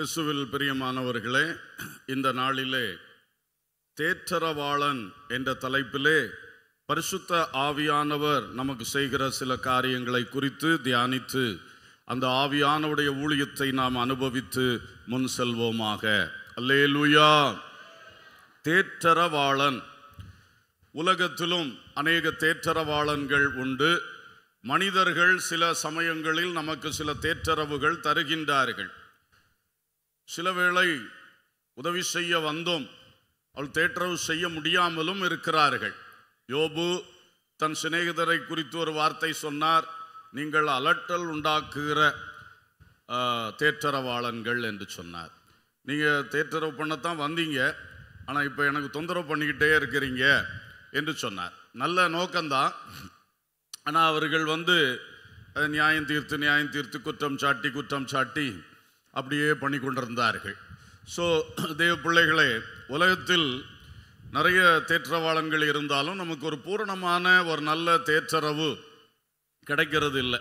கிறிஸ்துவில் பிரியமானவர்களே இந்த நாளிலே தேற்றரவாளன் என்ற தலைப்பிலே பரிசுத்த ஆவியானவர் நமக்கு செய்கிற சில காரியங்களை குறித்து தியானித்து அந்த ஆவியானவருடைய ஊழியத்தை நாம் அனுபவித்து முன் செல்வோமாக அல்லே லூயா தேற்றரவாளன் உலகத்திலும் அநேக தேற்றரவாளன்கள் உண்டு மனிதர்கள் சில சமயங்களில் நமக்கு சில தேற்றரவுகள் தருகின்றார்கள் சிலவேளை உதவி செய்ய வந்தும் அவள் தேற்றவு செய்ய முடியாமலும் இருக்கிறார்கள் யோபு தன் சிநேகிதரை குறித்து ஒரு வார்த்தை சொன்னார் நீங்கள் அலட்டல் உண்டாக்குகிற தேற்றரவாளன்கள் என்று சொன்னார் நீங்கள் தேற்றரவு பண்ணத்தான் வந்தீங்க ஆனால் இப்போ எனக்கு தொந்தரவு பண்ணிக்கிட்டே இருக்கிறீங்க என்று சொன்னார் நல்ல நோக்கம்தான் ஆனால் அவர்கள் வந்து நியாயம் தீர்த்து நியாயம் தீர்த்து குற்றம் சாட்டி குற்றம் சாட்டி அப்படியே பண்ணி கொண்டிருந்தார்கள் ஸோ தேவ பிள்ளைகளே உலகத்தில் நிறைய தேற்றவாளங்கள் இருந்தாலும் நமக்கு ஒரு பூரணமான ஒரு நல்ல தேற்றரவு கிடைக்கிறது இல்லை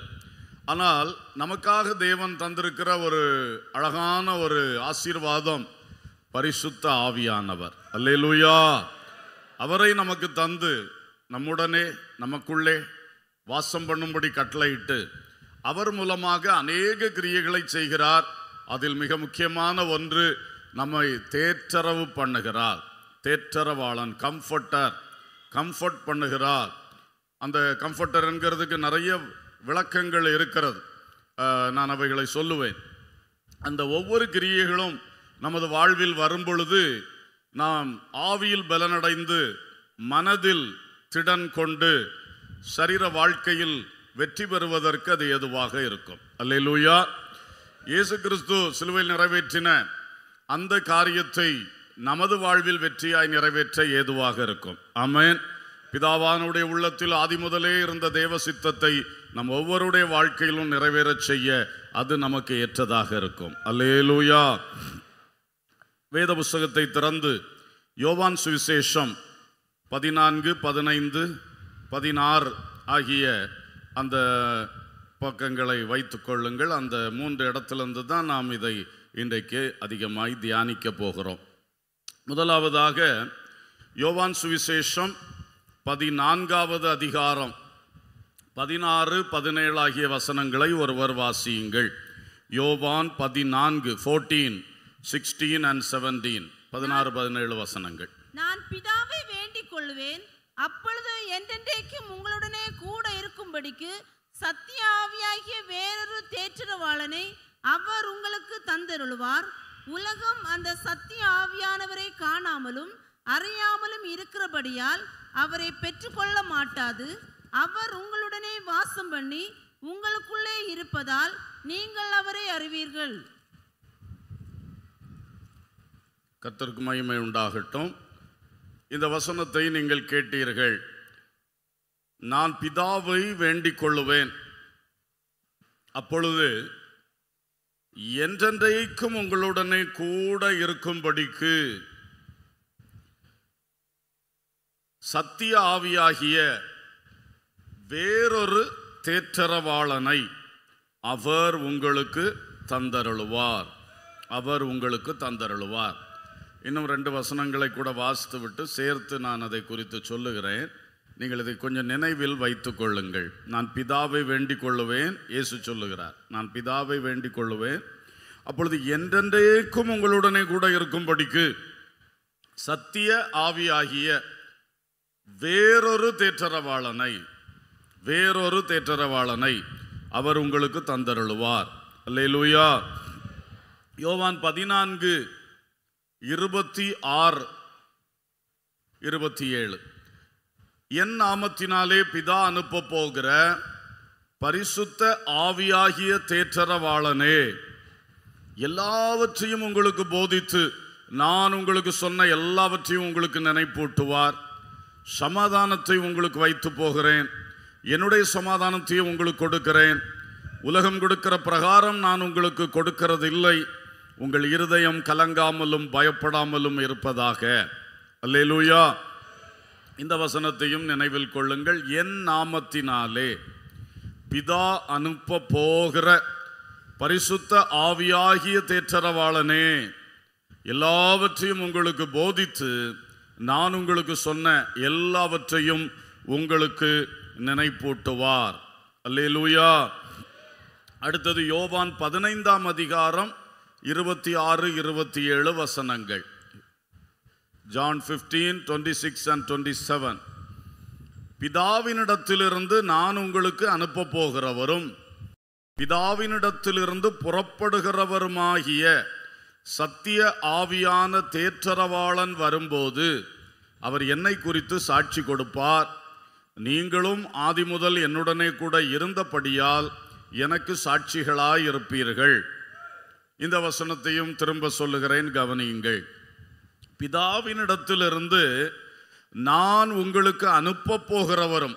ஆனால் நமக்காக தேவன் தந்திருக்கிற ஒரு அழகான ஒரு ஆசீர்வாதம் பரிசுத்த ஆவியானவர் அல்லேலூயா அவரை நமக்கு தந்து நம்முடனே நமக்குள்ளே வாசம் பண்ணும்படி கட்டளையிட்டு அவர் மூலமாக அநேக கிரியைகளை செய்கிறார் அதில் மிக முக்கியமான ஒன்று நம்மை தேற்றரவு பண்ணுகிறார் தேற்றரவாளன் கம்ஃபர்டர் கம்ஃபர்ட் பண்ணுகிறார் அந்த கம்ஃபர்டர் என்கிறதுக்கு நிறைய விளக்கங்கள் இருக்கிறது நான் அவைகளை சொல்லுவேன் அந்த ஒவ்வொரு கிரியைகளும் நமது வாழ்வில் வரும்பொழுது நாம் ஆவியில் பலனடைந்து மனதில் திடன் கொண்டு சரீர வாழ்க்கையில் வெற்றி பெறுவதற்கு அது எதுவாக இருக்கும் லூயா இயேசு கிறிஸ்து சிலுவையில் நிறைவேற்றின அந்த காரியத்தை நமது வாழ்வில் வெற்றியாய் நிறைவேற்ற ஏதுவாக இருக்கும் அமேன் பிதாவானுடைய உள்ளத்தில் ஆதிமுதலே இருந்த தேவ சித்தத்தை நம் ஒவ்வொருடைய வாழ்க்கையிலும் நிறைவேறச் செய்ய அது நமக்கு ஏற்றதாக இருக்கும் அல்லேலூயா வேத புஸ்தகத்தை திறந்து யோவான் சுவிசேஷம் பதினான்கு பதினைந்து பதினாறு ஆகிய அந்த பக்கங்களை வைத்து கொள்ளுங்கள் அந்த மூன்று இடத்திலிருந்து தான் நாம் இதை இன்றைக்கு அதிகமாய் தியானிக்க போகிறோம் முதலாவதாக யோவான் சுவிசேஷம் பதினான்காவது அதிகாரம் பதினாறு பதினேழு ஆகிய வசனங்களை ஒருவர் வாசியுங்கள் யோவான் பதினான்கு ஃபோர்டீன் சிக்ஸ்டீன் அண்ட் செவன்டீன் பதினாறு பதினேழு வசனங்கள் நான் பிதாவை வேண்டிக் கொள்வேன் அப்பொழுது என்றென்றைக்கும் உங்களுடனே கூட இருக்கும்படிக்கு சத்திய ஆவியாகிய வேறொரு தேற்றவாளனை அவர் உங்களுக்கு தந்தருள்வார் உலகம் அந்த சத்திய ஆவியானவரை காணாமலும் அறியாமலும் இருக்கிறபடியால் அவரை பெற்றுக்கொள்ள மாட்டாது அவர் உங்களுடனே வாசம் பண்ணி உங்களுக்குள்ளே இருப்பதால் நீங்கள் அவரை அறிவீர்கள் கத்திற்கு மகிமை உண்டாகட்டும் இந்த வசனத்தை நீங்கள் கேட்டீர்கள் நான் பிதாவை வேண்டிக் கொள்ளுவேன் அப்பொழுது என்றென்றைக்கும் உங்களுடனே கூட இருக்கும்படிக்கு சத்திய ஆவியாகிய வேறொரு தேற்றரவாளனை அவர் உங்களுக்கு தந்தருளுவார் அவர் உங்களுக்கு தந்தருளுவார் இன்னும் ரெண்டு வசனங்களை கூட வாசித்து விட்டு சேர்த்து நான் அதை குறித்து சொல்லுகிறேன் நீங்கள் இதை கொஞ்சம் நினைவில் வைத்து கொள்ளுங்கள் நான் பிதாவை வேண்டிக் கொள்ளுவேன் இயேசு சொல்லுகிறார் நான் பிதாவை வேண்டிக் கொள்ளுவேன் அப்பொழுது என்றென்றேக்கும் உங்களுடனே கூட இருக்கும்படிக்கு சத்திய ஆவியாகிய வேறொரு தேற்றரவாளனை வேறொரு தேற்றரவாளனை அவர் உங்களுக்கு தந்தருளுவார் அல்லேலூயா யோவான் பதினான்கு இருபத்தி ஆறு இருபத்தி ஏழு என் நாமத்தினாலே பிதா அனுப்ப போகிற பரிசுத்த ஆவியாகிய தேற்றரவாளனே எல்லாவற்றையும் உங்களுக்கு போதித்து நான் உங்களுக்கு சொன்ன எல்லாவற்றையும் உங்களுக்கு நினைப்பூட்டுவார் சமாதானத்தை உங்களுக்கு வைத்து போகிறேன் என்னுடைய சமாதானத்தையும் உங்களுக்கு கொடுக்கிறேன் உலகம் கொடுக்கிற பிரகாரம் நான் உங்களுக்கு கொடுக்கிறது இல்லை உங்கள் இருதயம் கலங்காமலும் பயப்படாமலும் இருப்பதாக அல்லேலூயா இந்த வசனத்தையும் நினைவில் கொள்ளுங்கள் என் நாமத்தினாலே பிதா அனுப்ப போகிற பரிசுத்த ஆவியாகிய தேற்றரவாளனே எல்லாவற்றையும் உங்களுக்கு போதித்து நான் உங்களுக்கு சொன்ன எல்லாவற்றையும் உங்களுக்கு நினைப்பூட்டுவார் லூயா அடுத்தது யோவான் பதினைந்தாம் அதிகாரம் இருபத்தி ஆறு இருபத்தி ஏழு வசனங்கள் John fifteen twenty six and twenty seven பிதாவினிடத்திலிருந்து நான் உங்களுக்கு அனுப்ப போகிறவரும் பிதாவினிடத்திலிருந்து புறப்படுகிறவருமாகிய சத்திய ஆவியான தேற்றரவாளன் வரும்போது அவர் என்னை குறித்து சாட்சி கொடுப்பார் நீங்களும் ஆதிமுதல் என்னுடனே கூட இருந்தபடியால் எனக்கு சாட்சிகளாயிருப்பீர்கள் இந்த வசனத்தையும் திரும்ப சொல்லுகிறேன் கவனியுங்கள் பிதாவினிடத்திலிருந்து நான் உங்களுக்கு அனுப்ப போகிறவரும்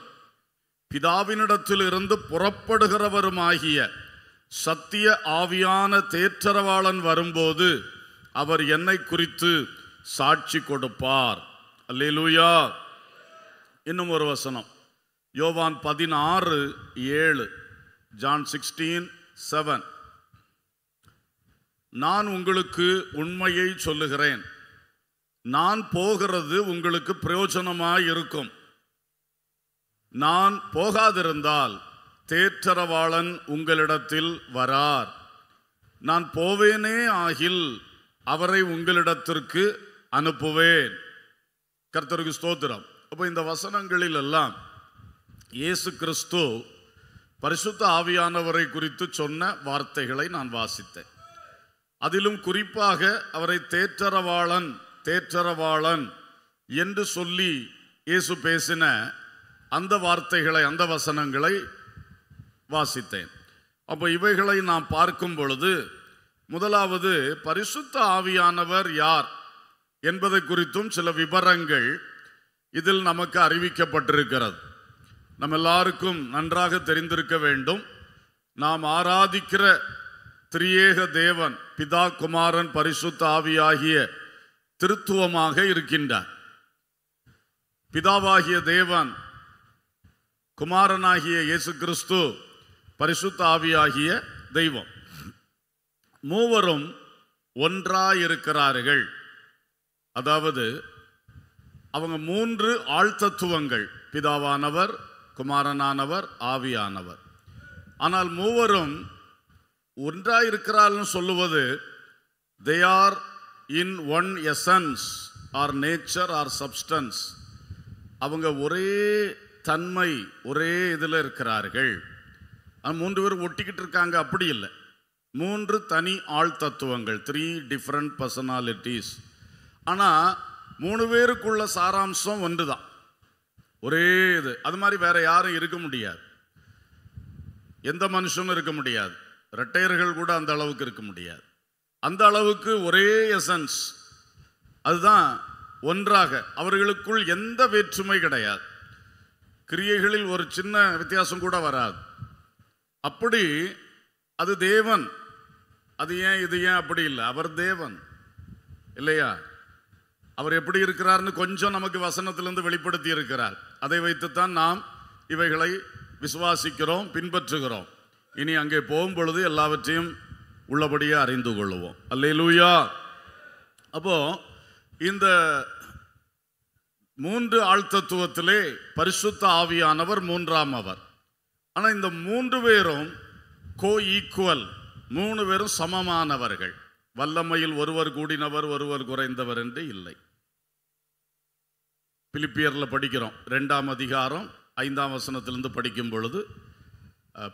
பிதாவினிடத்திலிருந்து புறப்படுகிறவருமாகிய சத்திய ஆவியான தேற்றரவாளன் வரும்போது அவர் என்னை குறித்து சாட்சி கொடுப்பார் அல்லேலூயா இன்னும் ஒரு வசனம் யோவான் பதினாறு ஏழு ஜான் சிக்ஸ்டீன் செவன் நான் உங்களுக்கு உண்மையை சொல்லுகிறேன் நான் போகிறது உங்களுக்கு பிரயோஜனமாக இருக்கும் நான் போகாதிருந்தால் தேற்றரவாளன் உங்களிடத்தில் வரார் நான் போவேனே ஆகில் அவரை உங்களிடத்திற்கு அனுப்புவேன் கர்த்தருக்கு ஸ்தோத்திரம் அப்போ இந்த வசனங்களில் எல்லாம் இயேசு கிறிஸ்து பரிசுத்த ஆவியானவரை குறித்து சொன்ன வார்த்தைகளை நான் வாசித்தேன் அதிலும் குறிப்பாக அவரை தேற்றரவாளன் தேற்றரவாளன் என்று சொல்லி இயேசு பேசின அந்த வார்த்தைகளை அந்த வசனங்களை வாசித்தேன் அப்போ இவைகளை நாம் பார்க்கும் பொழுது முதலாவது பரிசுத்த ஆவியானவர் யார் என்பதை குறித்தும் சில விவரங்கள் இதில் நமக்கு அறிவிக்கப்பட்டிருக்கிறது நம்ம எல்லாருக்கும் நன்றாக தெரிந்திருக்க வேண்டும் நாம் ஆராதிக்கிற திரியேக தேவன் பிதா குமாரன் பரிசுத்த ஆவியாகிய திருத்துவமாக இருக்கின்றார் பிதாவாகிய தேவன் குமாரனாகிய இயேசு கிறிஸ்து பரிசுத்த ஆவியாகிய தெய்வம் மூவரும் ஒன்றாயிருக்கிறார்கள் அதாவது அவங்க மூன்று ஆழ்த்தத்துவங்கள் பிதாவானவர் குமாரனானவர் ஆவியானவர் ஆனால் மூவரும் ஒன்றாயிருக்கிறார்கள் சொல்லுவது they are in one essence or nature or substance அவங்க ஒரே தன்மை ஒரே இதில் இருக்கிறார்கள் மூன்று பேர் ஒட்டிக்கிட்டு இருக்காங்க அப்படி இல்லை மூன்று தனி ஆள் தத்துவங்கள் த்ரீ டிஃப்ரெண்ட் பர்சனாலிட்டிஸ் ஆனால் மூணு பேருக்குள்ள சாராம்சம் ஒன்று தான் ஒரே இது அது மாதிரி வேற யாரும் இருக்க முடியாது எந்த மனுஷனும் இருக்க முடியாது ரெட்டையர்கள் கூட அந்த அளவுக்கு இருக்க முடியாது அந்த அளவுக்கு ஒரே எசன்ஸ் அதுதான் ஒன்றாக அவர்களுக்குள் எந்த வேற்றுமை கிடையாது கிரியைகளில் ஒரு சின்ன வித்தியாசம் கூட வராது அப்படி அது தேவன் அது ஏன் இது ஏன் அப்படி இல்லை அவர் தேவன் இல்லையா அவர் எப்படி இருக்கிறார்னு கொஞ்சம் நமக்கு வசனத்திலிருந்து வெளிப்படுத்தி இருக்கிறார் அதை வைத்துத்தான் நாம் இவைகளை விசுவாசிக்கிறோம் பின்பற்றுகிறோம் இனி அங்கே போகும் பொழுது எல்லாவற்றையும் உள்ளபடியே அறிந்து கொள்வோம் அல்லையிலூயா அப்போ இந்த மூன்று ஆழ்த்தத்துவத்திலே பரிசுத்த ஆவியானவர் மூன்றாம் அவர் ஆனால் இந்த மூன்று பேரும் கோ ஈக்குவல் மூணு பேரும் சமமானவர்கள் வல்லமையில் ஒருவர் கூடினவர் ஒருவர் குறைந்தவர் என்று இல்லை பிலிப்பியரில் படிக்கிறோம் ரெண்டாம் அதிகாரம் ஐந்தாம் வசனத்திலிருந்து படிக்கும் பொழுது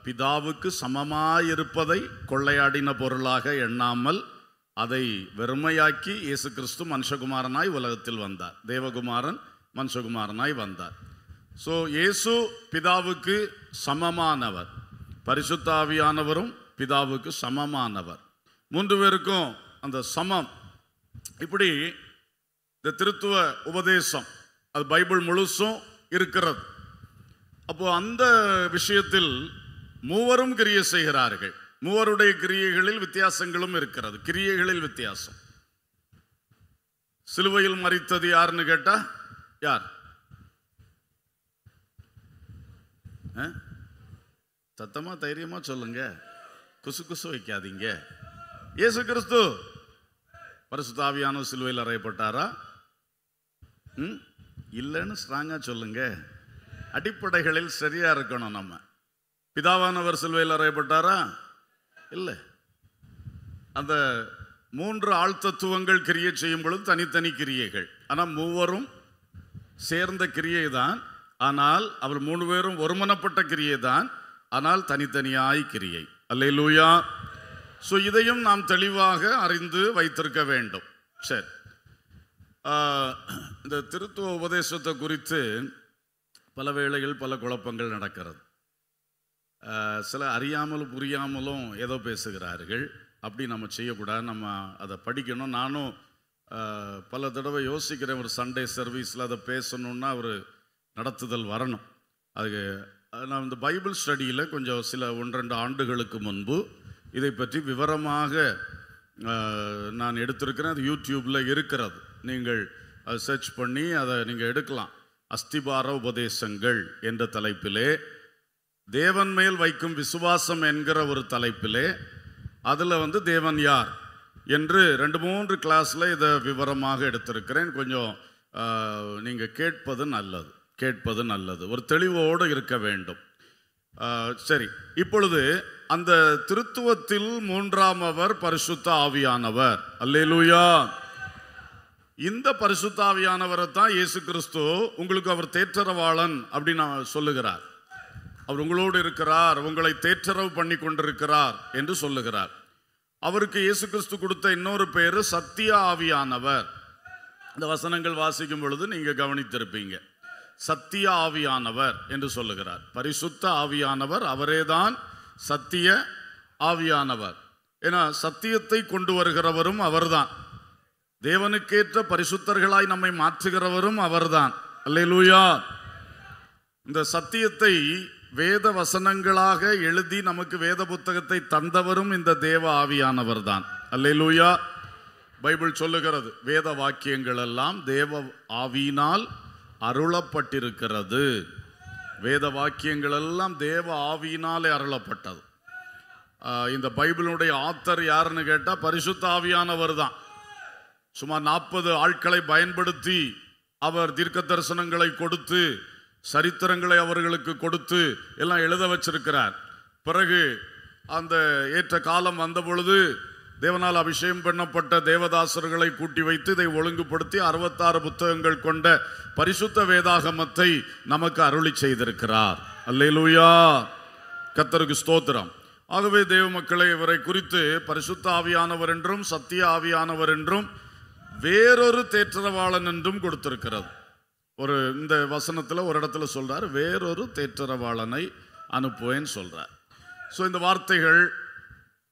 பிதாவுக்கு சமமாயிருப்பதை கொள்ளையாடின பொருளாக எண்ணாமல் அதை வெறுமையாக்கி இயேசு கிறிஸ்து மனுஷகுமாரனாய் உலகத்தில் வந்தார் தேவகுமாரன் மனுஷகுமாரனாய் வந்தார் ஸோ இயேசு பிதாவுக்கு சமமானவர் பரிசுத்தாவியானவரும் பிதாவுக்கு சமமானவர் மூன்று பேருக்கும் அந்த சமம் இப்படி இந்த திருத்துவ உபதேசம் அது பைபிள் முழுசும் இருக்கிறது அப்போது அந்த விஷயத்தில் மூவரும் கிரியை செய்கிறார்கள் மூவருடைய கிரியைகளில் வித்தியாசங்களும் இருக்கிறது கிரியைகளில் வித்தியாசம் சிலுவையில் மறித்தது யாருன்னு கேட்டா யார் சத்தமா தைரியமா சொல்லுங்க குசு குசு வைக்காதீங்க இயேசு கிறிஸ்து பரிசுத்தாவியான சிலுவையில் அறையப்பட்டாரா இல்லைன்னு ஸ்ட்ராங்கா சொல்லுங்க அடிப்படைகளில் சரியா இருக்கணும் நம்ம பிதாவானவர் சிலுவையில் அறையப்பட்டாரா இல்லை அந்த மூன்று ஆழ்த்தத்துவங்கள் கிரியை செய்யும் பொழுது தனித்தனி கிரியைகள் ஆனால் மூவரும் சேர்ந்த கிரியை தான் ஆனால் அவர் மூணு பேரும் ஒருமனப்பட்ட கிரியை தான் ஆனால் தனித்தனியாய் கிரியை அல்ல லூயா ஸோ இதையும் நாம் தெளிவாக அறிந்து வைத்திருக்க வேண்டும் சரி இந்த திருத்துவ உபதேசத்தை குறித்து பல வேளைகள் பல குழப்பங்கள் நடக்கிறது சில அறியாமலும் புரியாமலும் ஏதோ பேசுகிறார்கள் அப்படி நம்ம செய்யக்கூடாது நம்ம அதை படிக்கணும் நானும் பல தடவை யோசிக்கிறேன் ஒரு சண்டே சர்வீஸில் அதை பேசணுன்னா ஒரு நடத்துதல் வரணும் அதுக்கு நான் இந்த பைபிள் ஸ்டடியில் கொஞ்சம் சில ஒன்றெண்டு ஆண்டுகளுக்கு முன்பு இதை பற்றி விவரமாக நான் எடுத்திருக்கிறேன் அது யூடியூப்பில் இருக்கிறது நீங்கள் அதை சர்ச் பண்ணி அதை நீங்கள் எடுக்கலாம் அஸ்திபார உபதேசங்கள் என்ற தலைப்பிலே தேவன் மேல் வைக்கும் விசுவாசம் என்கிற ஒரு தலைப்பிலே அதில் வந்து தேவன் யார் என்று ரெண்டு மூன்று கிளாஸில் இதை விவரமாக எடுத்திருக்கிறேன் கொஞ்சம் நீங்கள் கேட்பது நல்லது கேட்பது நல்லது ஒரு தெளிவோடு இருக்க வேண்டும் சரி இப்பொழுது அந்த திருத்துவத்தில் மூன்றாம் அவர் பரிசுத்த ஆவியானவர் அல்லேலூயா இந்த பரிசுத்த ஆவியானவரை தான் இயேசு கிறிஸ்து உங்களுக்கு அவர் தேற்றரவாளன் அப்படின்னு சொல்லுகிறார் அவர் உங்களோடு இருக்கிறார் உங்களை தேற்றரவு பண்ணி கொண்டிருக்கிறார் என்று சொல்லுகிறார் அவருக்கு இயேசு கிறிஸ்து கொடுத்த இன்னொரு பேர் சத்திய ஆவியானவர் இந்த வசனங்கள் வாசிக்கும் பொழுது நீங்கள் கவனித்திருப்பீங்க சத்திய ஆவியானவர் என்று சொல்லுகிறார் பரிசுத்த ஆவியானவர் அவரேதான் சத்திய ஆவியானவர் ஏன்னா சத்தியத்தை கொண்டு வருகிறவரும் அவர்தான் தேவனுக்கேற்ற பரிசுத்தர்களாய் நம்மை மாற்றுகிறவரும் அவர்தான் அல்லையிலூயா இந்த சத்தியத்தை வேத வசனங்களாக எழுதி நமக்கு வேத புத்தகத்தை தந்தவரும் இந்த தேவ ஆவியானவர் தான் லூயா பைபிள் சொல்லுகிறது வேத வாக்கியங்கள் எல்லாம் தேவ ஆவியினால் அருளப்பட்டிருக்கிறது வேத வாக்கியங்கள் எல்லாம் தேவ ஆவியினாலே அருளப்பட்டது இந்த பைபிளுடைய ஆத்தர் யாருன்னு கேட்டால் பரிசுத்த ஆவியானவர் தான் சுமார் நாற்பது ஆட்களை பயன்படுத்தி அவர் தீர்க்க தரிசனங்களை கொடுத்து சரித்திரங்களை அவர்களுக்கு கொடுத்து எல்லாம் எழுத வச்சிருக்கிறார் பிறகு அந்த ஏற்ற காலம் வந்த பொழுது தேவனால் அபிஷேகம் பண்ணப்பட்ட தேவதாசர்களை கூட்டி வைத்து இதை ஒழுங்குபடுத்தி அறுபத்தாறு புத்தகங்கள் கொண்ட பரிசுத்த வேதாகமத்தை நமக்கு அருளி செய்திருக்கிறார் அல்லேலூயா கத்தருக்கு ஸ்தோத்திரம் ஆகவே தேவ மக்களை இவரை குறித்து பரிசுத்த ஆவியானவர் என்றும் சத்திய ஆவியானவர் என்றும் வேறொரு தேற்றவாளன் என்றும் கொடுத்திருக்கிறது ஒரு இந்த வசனத்தில் ஒரு இடத்துல சொல்கிறார் வேறொரு தேற்றரவாளனை அனுப்புவேன்னு சொல்கிறார் ஸோ இந்த வார்த்தைகள்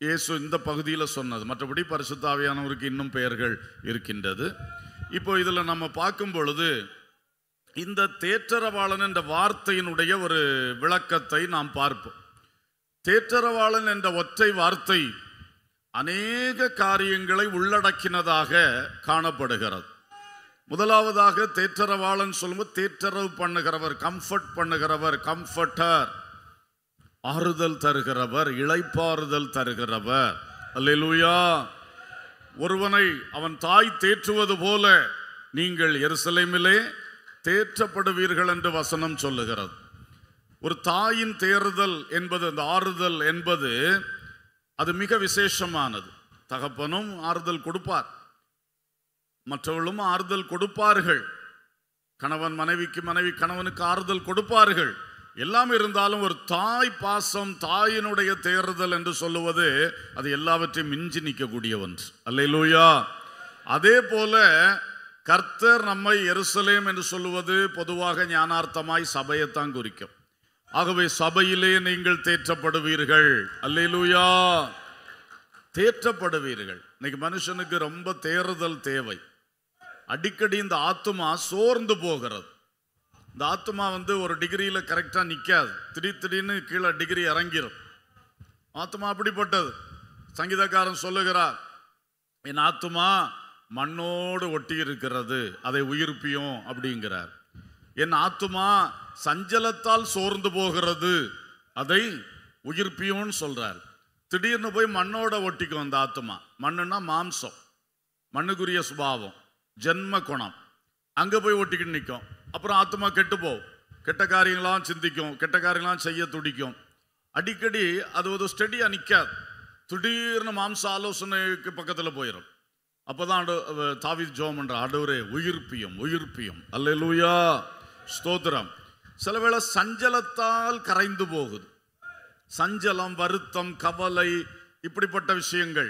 இயேசு இந்த பகுதியில் சொன்னது மற்றபடி பரிசுத்தாவியானவருக்கு இன்னும் பெயர்கள் இருக்கின்றது இப்போ இதில் நம்ம பார்க்கும் பொழுது இந்த தேற்றரவாளன் என்ற வார்த்தையினுடைய ஒரு விளக்கத்தை நாம் பார்ப்போம் தேற்றரவாளன் என்ற ஒற்றை வார்த்தை அநேக காரியங்களை உள்ளடக்கினதாக காணப்படுகிறது முதலாவதாக தேற்றரவாளன் சொல்லும்போது தேற்றரவு பண்ணுகிறவர் கம்ஃபர்ட் பண்ணுகிறவர் கம்ஃபர்டர் ஆறுதல் தருகிறவர் இழைப்பாறுதல் தருகிறவர் அல்லூயா ஒருவனை அவன் தாய் தேற்றுவது போல நீங்கள் எருசலேமிலே தேற்றப்படுவீர்கள் என்று வசனம் சொல்லுகிறது ஒரு தாயின் தேறுதல் என்பது அந்த ஆறுதல் என்பது அது மிக விசேஷமானது தகப்பனும் ஆறுதல் கொடுப்பார் மற்றவர்களும் ஆறுதல் கொடுப்பார்கள் கணவன் மனைவிக்கு மனைவி கணவனுக்கு ஆறுதல் கொடுப்பார்கள் எல்லாம் இருந்தாலும் ஒரு தாய் பாசம் தாயினுடைய தேர்தல் என்று சொல்லுவது அது எல்லாவற்றையும் மிஞ்சி நிற்கக்கூடிய ஒன்று அல்லையிலூயா அதே போல கர்த்தர் நம்மை எருசலேம் என்று சொல்லுவது பொதுவாக ஞானார்த்தமாய் சபையைத்தான் குறிக்கும் ஆகவே சபையிலே நீங்கள் தேற்றப்படுவீர்கள் அல்லையிலூயா தேற்றப்படுவீர்கள் இன்னைக்கு மனுஷனுக்கு ரொம்ப தேறுதல் தேவை அடிக்கடி இந்த ஆத்மா சோர்ந்து போகிறது இந்த ஆத்மா வந்து ஒரு டிகிரியில் கரெக்டாக நிற்காது திடீர் திடீர்னு கீழே டிகிரி இறங்கிடும் ஆத்மா அப்படிப்பட்டது சங்கீதக்காரன் சொல்லுகிறார் என் ஆத்மா மண்ணோடு ஒட்டி இருக்கிறது அதை உயிர்ப்பியும் அப்படிங்கிறார் என் ஆத்மா சஞ்சலத்தால் சோர்ந்து போகிறது அதை உயிர்ப்பியும்னு சொல்கிறார் திடீர்னு போய் மண்ணோட ஒட்டிக்கும் அந்த ஆத்மா மண்ணுன்னா மாம்சம் மண்ணுக்குரிய சுபாவம் ஜென்ம குணம் அங்கே போய் ஒட்டிக்கிட்டு நிற்கும் அப்புறம் ஆத்மா கெட்டு போகும் கெட்ட காரியங்களாம் சிந்திக்கும் கெட்ட காரியங்களாம் செய்ய துடிக்கும் அடிக்கடி அது ஒரு ஸ்டடியாக நிற்காது திடீர்னு மாம்ச ஆலோசனைக்கு பக்கத்தில் போயிடும் அப்போ தான் தாவி ஜோம் என்ற உயிர்ப்பியம் உயிர்ப்பியம் அல்ல லூயா ஸ்தோத்திரம் சில வேளை சஞ்சலத்தால் கரைந்து போகுது சஞ்சலம் வருத்தம் கவலை இப்படிப்பட்ட விஷயங்கள்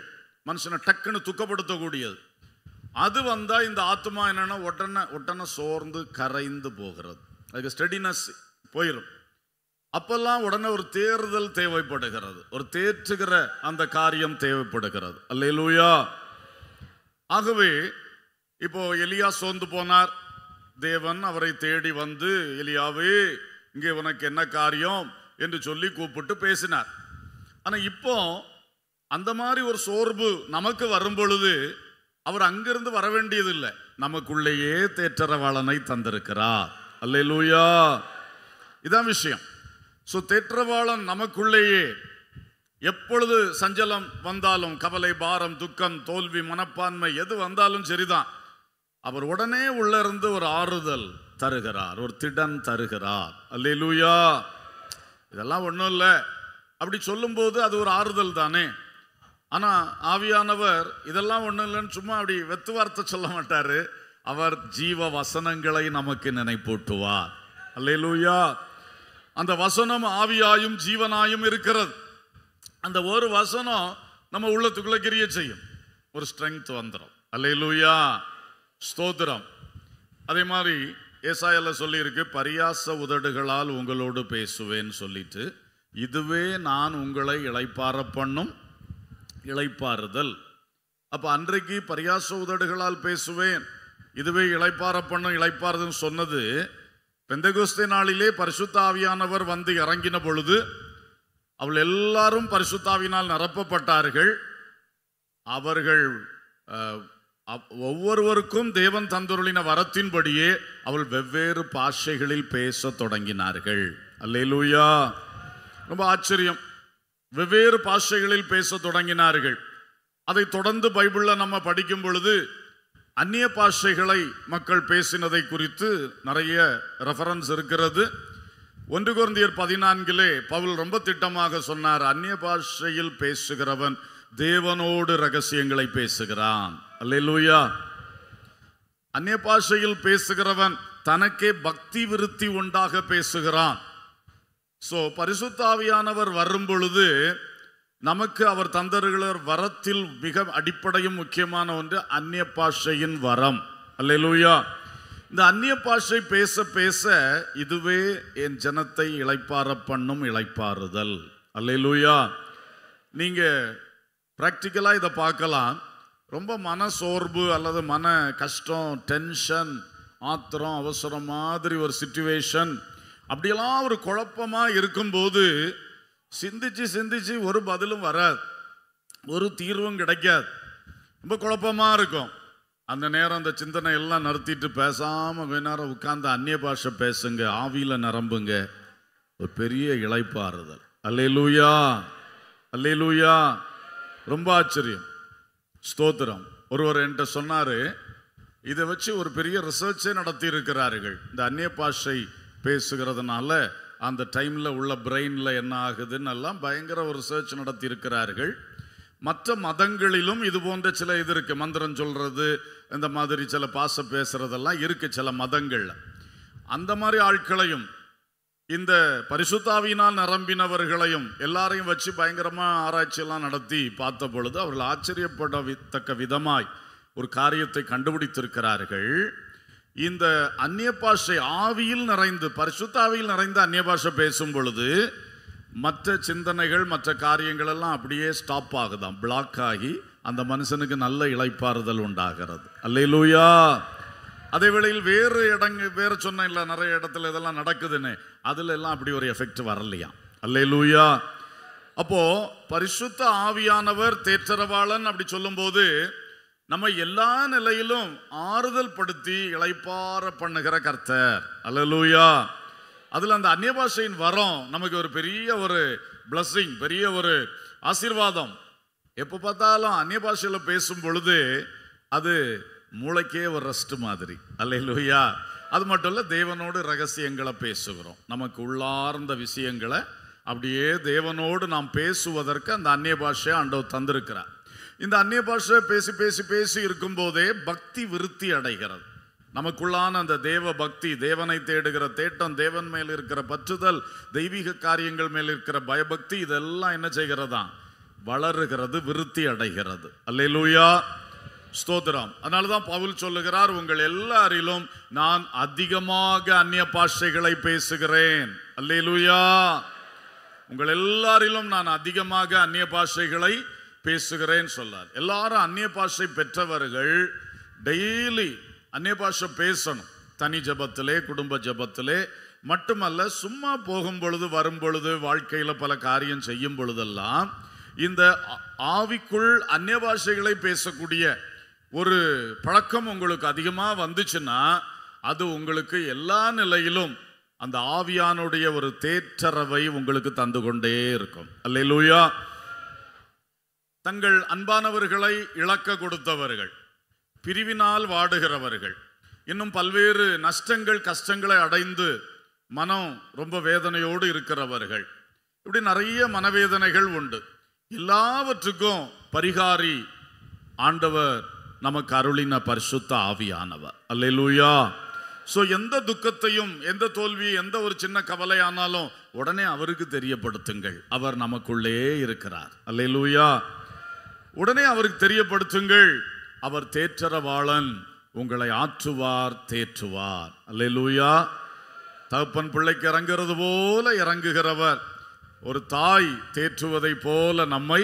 மனுஷனை டக்குன்னு துக்கப்படுத்தக்கூடியது அது வந்தால் இந்த ஆத்மா என்னென்னா உடனே உடனே சோர்ந்து கரைந்து போகிறது அதுக்கு ஸ்டெடினஸ் போயிடும் அப்பெல்லாம் உடனே ஒரு தேர்தல் தேவைப்படுகிறது ஒரு தேற்றுகிற அந்த காரியம் தேவைப்படுகிறது அல்லையிலூயா ஆகவே இப்போ எலியா சோர்ந்து போனார் தேவன் அவரை தேடி வந்து எலியாவே இங்கே உனக்கு என்ன காரியம் என்று சொல்லி கூப்பிட்டு பேசினார் ஆனால் இப்போ அந்த மாதிரி ஒரு சோர்வு நமக்கு வரும் பொழுது அவர் அங்கிருந்து வர வேண்டியதில்லை நமக்குள்ளேயே தேற்றரவாளனை தந்திருக்கிறார் லூயா இதான் விஷயம் ஸோ தேற்றவாளன் நமக்குள்ளேயே எப்பொழுது சஞ்சலம் வந்தாலும் கவலை பாரம் துக்கம் தோல்வி மனப்பான்மை எது வந்தாலும் சரிதான் அவர் உடனே உள்ளிருந்து ஒரு ஆறுதல் தருகிறார் ஒரு திடன் தருகிறார் லூயா இதெல்லாம் ஒன்றும் இல்லை அப்படி சொல்லும்போது அது ஒரு ஆறுதல் தானே ஆனால் ஆவியானவர் இதெல்லாம் ஒன்றும் இல்லைன்னு சும்மா அப்படி வெத்து வார்த்தை சொல்ல மாட்டார் அவர் ஜீவ வசனங்களை நமக்கு நினைப்பூட்டுவார் அல்லேலூயா அந்த வசனம் ஆவியாயும் ஜீவனாயும் இருக்கிறது அந்த ஒரு வசனம் நம்ம உள்ளத்துக்குள்ள கிரிய செய்யும் ஒரு ஸ்ட்ரென்த் வந்துடும் அல்லேலூயா ஸ்தோத்திரம் அதே மாதிரி ஏசாயில் சொல்லியிருக்கு பரியாச உதடுகளால் உங்களோடு பேசுவேன்னு சொல்லிட்டு இதுவே நான் உங்களை இழைப்பார பண்ணும் இழைப்பாறுதல் அப்போ அன்றைக்கு பரியாச உதடுகளால் பேசுவேன் இதுவே இழைப்பார பண்ணும் இழைப்பாருதுன்னு சொன்னது பெந்தகுஸ்தி நாளிலே பரிசுத்தாவியானவர் வந்து இறங்கின பொழுது அவள் எல்லாரும் பரிசுத்தாவினால் நிரப்பப்பட்டார்கள் அவர்கள் ஒவ்வொருவருக்கும் தேவன் தந்துருளின வரத்தின்படியே அவள் வெவ்வேறு பாஷைகளில் பேச தொடங்கினார்கள் அல்லேலூயா ரொம்ப ஆச்சரியம் வெவ்வேறு பாஷைகளில் பேச தொடங்கினார்கள் அதை தொடர்ந்து பைபிளில் நம்ம படிக்கும் பொழுது அந்நிய பாஷைகளை மக்கள் பேசினதை குறித்து நிறைய ரெஃபரன்ஸ் இருக்கிறது ஒன்று குழந்தையர் பதினான்கிலே பவுல் ரொம்ப திட்டமாக சொன்னார் அந்நிய பாஷையில் பேசுகிறவன் தேவனோடு ரகசியங்களை பேசுகிறான் லூயா அந்நிய பாஷையில் பேசுகிறவன் தனக்கே பக்தி விருத்தி உண்டாக பேசுகிறான் ஸோ பரிசுத்தாவியானவர் வரும் பொழுது நமக்கு அவர் தந்தர்களர் வரத்தில் மிக அடிப்படையும் முக்கியமான ஒன்று அந்நிய பாஷையின் வரம் லூயா இந்த அந்நிய பாஷை பேச பேச இதுவே என் ஜனத்தை இழைப்பார பண்ணும் இழைப்பாறுதல் லூயா நீங்கள் ப்ராக்டிக்கலாக இதை பார்க்கலாம் ரொம்ப மன சோர்வு அல்லது மன கஷ்டம் டென்ஷன் ஆத்திரம் அவசரம் மாதிரி ஒரு சுச்சுவேஷன் அப்படியெல்லாம் ஒரு குழப்பமாக இருக்கும்போது சிந்திச்சு சிந்திச்சு ஒரு பதிலும் வராது ஒரு தீர்வும் கிடைக்காது ரொம்ப குழப்பமாக இருக்கும் அந்த நேரம் அந்த சிந்தனை எல்லாம் நடத்திட்டு பேசாமல் கொஞ்ச நேரம் உட்காந்து அந்நிய பாஷை பேசுங்க ஆவியில் நிரம்புங்க ஒரு பெரிய இழைப்பாறுதல் அல்லே லூயா அல்லே லூயா ரொம்ப ஆச்சரியம் ஸ்தோத்திரம் ஒருவர் என்கிட்ட சொன்னார் இதை வச்சு ஒரு பெரிய ரிசர்ச்சே நடத்தி இருக்கிறார்கள் இந்த அந்நிய பாஷை பேசுகிறதுனால அந்த டைமில் உள்ள பிரெயினில் என்ன ஆகுதுன்னு எல்லாம் பயங்கர ஒரு சர்ச் நடத்தியிருக்கிறார்கள் மற்ற மதங்களிலும் இது போன்ற சில இது இருக்குது மந்திரம் சொல்கிறது இந்த மாதிரி சில பாச பேசுகிறதெல்லாம் இருக்குது சில மதங்களில் அந்த மாதிரி ஆட்களையும் இந்த பரிசுத்தாவினால் நிரம்பினவர்களையும் எல்லாரையும் வச்சு பயங்கரமாக ஆராய்ச்சியெல்லாம் நடத்தி பார்த்த பொழுது அவர்கள் ஆச்சரியப்பட வித்தக்க விதமாய் ஒரு காரியத்தை கண்டுபிடித்திருக்கிறார்கள் இந்த அந்நிய பாஷை ஆவியில் நிறைந்து பரிசுத்தாவியில் நிறைந்து அந்நிய பாஷை பேசும் பொழுது மற்ற சிந்தனைகள் மற்ற காரியங்கள் எல்லாம் அப்படியே ஸ்டாப் ஆகுதான் பிளாக் ஆகி அந்த மனுஷனுக்கு நல்ல இழைப்பாறுதல் உண்டாகிறது அல்லையிலூயா அதே வேளையில் வேறு இடங்க வேறு சொன்ன இல்லை நிறைய இடத்துல இதெல்லாம் நடக்குதுன்னு அதில் எல்லாம் அப்படி ஒரு எஃபெக்ட் வரலையா அல்லையிலூயா அப்போது பரிசுத்த ஆவியானவர் தேற்றரவாளன் அப்படி சொல்லும்போது நம்ம எல்லா நிலையிலும் ஆறுதல் படுத்தி இழைப்பார பண்ணுகிற கர்த்தர் அலலூயா அதில் அந்த அந்நிய பாஷையின் வரம் நமக்கு ஒரு பெரிய ஒரு பிளஸ்ஸிங் பெரிய ஒரு ஆசீர்வாதம் எப்போ பார்த்தாலும் அந்நிய பாஷையில் பேசும் பொழுது அது மூளைக்கே ஒரு ரெஸ்ட் மாதிரி அல்லையா அது மட்டும் இல்லை தேவனோடு ரகசியங்களை பேசுகிறோம் நமக்கு உள்ளார்ந்த விஷயங்களை அப்படியே தேவனோடு நாம் பேசுவதற்கு அந்த அந்நிய பாஷையை ஆண்டவர் தந்திருக்கிறார் இந்த அந்நிய பாஷை பேசி பேசி பேசி இருக்கும்போதே பக்தி விருத்தி அடைகிறது நமக்குள்ளான அந்த தேவ பக்தி தேவனை தேடுகிற தேட்டம் தேவன் மேல் இருக்கிற பற்றுதல் தெய்வீக காரியங்கள் மேல் இருக்கிற பயபக்தி இதெல்லாம் என்ன செய்கிறதா வளருகிறது விருத்தி அடைகிறது அல்லேலூயா ஸ்தோத்ராம் அதனால தான் பவுல் சொல்லுகிறார் உங்கள் எல்லாரிலும் நான் அதிகமாக அந்நிய பாஷைகளை பேசுகிறேன் லூயா உங்கள் எல்லாரிலும் நான் அதிகமாக அந்நிய பாஷைகளை பேசுகிறேன் சொல்லார் எல்லாரும் அந்நிய பாஷை பெற்றவர்கள் டெய்லி அந்நிய பாஷை பேசணும் தனி ஜபத்திலே குடும்ப ஜபத்திலே மட்டுமல்ல சும்மா போகும் பொழுது வரும் பொழுது வாழ்க்கையில் பல காரியம் செய்யும் பொழுதெல்லாம் இந்த ஆவிக்குள் அந்நிய பாஷைகளை பேசக்கூடிய ஒரு பழக்கம் உங்களுக்கு அதிகமாக வந்துச்சுன்னா அது உங்களுக்கு எல்லா நிலையிலும் அந்த ஆவியானுடைய ஒரு தேற்றரவை உங்களுக்கு தந்து கொண்டே இருக்கும் அல்லையிலூயா தங்கள் அன்பானவர்களை இழக்க கொடுத்தவர்கள் பிரிவினால் வாடுகிறவர்கள் இன்னும் பல்வேறு நஷ்டங்கள் கஷ்டங்களை அடைந்து மனம் ரொம்ப வேதனையோடு இருக்கிறவர்கள் இப்படி நிறைய மனவேதனைகள் உண்டு எல்லாவற்றுக்கும் பரிகாரி ஆண்டவர் நமக்கு அருளின பரிசுத்த ஆவியானவர் லூயா ஸோ எந்த துக்கத்தையும் எந்த தோல்வி எந்த ஒரு சின்ன கவலை ஆனாலும் உடனே அவருக்கு தெரியப்படுத்துங்கள் அவர் நமக்குள்ளே இருக்கிறார் லூயா உடனே அவருக்கு தெரியப்படுத்துங்கள் அவர் தேற்றரவாளன் உங்களை ஆற்றுவார் தேற்றுவார் அல்ல லூயா தகப்பன் பிள்ளைக்கு இறங்குறது போல இறங்குகிறவர் ஒரு தாய் தேற்றுவதை போல நம்மை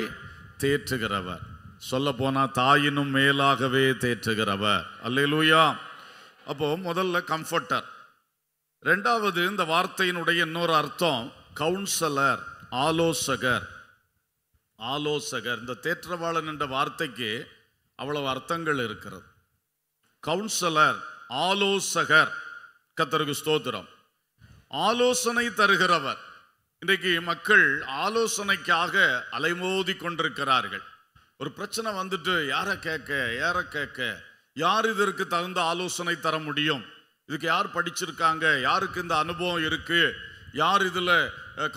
தேற்றுகிறவர் சொல்ல போனா தாயினும் மேலாகவே தேற்றுகிறவர் அல்ல லூயா அப்போ முதல்ல கம்ஃபர்டர் ரெண்டாவது இந்த வார்த்தையினுடைய இன்னொரு அர்த்தம் கவுன்சலர் ஆலோசகர் ஆலோசகர் இந்த தேற்றவாளன் என்ற வார்த்தைக்கு அவ்வளவு அர்த்தங்கள் இருக்கிறது கவுன்சலர் ஆலோசகர் கத்தருக்கு ஸ்தோத்திரம் ஆலோசனை தருகிறவர் இன்றைக்கு மக்கள் ஆலோசனைக்காக அலைமோதி கொண்டிருக்கிறார்கள் ஒரு பிரச்சனை வந்துட்டு யாரை கேட்க யாரை கேட்க யார் இதற்கு தகுந்த ஆலோசனை தர முடியும் இதுக்கு யார் படிச்சிருக்காங்க யாருக்கு இந்த அனுபவம் இருக்குது யார் இதில்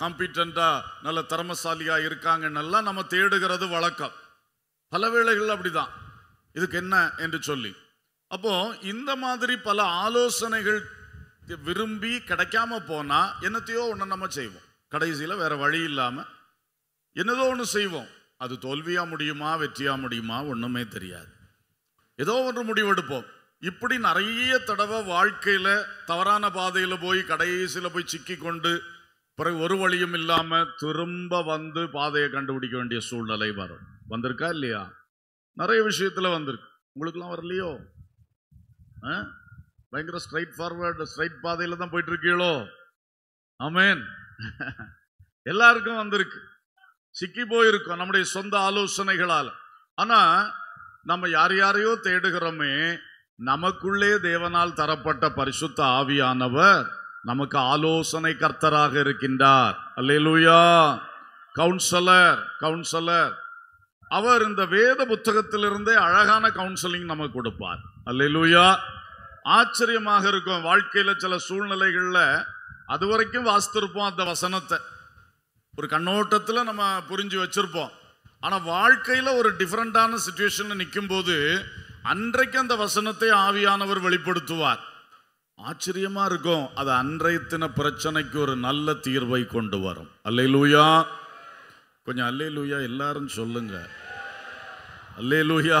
காம்பிட்டண்டாக நல்ல திறமசாலியாக இருக்காங்கன்னெல்லாம் நம்ம தேடுகிறது வழக்கம் பல வேளைகள் அப்படிதான் இதுக்கு என்ன என்று சொல்லி அப்போ இந்த மாதிரி பல ஆலோசனைகள் விரும்பி கிடைக்காம போனால் என்னத்தையோ ஒன்று நம்ம செய்வோம் கடைசியில் வேற வழி இல்லாமல் என்னதோ ஒன்று செய்வோம் அது தோல்வியாக முடியுமா வெற்றியாக முடியுமா ஒன்றுமே தெரியாது ஏதோ ஒன்று முடிவெடுப்போம் இப்படி நிறைய தடவை வாழ்க்கையில் தவறான பாதையில் போய் கடைசியில் போய் சிக்கி கொண்டு பிறகு ஒரு வழியும் இல்லாமல் திரும்ப வந்து பாதையை கண்டுபிடிக்க வேண்டிய சூழ்நிலை வரும் வந்திருக்கா இல்லையா நிறைய விஷயத்தில் வந்திருக்கு உங்களுக்குலாம் வரலையோ பயங்கர ஸ்ட்ரைட் ஃபார்வர்டு ஸ்ட்ரைட் பாதையில் தான் போயிட்டு இருக்கீங்களோ அமேன் எல்லாருக்கும் வந்திருக்கு சிக்கி போயிருக்கோம் நம்முடைய சொந்த ஆலோசனைகளால் ஆனால் நம்ம யார் யாரையோ தேடுகிறோமே நமக்குள்ளே தேவனால் தரப்பட்ட பரிசுத்த ஆவியானவர் நமக்கு ஆலோசனை கர்த்தராக இருக்கின்றார் அல்லேலூயா கவுன்சலர் கவுன்சலர் அவர் இந்த வேத புத்தகத்திலிருந்தே அழகான கவுன்சிலிங் நமக்கு கொடுப்பார் அல்லேலூயா ஆச்சரியமாக இருக்கும் வாழ்க்கையில் சில சூழ்நிலைகளில் அது வரைக்கும் வாசித்திருப்போம் அந்த வசனத்தை ஒரு கண்ணோட்டத்தில் நம்ம புரிஞ்சு வச்சுருப்போம் ஆனால் வாழ்க்கையில் ஒரு டிஃப்ரெண்ட்டான சுச்சுவேஷனில் நிற்கும் போது அன்றைக்கு அந்த வசனத்தை ஆவியானவர் வெளிப்படுத்துவார் ஆச்சரியமா இருக்கும் அது அன்றைய தின பிரச்சனைக்கு ஒரு நல்ல தீர்வை கொண்டு வரும் அல்லே லூயா கொஞ்சம் அல்லே லூயா எல்லாரும் சொல்லுங்க அல்லே லூயா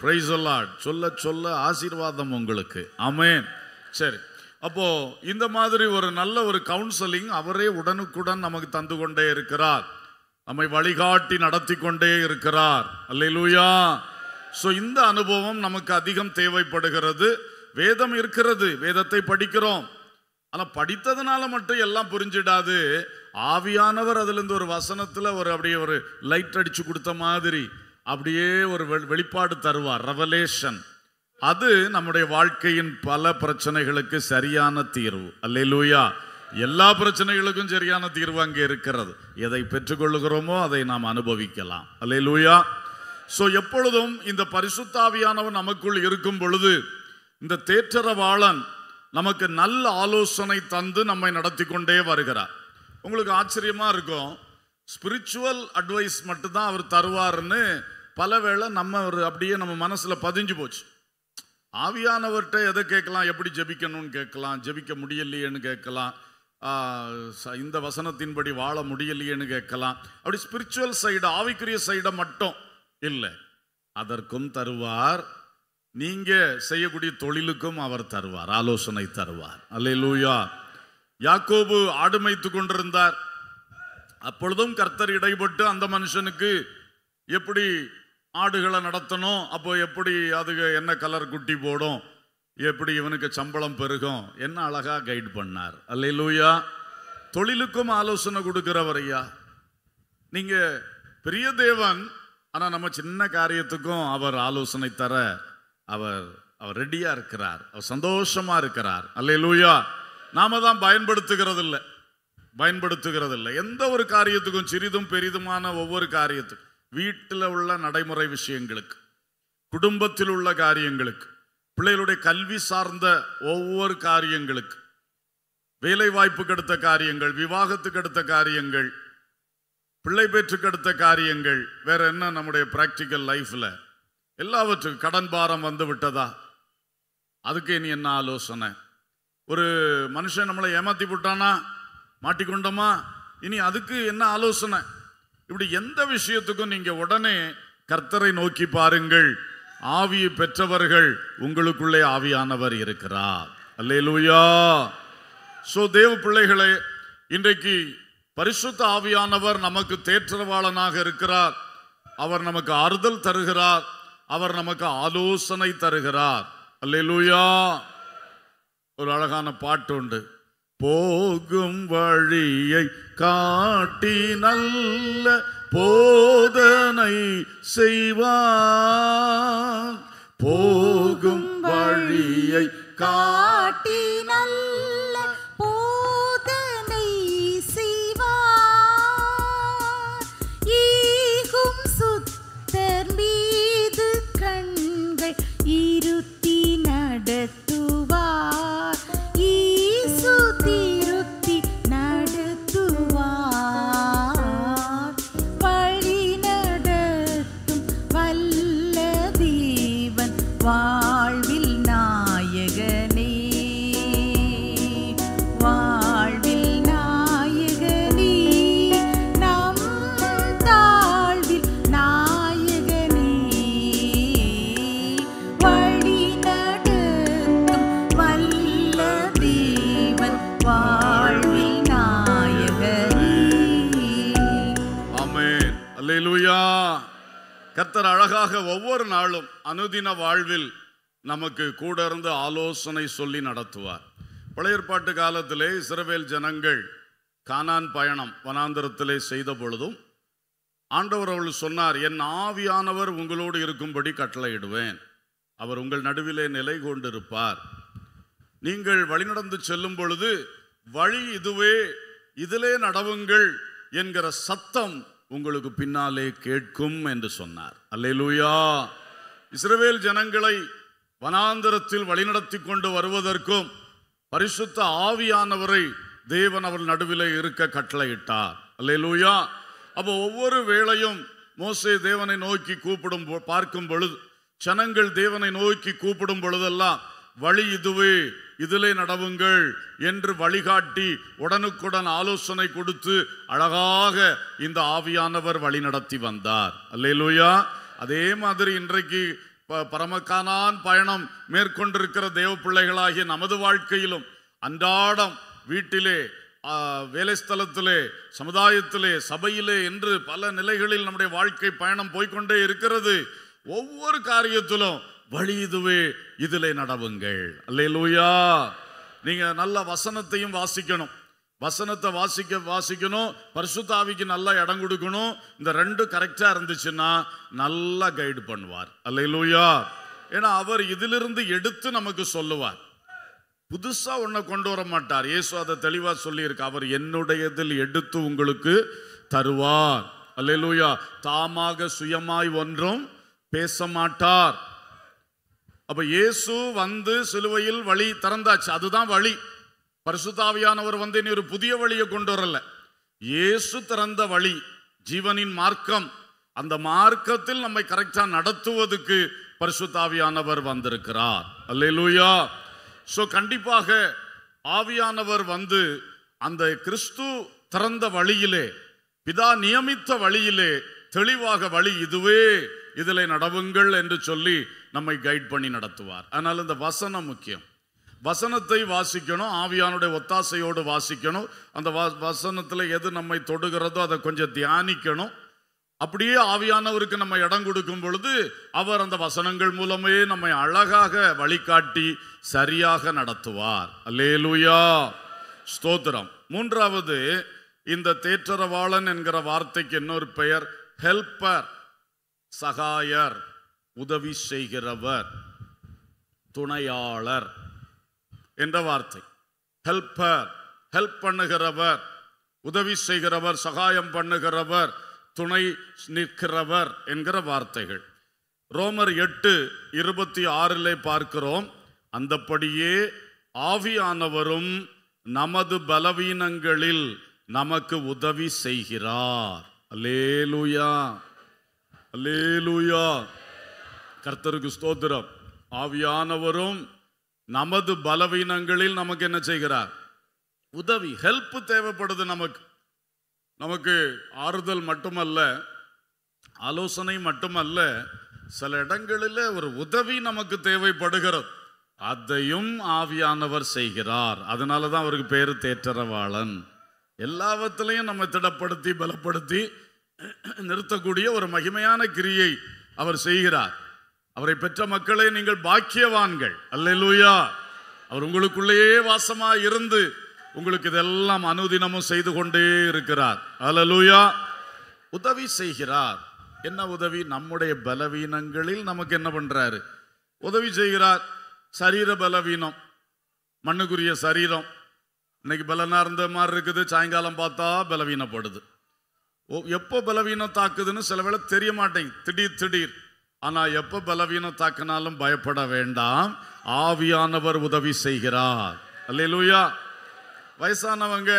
பிரைஸ் சொல்ல சொல்ல ஆசீர்வாதம் உங்களுக்கு அமேன் சரி அப்போ இந்த மாதிரி ஒரு நல்ல ஒரு கவுன்சலிங் அவரே உடனுக்குடன் நமக்கு தந்து கொண்டே இருக்கிறார் நம்மை வழிகாட்டி நடத்தி கொண்டே இருக்கிறார் அல்லே லூயா ஸோ இந்த அனுபவம் நமக்கு அதிகம் தேவைப்படுகிறது வேதம் இருக்கிறது வேதத்தை படிக்கிறோம் ஆனால் படித்ததுனால மட்டும் எல்லாம் புரிஞ்சிடாது ஆவியானவர் அதுலேருந்து ஒரு வசனத்தில் ஒரு அப்படியே ஒரு லைட் அடித்து கொடுத்த மாதிரி அப்படியே ஒரு வெளிப்பாடு தருவார் ரெவலேஷன் அது நம்முடைய வாழ்க்கையின் பல பிரச்சனைகளுக்கு சரியான தீர்வு லூயா எல்லா பிரச்சனைகளுக்கும் சரியான தீர்வு அங்கே இருக்கிறது எதை பெற்றுக்கொள்கிறோமோ அதை நாம் அனுபவிக்கலாம் லூயா ஸோ எப்பொழுதும் இந்த பரிசுத்தாவியானவன் நமக்குள் இருக்கும் பொழுது இந்த தேற்றரவாளன் நமக்கு நல்ல ஆலோசனை தந்து நம்மை நடத்தி கொண்டே வருகிறார் உங்களுக்கு ஆச்சரியமாக இருக்கும் ஸ்பிரிச்சுவல் அட்வைஸ் மட்டும்தான் அவர் தருவார்னு பல வேளை நம்ம ஒரு அப்படியே நம்ம மனசில் பதிஞ்சு போச்சு ஆவியானவர்கிட்ட எதை கேட்கலாம் எப்படி ஜெபிக்கணும்னு கேட்கலாம் ஜெபிக்க முடியலையேன்னு கேட்கலாம் இந்த வசனத்தின்படி வாழ முடியலையேன்னு கேட்கலாம் அப்படி ஸ்பிரிச்சுவல் சைடு ஆவிக்குரிய சைடை மட்டும் இல்லை அதற்கும் தருவார் நீங்க செய்யக்கூடிய தொழிலுக்கும் அவர் தருவார் ஆலோசனை தருவார் அல்ல லூயா யாக்கோபு ஆடு கொண்டிருந்தார் அப்பொழுதும் கர்த்தர் இடைப்பட்டு அந்த மனுஷனுக்கு எப்படி ஆடுகளை நடத்தணும் அப்போ எப்படி அதுக்கு என்ன கலர் குட்டி போடும் எப்படி இவனுக்கு சம்பளம் பெருகும் என்ன அழகா கைட் பண்ணார் அல்ல லூயா தொழிலுக்கும் ஆலோசனை கொடுக்கிறவரையா நீங்க பெரிய தேவன் ஆனால் நம்ம சின்ன காரியத்துக்கும் அவர் ஆலோசனை தர அவர் அவர் ரெடியாக இருக்கிறார் அவர் சந்தோஷமாக இருக்கிறார் அல்ல லூயா நாம தான் பயன்படுத்துகிறது இல்லை பயன்படுத்துகிறது இல்லை எந்த ஒரு காரியத்துக்கும் சிறிதும் பெரிதுமான ஒவ்வொரு காரியத்துக்கும் வீட்டில் உள்ள நடைமுறை விஷயங்களுக்கு குடும்பத்தில் உள்ள காரியங்களுக்கு பிள்ளைகளுடைய கல்வி சார்ந்த ஒவ்வொரு காரியங்களுக்கு வேலை வாய்ப்புக்கு எடுத்த காரியங்கள் விவாகத்துக்கு எடுத்த காரியங்கள் பிள்ளை பெற்றுக்கெடுத்த காரியங்கள் வேற என்ன நம்முடைய பிராக்டிக்கல் லைஃப்பில் எல்லாவற்றுக்கும் கடன் பாரம் வந்து விட்டதா அதுக்கு இனி என்ன ஆலோசனை ஒரு மனுஷன் நம்மளை ஏமாற்றி போட்டானா மாட்டிக்கொண்டோமா இனி அதுக்கு என்ன ஆலோசனை இப்படி எந்த விஷயத்துக்கும் நீங்கள் உடனே கர்த்தரை நோக்கி பாருங்கள் ஆவியை பெற்றவர்கள் உங்களுக்குள்ளே ஆவியானவர் இருக்கிறார் அல்லேலூயா ஸோ தேவ பிள்ளைகளை இன்றைக்கு பரிசுத்த ஆவியானவர் நமக்கு தேற்றவாளனாக இருக்கிறார் அவர் நமக்கு ஆறுதல் தருகிறார் அவர் நமக்கு ஆலோசனை தருகிறார் அல்லூயா ஒரு அழகான பாட்டு உண்டு போகும் வழியை காட்டி நல்ல போதனை செய்வார் போகும் வழியை காட்டி நல்ல அல்லா கத்தர் அழகாக ஒவ்வொரு நாளும் அனுதின வாழ்வில் நமக்கு கூட இருந்து ஆலோசனை சொல்லி நடத்துவார் பழையற்பாட்டு காலத்திலே இஸ்ரவேல் ஜனங்கள் கானான் பயணம் வனாந்திரத்திலே செய்த பொழுதும் ஆண்டவர் அவள் சொன்னார் என் ஆவியானவர் உங்களோடு இருக்கும்படி கட்டளையிடுவேன் அவர் உங்கள் நடுவிலே நிலை கொண்டிருப்பார் நீங்கள் வழிநடந்து செல்லும் பொழுது வழி இதுவே இதிலே நடவுங்கள் என்கிற சத்தம் உங்களுக்கு பின்னாலே கேட்கும் என்று சொன்னார் அல்லேலூயா இஸ்ரவேல் ஜனங்களை வனாந்தரத்தில் வழிநடத்தி கொண்டு வருவதற்கும் பரிசுத்த ஆவியானவரை தேவன் அவர் நடுவில் இருக்க கட்டளையிட்டார் அல்லேலூயா அப்போ ஒவ்வொரு வேளையும் மோசே தேவனை நோக்கி கூப்பிடும் பார்க்கும் பொழுது ஜனங்கள் தேவனை நோக்கி கூப்பிடும் பொழுதெல்லாம் வழி இதுவே இதிலே நடவுங்கள் என்று வழிகாட்டி உடனுக்குடன் ஆலோசனை கொடுத்து அழகாக இந்த ஆவியானவர் வழி நடத்தி வந்தார் அல்லேலூயா அதே மாதிரி இன்றைக்கு பரமக்கானான் பயணம் மேற்கொண்டிருக்கிற தேவ பிள்ளைகளாகிய நமது வாழ்க்கையிலும் அன்றாடம் வீட்டிலே வேலை ஸ்தலத்திலே சமுதாயத்திலே சபையிலே என்று பல நிலைகளில் நம்முடைய வாழ்க்கை பயணம் போய்கொண்டே இருக்கிறது ஒவ்வொரு காரியத்திலும் வழி இதுவே இதில் நடவுங்கள் அல்லையிலூயா நீங்கள் நல்ல வசனத்தையும் வாசிக்கணும் வசனத்தை வாசிக்க வாசிக்கணும் பரிசுத்தாவிக்கு நல்லா இடம் கொடுக்கணும் இந்த ரெண்டும் கரெக்டாக இருந்துச்சுன்னா நல்லா கைடு பண்ணுவார் அல்லையிலூயா ஏன்னா அவர் இதிலிருந்து எடுத்து நமக்கு சொல்லுவார் புதுசாக ஒன்றை கொண்டு வர மாட்டார் இயேசு அதை தெளிவாக சொல்லியிருக்கு அவர் என்னுடையதில் எடுத்து உங்களுக்கு தருவார் அல்லையிலூயா தாமாக சுயமாய் ஒன்றும் பேச மாட்டார் அப்போ இயேசு வந்து சிலுவையில் வழி திறந்தாச்சு அதுதான் வழி பரிசுத்தாவியானவர் வந்து இனி ஒரு புதிய வழியை கொண்டு வரல இயேசு திறந்த வழி ஜீவனின் மார்க்கம் அந்த மார்க்கத்தில் நம்மை கரெக்டாக நடத்துவதுக்கு பரிசுத்தாவியானவர் வந்திருக்கிறார் அல்லேலூயா ஸோ கண்டிப்பாக ஆவியானவர் வந்து அந்த கிறிஸ்து திறந்த வழியிலே பிதா நியமித்த வழியிலே தெளிவாக வழி இதுவே இதில் நடவுங்கள் என்று சொல்லி நம்மை கைட் பண்ணி நடத்துவார் அதனால் இந்த வசனம் முக்கியம் வசனத்தை வாசிக்கணும் ஆவியானுடைய ஒத்தாசையோடு வாசிக்கணும் அந்த வ வசனத்தில் எது நம்மை தொடுகிறதோ அதை கொஞ்சம் தியானிக்கணும் அப்படியே ஆவியானவருக்கு நம்ம இடம் கொடுக்கும் பொழுது அவர் அந்த வசனங்கள் மூலமே நம்மை அழகாக வழிகாட்டி சரியாக நடத்துவார் அல்லேலுயா ஸ்தோத்திரம் மூன்றாவது இந்த தேற்றரவாளன் என்கிற வார்த்தைக்கு இன்னொரு பெயர் ஹெல்பர் சகாயர் உதவி செய்கிறவர் துணையாளர் என்ற வார்த்தை ஹெல்பர் ஹெல்ப் பண்ணுகிறவர் உதவி செய்கிறவர் சகாயம் பண்ணுகிறவர் துணை நிற்கிறவர் என்கிற வார்த்தைகள் ரோமர் எட்டு இருபத்தி ஆறில் பார்க்கிறோம் அந்தப்படியே ஆவியானவரும் நமது பலவீனங்களில் நமக்கு உதவி செய்கிறார் அலேலுயா அலேலுயா கர்த்தருக்கு ஸ்தோத்திரம் ஆவியானவரும் நமது பலவீனங்களில் நமக்கு என்ன செய்கிறார் உதவி ஹெல்ப் தேவைப்படுது நமக்கு நமக்கு ஆறுதல் மட்டுமல்ல ஆலோசனை மட்டுமல்ல சில இடங்களில் ஒரு உதவி நமக்கு தேவைப்படுகிறது அதையும் ஆவியானவர் செய்கிறார் அதனால தான் அவருக்கு பேர் தேற்றரவாளன் எல்லாவற்றிலையும் நம்ம திடப்படுத்தி பலப்படுத்தி நிறுத்தக்கூடிய ஒரு மகிமையான கிரியை அவர் செய்கிறார் அவரை பெற்ற மக்களே நீங்கள் பாக்கியவான்கள் அல்லூயா அவர் உங்களுக்குள்ளேயே வாசமா இருந்து உங்களுக்கு இதெல்லாம் அனுதினமும் செய்து கொண்டே இருக்கிறார் அலலூயா உதவி செய்கிறார் என்ன உதவி நம்முடைய பலவீனங்களில் நமக்கு என்ன பண்றாரு உதவி செய்கிறார் சரீர பலவீனம் மண்ணுக்குரிய சரீரம் இன்னைக்கு பலனா இருந்த மாதிரி இருக்குது சாயங்காலம் பார்த்தா பலவீனப்படுது எப்போ பலவீனம் தாக்குதுன்னு சில வேளை தெரிய மாட்டேங்குது திடீர் திடீர் ஆனால் எப்போ பலவீனம் தாக்கினாலும் பயப்பட வேண்டாம் ஆவியானவர் உதவி செய்கிறார் அல்லையிலூயா வயசானவங்க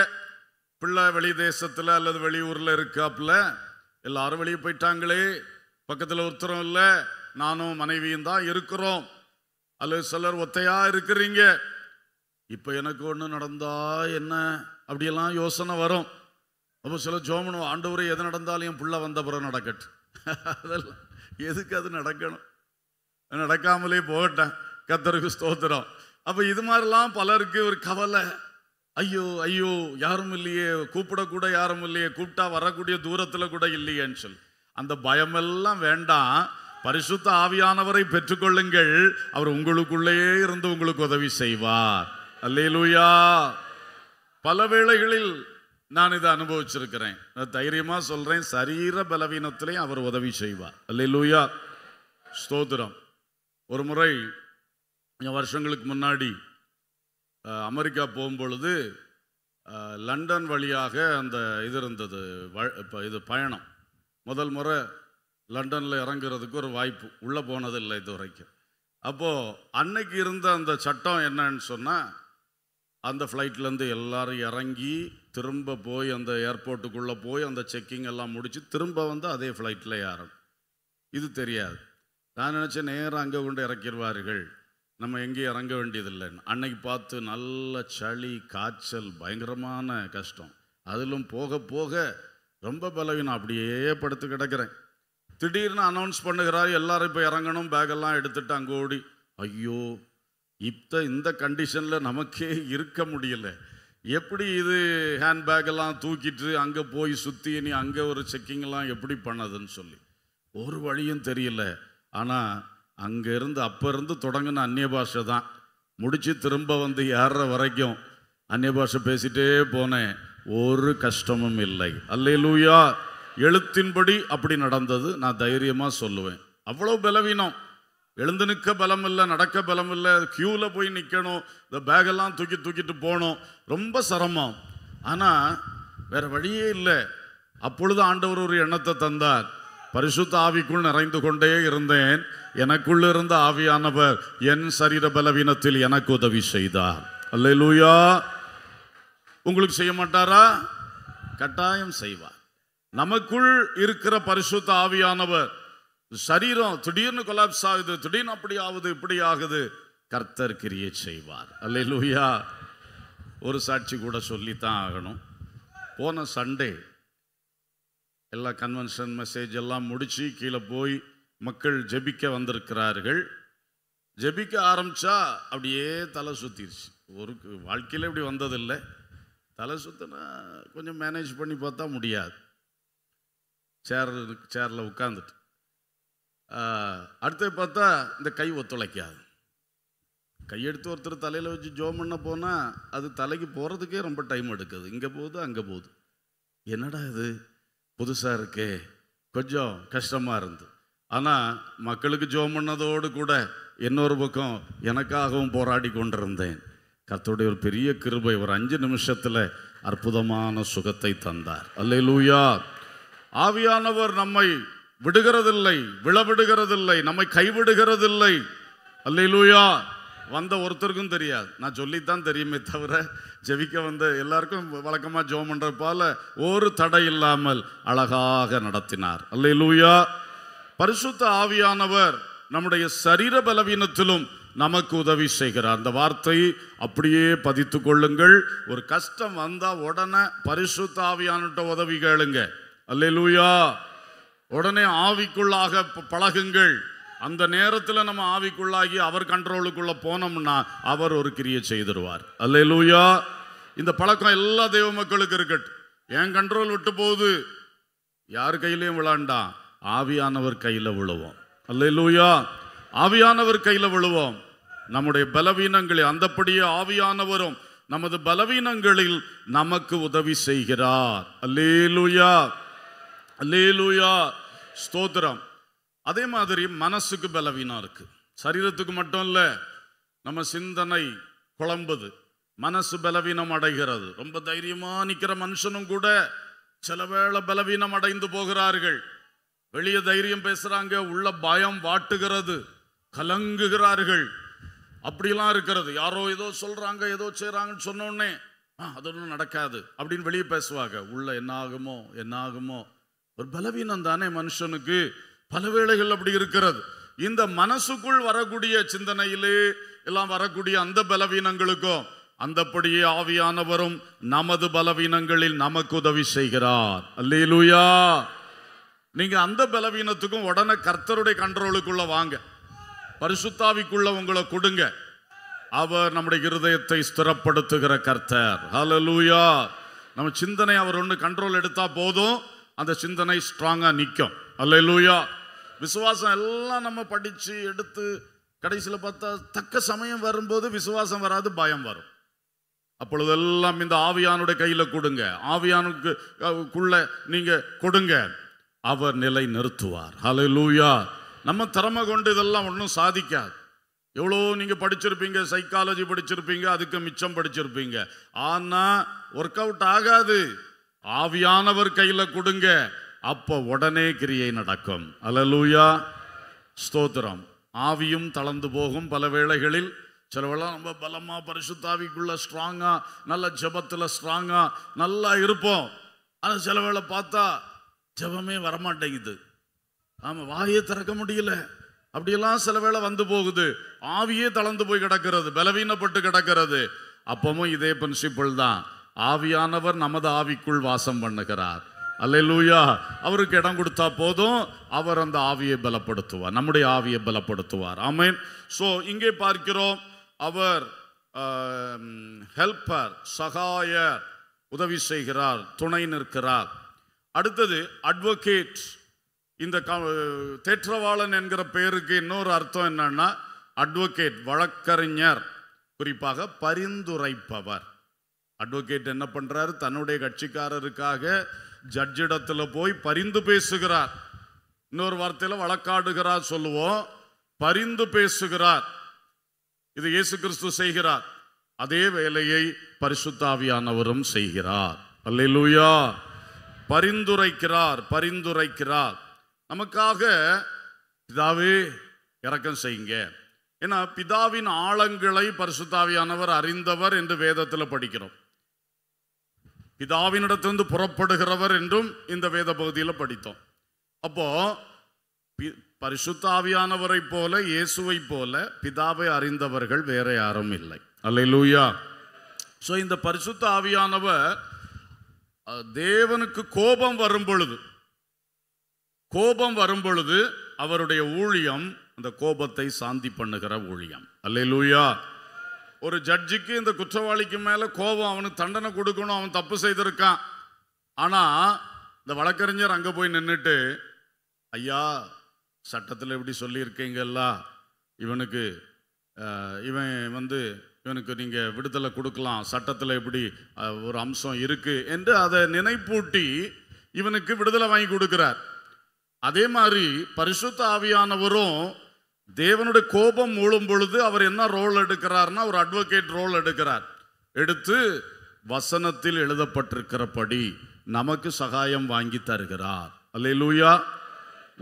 பிள்ளை வெளி தேசத்தில் அல்லது வெளியூரில் இருக்காப்புல எல்லாரும் வெளியே போயிட்டாங்களே பக்கத்தில் ஒருத்தரும் இல்லை நானும் மனைவியும் தான் இருக்கிறோம் அல்லது சிலர் ஒத்தையா இருக்கிறீங்க இப்போ எனக்கு ஒன்று நடந்தா என்ன அப்படியெல்லாம் யோசனை வரும் அப்போ சில ஜோமனும் உரை எது நடந்தாலும் என் பிள்ளை வந்த பிறகு நடக்கட்டு அதெல்லாம் எதுக்கு அது நடக்கணும் நடக்காமலே போகட்டேன் கத்தருக்கு ஸ்தோத்திரம் அப்போ இது மாதிரிலாம் பலருக்கு ஒரு கவலை ஐயோ ஐயோ யாரும் இல்லையே கூப்பிடக்கூட யாரும் இல்லையே கூப்பிட்டா வரக்கூடிய தூரத்தில் கூட இல்லையேன்னு சொல்லி அந்த பயமெல்லாம் வேண்டாம் பரிசுத்த ஆவியானவரை பெற்றுக்கொள்ளுங்கள் அவர் உங்களுக்குள்ளேயே இருந்து உங்களுக்கு உதவி செய்வார் அல்லேலூயா பல வேளைகளில் நான் இதை அனுபவிச்சிருக்கிறேன் தைரியமாக சொல்கிறேன் சரீர பலவீனத்திலையும் அவர் உதவி செய்வார் லூயா ஸ்தோத்திரம் ஒரு முறை வருஷங்களுக்கு முன்னாடி அமெரிக்கா போகும்பொழுது லண்டன் வழியாக அந்த இது இருந்தது இது பயணம் முதல் முறை லண்டனில் இறங்குறதுக்கு ஒரு வாய்ப்பு உள்ளே போனதில்லை இது வரைக்கும் அப்போது அன்னைக்கு இருந்த அந்த சட்டம் என்னன்னு சொன்னால் அந்த ஃப்ளைட்லேருந்து எல்லோரும் இறங்கி திரும்ப போய் அந்த ஏர்போர்ட்டுக்குள்ளே போய் அந்த செக்கிங் எல்லாம் முடித்து திரும்ப வந்து அதே ஃப்ளைட்டில் ஏறும் இது தெரியாது நான் நினச்சேன் நேராக அங்கே கொண்டு இறக்கிடுவார்கள் நம்ம எங்கேயும் இறங்க வேண்டியதில்லைன்னு அன்னைக்கு பார்த்து நல்ல சளி காய்ச்சல் பயங்கரமான கஷ்டம் அதிலும் போக போக ரொம்ப பலவீனம் அப்படியே படுத்து கிடக்கிறேன் திடீர்னு அனௌன்ஸ் பண்ணுகிறார் எல்லாரும் இப்போ இறங்கணும் பேக்கெல்லாம் எடுத்துட்டு அங்கே ஓடி ஐயோ இப்போ இந்த கண்டிஷனில் நமக்கே இருக்க முடியலை எப்படி இது எல்லாம் தூக்கிட்டு அங்கே போய் சுற்றி நீ அங்கே ஒரு செக்கிங்லாம் எப்படி பண்ணதுன்னு சொல்லி ஒரு வழியும் தெரியல ஆனால் அங்கேருந்து அப்போ இருந்து தொடங்கின அந்நிய பாஷை தான் முடித்து திரும்ப வந்து ஏற வரைக்கும் அந்நிய பாஷை பேசிட்டே போனேன் ஒரு கஷ்டமும் இல்லை அல்லையிலூயா எழுத்தின்படி அப்படி நடந்தது நான் தைரியமாக சொல்லுவேன் அவ்வளோ பலவீனம் எழுந்து நிற்க பலம் இல்லை நடக்க பலம் இல்லை க்யூவில் போய் நிற்கணும் இந்த பேகெல்லாம் தூக்கி தூக்கிட்டு போகணும் ரொம்ப சிரமம் ஆனால் வேறு வழியே இல்லை அப்பொழுது ஆண்டவர் ஒரு எண்ணத்தை தந்தார் பரிசுத்த ஆவிக்குள் நிறைந்து கொண்டே இருந்தேன் எனக்குள் இருந்த ஆவியானவர் என் சரீர பலவீனத்தில் எனக்கு உதவி செய்தார் அல்ல லூயா உங்களுக்கு செய்ய மாட்டாரா கட்டாயம் செய்வார் நமக்குள் இருக்கிற பரிசுத்த ஆவியானவர் சரீரம் திடீர்னு கொலாப்ஸ் ஆகுது திடீர்னு அப்படி ஆகுது இப்படி ஆகுது கர்த்தர் கிரியை செய்வார் அல்ல லூயா ஒரு சாட்சி கூட சொல்லித்தான் ஆகணும் போன சண்டே எல்லா கன்வென்ஷன் மெசேஜ் எல்லாம் முடித்து கீழே போய் மக்கள் ஜெபிக்க வந்திருக்கிறார்கள் ஜெபிக்க ஆரம்பித்தா அப்படியே தலை சுற்றிடுச்சு ஒரு வாழ்க்கையில் இப்படி வந்ததில்லை தலை சுற்றினா கொஞ்சம் மேனேஜ் பண்ணி பார்த்தா முடியாது சேர் சேரில் உட்காந்துட்டு அடுத்தது பார்த்தா இந்த கை ஒத்துழைக்காது கையெடுத்து ஒருத்தர் தலையில் வச்சு ஜோம் பண்ண போனால் அது தலைக்கு போகிறதுக்கே ரொம்ப டைம் எடுக்குது இங்கே போகுது அங்கே போகுது என்னடா இது புதுசாக இருக்கே கொஞ்சம் கஷ்டமாக இருந்து ஆனால் மக்களுக்கு ஜோம் பண்ணதோடு கூட இன்னொரு பக்கம் எனக்காகவும் போராடி கொண்டிருந்தேன் கத்தோடைய ஒரு பெரிய கிருபை ஒரு அஞ்சு நிமிஷத்தில் அற்புதமான சுகத்தை தந்தார் அல்ல லூயா ஆவியானவர் நம்மை விடுகிறதில்லை விழவிடுகிறதில்லை நம்மை கைவிடுகிறதில்லை அல்லையிலூயா வந்த ஒருத்தருக்கும் தெரியாது நான் சொல்லித்தான் தெரியுமே தவிர ஜெபிக்க வந்த எல்லாருக்கும் வழக்கமாக ஜோம் பண்ணுறப்பால ஒரு தடை இல்லாமல் அழகாக நடத்தினார் அல்லையிலூயா பரிசுத்த ஆவியானவர் நம்முடைய சரீர பலவீனத்திலும் நமக்கு உதவி செய்கிறார் அந்த வார்த்தை அப்படியே பதித்து கொள்ளுங்கள் ஒரு கஷ்டம் வந்தால் உடனே பரிசுத்த ஆவியானிட்ட உதவி கேளுங்க அல்லையிலூயா உடனே ஆவிக்குள்ளாக பழகுங்கள் அந்த நேரத்தில் நம்ம ஆவிக்குள்ளாகி அவர் கண்ட்ரோலுக்குள்ளே போனோம்னா அவர் ஒரு கிரியை செய்திருவார் அல்ல லூயா இந்த பழக்கம் எல்லா தெய்வ மக்களுக்கு இருக்கட்டும் என் கண்ட்ரோல் விட்டு போகுது யார் கையிலையும் விழாண்டா ஆவியானவர் கையில் விழுவோம் அல்ல லூயா ஆவியானவர் கையில் விழுவோம் நம்முடைய பலவீனங்களில் அந்தப்படியே ஆவியானவரும் நமது பலவீனங்களில் நமக்கு உதவி செய்கிறார் அல்லேலுயா அல்லேலூயா ஸ்தோத்திரம் அதே மாதிரி மனசுக்கு பலவீனம் இருக்குது சரீரத்துக்கு மட்டும் இல்லை நம்ம சிந்தனை குழம்புது மனசு பலவீனம் அடைகிறது ரொம்ப தைரியமாக நிற்கிற மனுஷனும் கூட சில வேளை பலவீனம் அடைந்து போகிறார்கள் வெளியே தைரியம் பேசுகிறாங்க உள்ள பயம் வாட்டுகிறது கலங்குகிறார்கள் அப்படிலாம் இருக்கிறது யாரோ ஏதோ சொல்கிறாங்க ஏதோ செய்கிறாங்கன்னு சொன்னோடனே அது ஒன்றும் நடக்காது அப்படின்னு வெளியே பேசுவாங்க உள்ள என்ன ஆகுமோ என்ன ஆகுமோ ஒரு பலவீனம் தானே மனுஷனுக்கு பல வேளைகள் அப்படி இருக்கிறது இந்த மனசுக்குள் வரக்கூடிய சிந்தனையிலே எல்லாம் வரக்கூடிய அந்த பலவீனங்களுக்கும் அந்தப்படியே ஆவியானவரும் நமது பலவீனங்களில் நமக்கு உதவி செய்கிறார் அல்லேலூயா நீங்க அந்த பலவீனத்துக்கும் உடனே கர்த்தருடைய கண்ட்ரோலுக்குள்ள வாங்க பரிசுத்தாவிக்குள்ள உங்களை கொடுங்க அவர் நம்முடைய இருதயத்தை ஸ்திரப்படுத்துகிற கர்த்தர் ஹலலூயா நம்ம சிந்தனை அவர் ஒன்று கண்ட்ரோல் எடுத்தா போதும் அந்த சிந்தனை ஸ்ட்ராங்காக நிற்கும் அல்ல லூயா விசுவாசம் எல்லாம் நம்ம படித்து எடுத்து கடைசியில் பார்த்தா தக்க சமயம் வரும்போது விசுவாசம் வராது பயம் வரும் அப்பொழுது எல்லாம் இந்த ஆவியானுடைய கையில் கொடுங்க ஆவியானுக்குள்ளே நீங்கள் கொடுங்க அவர் நிலை நிறுத்துவார் ஹலோ லூயா நம்ம திறமை கொண்டு இதெல்லாம் ஒன்றும் சாதிக்காது எவ்வளோ நீங்கள் படிச்சிருப்பீங்க சைக்காலஜி படிச்சிருப்பீங்க அதுக்கு மிச்சம் படிச்சிருப்பீங்க ஆனால் ஒர்க் அவுட் ஆகாது ஆவியானவர் கையில் கொடுங்க அப்போ உடனே கிரியை நடக்கும் அலலூயா ஸ்தோத்திரம் ஆவியும் தளர்ந்து போகும் பல வேளைகளில் சிலவெல்லாம் ரொம்ப பலமாக பரிசுத்தாவிக்குள்ள ஸ்ட்ராங்காக நல்ல ஜபத்தில் ஸ்ட்ராங்காக நல்லா இருப்போம் ஆனால் சில வேளை பார்த்தா ஜபமே வரமாட்டேங்குது ஆமாம் வாயை திறக்க முடியல அப்படியெல்லாம் சில வேளை வந்து போகுது ஆவியே தளர்ந்து போய் கிடக்கிறது பலவீனப்பட்டு கிடக்கிறது அப்பவும் இதே பிரின்சிபிள் தான் ஆவியானவர் நமது ஆவிக்குள் வாசம் பண்ணுகிறார் அல்லூயா அவருக்கு இடம் கொடுத்தா போதும் அவர் அந்த ஆவியை பலப்படுத்துவார் நம்முடைய ஆவியை பலப்படுத்துவார் ஆமேன் ஸோ இங்கே பார்க்கிறோம் அவர் ஹெல்பர் சகாயர் உதவி செய்கிறார் துணை நிற்கிறார் அடுத்தது அட்வொகேட் இந்த தேற்றவாளன் என்கிற பெயருக்கு இன்னொரு அர்த்தம் என்னன்னா அட்வொகேட் வழக்கறிஞர் குறிப்பாக பரிந்துரைப்பவர் அட்வொகேட் என்ன பண்ணுறாரு தன்னுடைய கட்சிக்காரருக்காக ஜட்ஜிடத்தில் போய் பரிந்து பேசுகிறார் இன்னொரு வார்த்தையில் வழக்காடுகிறார் சொல்லுவோம் பரிந்து பேசுகிறார் இது இயேசு கிறிஸ்து செய்கிறார் அதே வேலையை பரிசுத்தாவியானவரும் செய்கிறார் அல்லூயா பரிந்துரைக்கிறார் பரிந்துரைக்கிறார் நமக்காக பிதாவே இறக்கம் செய்யுங்க ஏன்னா பிதாவின் ஆழங்களை பரிசுத்தாவியானவர் அறிந்தவர் என்று வேதத்தில் படிக்கிறோம் பிதாவினிடத்திலிருந்து புறப்படுகிறவர் என்றும் இந்த வேத பகுதியில் படித்தோம் அப்போ ஆவியானவரை போல இயேசுவை போல பிதாவை அறிந்தவர்கள் வேற யாரும் இல்லை அல்ல லூயா ஸோ இந்த பரிசுத்த ஆவியானவர் தேவனுக்கு கோபம் வரும் பொழுது கோபம் வரும் பொழுது அவருடைய ஊழியம் அந்த கோபத்தை சாந்தி பண்ணுகிற ஊழியம் அல்ல லூயா ஒரு ஜட்ஜுக்கு இந்த குற்றவாளிக்கு மேலே கோபம் அவனுக்கு தண்டனை கொடுக்கணும் அவன் தப்பு செய்திருக்கான் ஆனால் இந்த வழக்கறிஞர் அங்கே போய் நின்றுட்டு ஐயா சட்டத்தில் எப்படி சொல்லியிருக்கீங்கல்ல இவனுக்கு இவன் வந்து இவனுக்கு நீங்கள் விடுதலை கொடுக்கலாம் சட்டத்தில் எப்படி ஒரு அம்சம் இருக்குது என்று அதை நினைப்பூட்டி இவனுக்கு விடுதலை வாங்கி கொடுக்குறார் அதே மாதிரி பரிசுத்த ஆவியானவரும் தேவனுடைய கோபம் மூழும் பொழுது அவர் என்ன ரோல் எடுக்கிறார்னா ஒரு அட்வொகேட் ரோல் எடுக்கிறார் எடுத்து வசனத்தில் எழுதப்பட்டிருக்கிறபடி நமக்கு சகாயம் வாங்கி தருகிறார் அல்ல லூயா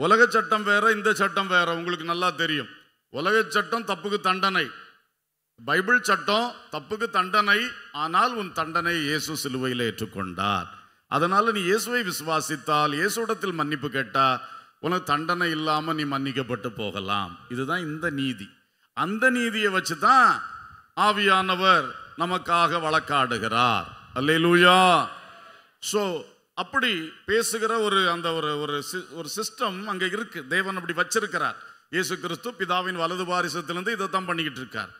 உலக சட்டம் வேற இந்த சட்டம் வேற உங்களுக்கு நல்லா தெரியும் உலக சட்டம் தப்புக்கு தண்டனை பைபிள் சட்டம் தப்புக்கு தண்டனை ஆனால் உன் தண்டனை இயேசு சிலுவையில் ஏற்றுக்கொண்டார் அதனால நீ இயேசுவை விசுவாசித்தால் இயேசுடத்தில் மன்னிப்பு கேட்டால் உனக்கு தண்டனை இல்லாமல் நீ மன்னிக்கப்பட்டு போகலாம் இதுதான் இந்த நீதி அந்த நீதியை வச்சு தான் ஆவியானவர் நமக்காக வழக்காடுகிறார் அல்லே லூயா ஸோ அப்படி பேசுகிற ஒரு அந்த ஒரு ஒரு ஒரு சிஸ்டம் அங்கே இருக்கு தேவன் அப்படி வச்சிருக்கிறார் இயேசு கிறிஸ்து பிதாவின் வலது பாரிசத்திலிருந்து இதை தான் பண்ணிக்கிட்டு இருக்கார்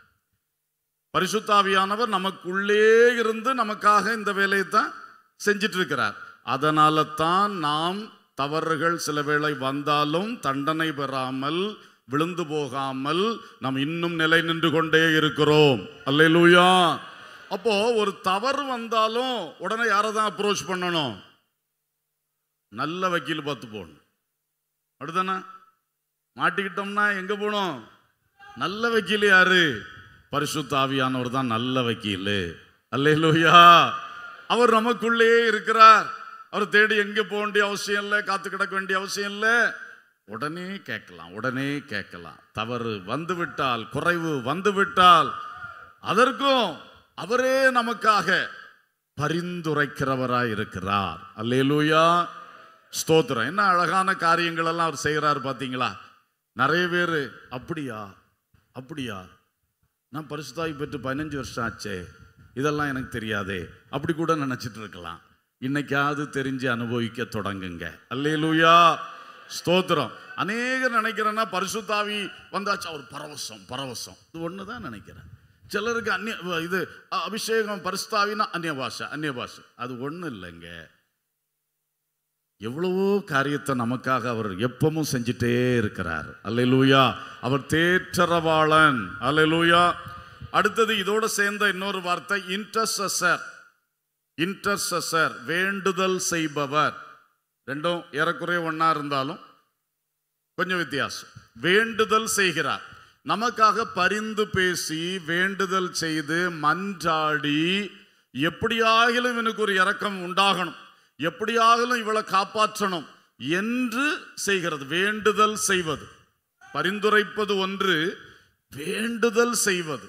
பரிசுத்தாவியானவர் நமக்குள்ளே இருந்து நமக்காக இந்த வேலையை தான் செஞ்சிட்டு இருக்கிறார் அதனால தான் நாம் தவறுகள் சில வேளை வந்தாலும் தண்டனை பெறாமல் விழுந்து போகாமல் நாம் இன்னும் நிலை நின்று கொண்டே இருக்கிறோம் அல்லையிலூயா அப்போ ஒரு தவறு வந்தாலும் உடனே யாரை தான் அப்ரோச் பண்ணணும் நல்ல வக்கீல் பார்த்து போகணும் அப்படிதானே மாட்டிக்கிட்டோம்னா எங்கே போகணும் நல்ல வக்கீல் யாரு பரிசுத்த ஆவியானவர் தான் நல்ல வக்கீல் அல்லையிலூயா அவர் நமக்குள்ளேயே இருக்கிறார் அவரை தேடி எங்கே போக வேண்டிய அவசியம் இல்லை காத்து கிடக்க வேண்டிய அவசியம் இல்லை உடனே கேட்கலாம் உடனே கேட்கலாம் தவறு வந்துவிட்டால் குறைவு வந்துவிட்டால் அதற்கும் அவரே நமக்காக பரிந்துரைக்கிறவராய் இருக்கிறார் அல்லேலூயா ஸ்தோத்திரம் என்ன அழகான காரியங்கள் எல்லாம் அவர் செய்கிறார் பார்த்தீங்களா நிறைய பேர் அப்படியா அப்படியா நான் பரிசுத்தாய் பெற்று பதினஞ்சு வருஷம் ஆச்சே இதெல்லாம் எனக்கு தெரியாதே அப்படி கூட நினச்சிட்டு இருக்கலாம் இன்னைக்காவது தெரிஞ்சு அனுபவிக்க தொடங்குங்க அல்லேலூயா ஸ்தோத்திரம் அநேகர் நினைக்கிறேன்னா பரிசுத்தாவி வந்தாச்சு அவர் பரவசம் பரவசம் இது ஒன்று தான் நினைக்கிறேன் சிலருக்கு அந்நிய இது அபிஷேகம் பரிசுத்தாவினா அந்நிய பாஷை அந்நிய பாஷை அது ஒன்றும் இல்லைங்க எவ்வளவோ காரியத்தை நமக்காக அவர் எப்பவும் செஞ்சிட்டே இருக்கிறார் அல்லூயா அவர் தேற்றரவாளன் அல்லூயா அடுத்தது இதோடு சேர்ந்த இன்னொரு வார்த்தை இன்டர்செசர் இன்டர்செசர் வேண்டுதல் செய்பவர் ரெண்டும் ஏறக்குறைய ஒன்றா இருந்தாலும் கொஞ்சம் வித்தியாசம் வேண்டுதல் செய்கிறார் நமக்காக பரிந்து பேசி வேண்டுதல் செய்து மன்றாடி எப்படியாகிலும் இவனுக்கு ஒரு இறக்கம் உண்டாகணும் எப்படியாகிலும் இவளை காப்பாற்றணும் என்று செய்கிறது வேண்டுதல் செய்வது பரிந்துரைப்பது ஒன்று வேண்டுதல் செய்வது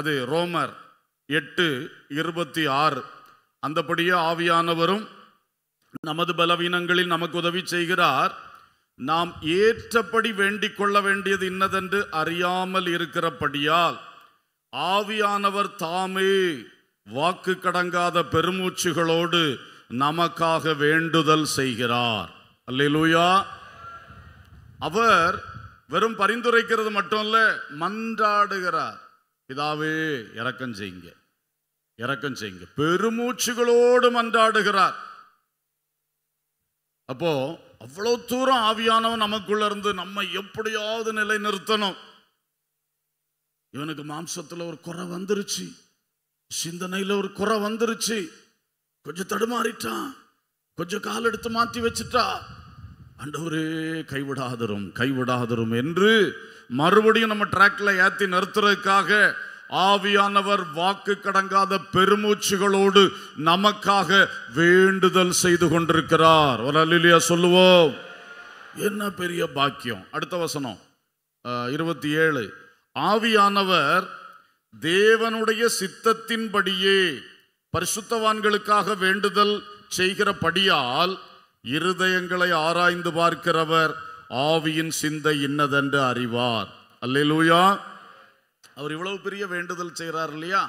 அது ரோமர் எட்டு இருபத்தி ஆறு அந்தபடியே ஆவியானவரும் நமது பலவீனங்களில் நமக்கு உதவி செய்கிறார் நாம் ஏற்றபடி வேண்டிக் கொள்ள வேண்டியது இன்னதென்று அறியாமல் இருக்கிறபடியால் ஆவியானவர் தாமே வாக்கு கடங்காத பெருமூச்சுகளோடு நமக்காக வேண்டுதல் செய்கிறார் அல்லூயா அவர் வெறும் பரிந்துரைக்கிறது மட்டும் இல்லை மன்றாடுகிறார் இதாவே இறக்கம் செய்யுங்க இறக்கம் செய்யுங்க பெருமூச்சுகளோடு மன்றாடுகிறார் அப்போ அவ்வளோ தூரம் ஆவியானவன் நமக்குள்ள இருந்து நம்ம எப்படியாவது நிலை நிறுத்தணும் இவனுக்கு மாம்சத்துல ஒரு குறை வந்துருச்சு சிந்தனையில ஒரு குறை வந்துருச்சு கொஞ்சம் தடுமாறிட்டான் கொஞ்சம் கால் எடுத்து மாற்றி வச்சுட்டா அண்டவரே கைவிடாதரும் கைவிடாதரும் என்று மறுபடியும் நம்ம டிராக்ல ஏற்றி நிறுத்துறதுக்காக ஆவியானவர் வாக்கு கடங்காத பெருமூச்சுகளோடு நமக்காக வேண்டுதல் செய்து கொண்டிருக்கிறார் ஒரு அலிலியா சொல்லுவோம் என்ன பெரிய பாக்கியம் அடுத்த வசனம் இருபத்தி ஏழு ஆவியானவர் தேவனுடைய சித்தத்தின்படியே பரிசுத்தவான்களுக்காக வேண்டுதல் செய்கிறபடியால் இருதயங்களை ஆராய்ந்து பார்க்கிறவர் ஆவியின் சிந்தை இன்னதென்று அறிவார் அல்லேலூயா அவர் இவ்வளவு பெரிய வேண்டுதல் செய்கிறார் இல்லையா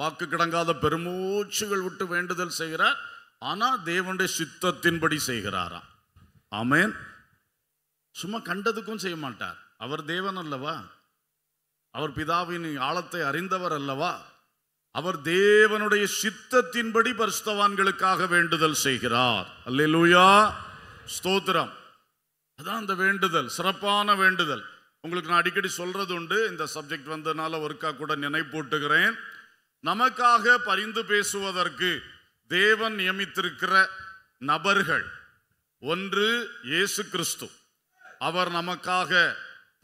வாக்கு கிடங்காத பெருமூச்சுகள் விட்டு வேண்டுதல் செய்கிறார் ஆனால் தேவனுடைய சித்தத்தின்படி செய்கிறாராம் ஆமேன் சும்மா கண்டதுக்கும் செய்ய மாட்டார் அவர் தேவன் அல்லவா அவர் பிதாவின் ஆழத்தை அறிந்தவர் அல்லவா அவர் தேவனுடைய சித்தத்தின்படி பரிசுத்தவான்களுக்காக வேண்டுதல் செய்கிறார் அல்லூயா ஸ்தோத்திரம் அதான் அந்த வேண்டுதல் சிறப்பான வேண்டுதல் உங்களுக்கு நான் அடிக்கடி சொல்கிறது உண்டு இந்த சப்ஜெக்ட் வந்ததுனால ஒருக்கா கூட நினைப்பூட்டுகிறேன் நமக்காக பரிந்து பேசுவதற்கு தேவன் நியமித்திருக்கிற நபர்கள் ஒன்று இயேசு கிறிஸ்து அவர் நமக்காக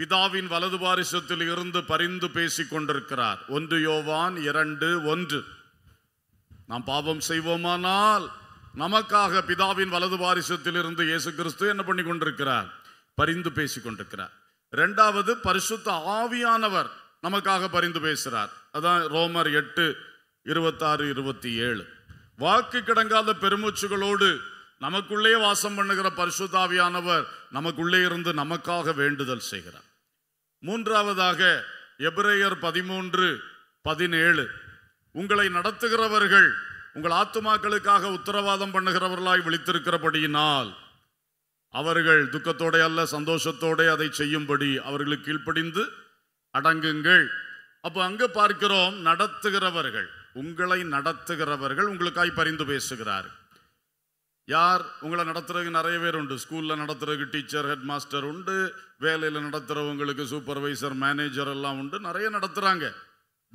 பிதாவின் வலது பாரிசத்தில் இருந்து பரிந்து பேசி கொண்டிருக்கிறார் ஒன்று யோவான் இரண்டு ஒன்று நாம் பாவம் செய்வோமானால் நமக்காக பிதாவின் வலது பாரிசத்தில் இருந்து இயேசு கிறிஸ்து என்ன பண்ணி கொண்டிருக்கிறார் பரிந்து பேசி கொண்டிருக்கிறார் ரெண்டாவது பரிசுத்த ஆவியானவர் நமக்காக பரிந்து பேசுகிறார் அதான் ரோமர் எட்டு இருபத்தாறு இருபத்தி ஏழு வாக்கு கிடங்காத பெருமூச்சுகளோடு நமக்குள்ளே வாசம் பண்ணுகிற பரிசுத்தாவியானவர் நமக்குள்ளே இருந்து நமக்காக வேண்டுதல் செய்கிறார் மூன்றாவதாக எபிரேயர் பதிமூன்று பதினேழு உங்களை நடத்துகிறவர்கள் உங்கள் ஆத்துமாக்களுக்காக உத்தரவாதம் பண்ணுகிறவர்களாய் விழித்திருக்கிறபடியினால் அவர்கள் துக்கத்தோட அல்ல சந்தோஷத்தோட அதை செய்யும்படி அவர்களுக்கு கீழ்ப்படிந்து அடங்குங்கள் அப்போ அங்கே பார்க்கிறோம் நடத்துகிறவர்கள் உங்களை நடத்துகிறவர்கள் உங்களுக்காய் பரிந்து பேசுகிறார் யார் உங்களை நடத்துறதுக்கு நிறைய பேர் உண்டு ஸ்கூலில் நடத்துறதுக்கு டீச்சர் ஹெட் மாஸ்டர் உண்டு வேலையில் நடத்துகிறவங்களுக்கு சூப்பர்வைசர் மேனேஜர் எல்லாம் உண்டு நிறைய நடத்துகிறாங்க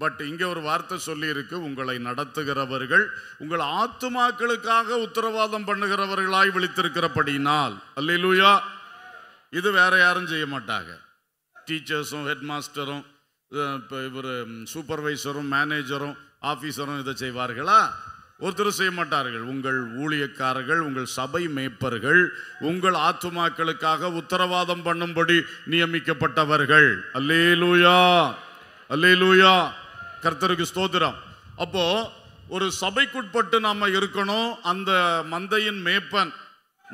பட் இங்கே ஒரு வார்த்தை சொல்லியிருக்கு உங்களை நடத்துகிறவர்கள் உங்கள் ஆத்துமாக்களுக்காக உத்தரவாதம் பண்ணுகிறவர்களாய் விழித்திருக்கிறபடினால் அல்லா இது வேற யாரும் செய்ய மாட்டாங்க டீச்சர்ஸும் ஹெட் மாஸ்டரும் இப்போ இவர் சூப்பர்வைசரும் மேனேஜரும் ஆஃபீஸரும் இதை செய்வார்களா ஒருத்தர் செய்ய மாட்டார்கள் உங்கள் ஊழியக்காரர்கள் உங்கள் சபை மேய்ப்பர்கள் உங்கள் ஆத்துமாக்களுக்காக உத்தரவாதம் பண்ணும்படி நியமிக்கப்பட்டவர்கள் அல்லேலூயா அல்லேலூயா கர்த்தருக்கு ஸ்தோத்திரம் அப்போ ஒரு சபைக்குட்பட்டு நாம இருக்கணும் அந்த மந்தையின் மேப்பன்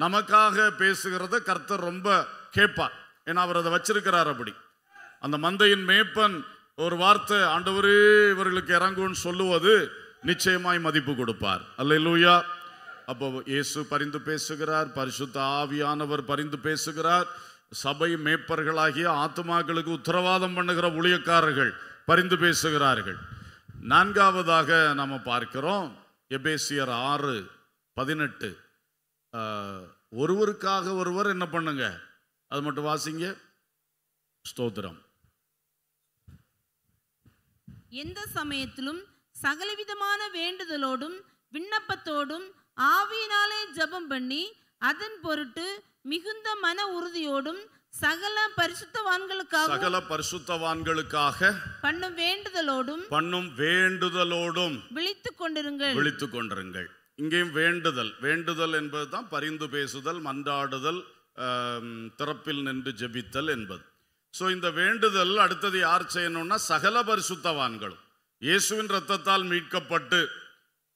நமக்காக பேசுகிறத கர்த்தர் ரொம்ப கேட்பார் ஏன்னா அவர் அதை வச்சிருக்கிறார் அப்படி அந்த மந்தையின் மேப்பன் ஒரு வார்த்தை ஆண்டவரே இவர்களுக்கு இறங்கும்னு சொல்லுவது நிச்சயமாய் மதிப்பு கொடுப்பார் அல்ல இல்லையா அப்போ இயேசு பரிந்து பேசுகிறார் பரிசுத்த ஆவியானவர் பரிந்து பேசுகிறார் சபை மேப்பர்களாகிய ஆத்மாக்களுக்கு உத்தரவாதம் பண்ணுகிற ஊழியக்காரர்கள் பரிந்து பேசுகிறார்கள் நான்காவதாக நாம் பார்க்கிறோம் எபேசியர் ஆறு பதினெட்டு ஒருவருக்காக ஒருவர் என்ன பண்ணுங்க அது மட்டும் வாசிங்க ஸ்தோத்திரம் எந்த சமயத்திலும் சகலவிதமான வேண்டுதலோடும் விண்ணப்பத்தோடும் ஆவியினாலே ஜபம் பண்ணி அதன் பொருட்டு மிகுந்த மன உறுதியோடும் சகல பரிசுத்தவான்களுக்காக சகல பரிசுத்தவான்களுக்காக பண்ணும் வேண்டுதலோடும் பண்ணும் வேண்டுதலோடும் விழித்துக் கொண்டிருங்கள் விழித்துக் கொண்டிருங்கள் இங்கேயும் வேண்டுதல் வேண்டுதல் என்பதுதான் பரிந்து பேசுதல் மன்றாடுதல் திறப்பில் நின்று ஜெபித்தல் என்பது ஸோ இந்த வேண்டுதல் அடுத்தது யார் செய்யணும்னா சகல பரிசுத்தவான்களும் இயேசுவின் ரத்தத்தால் மீட்கப்பட்டு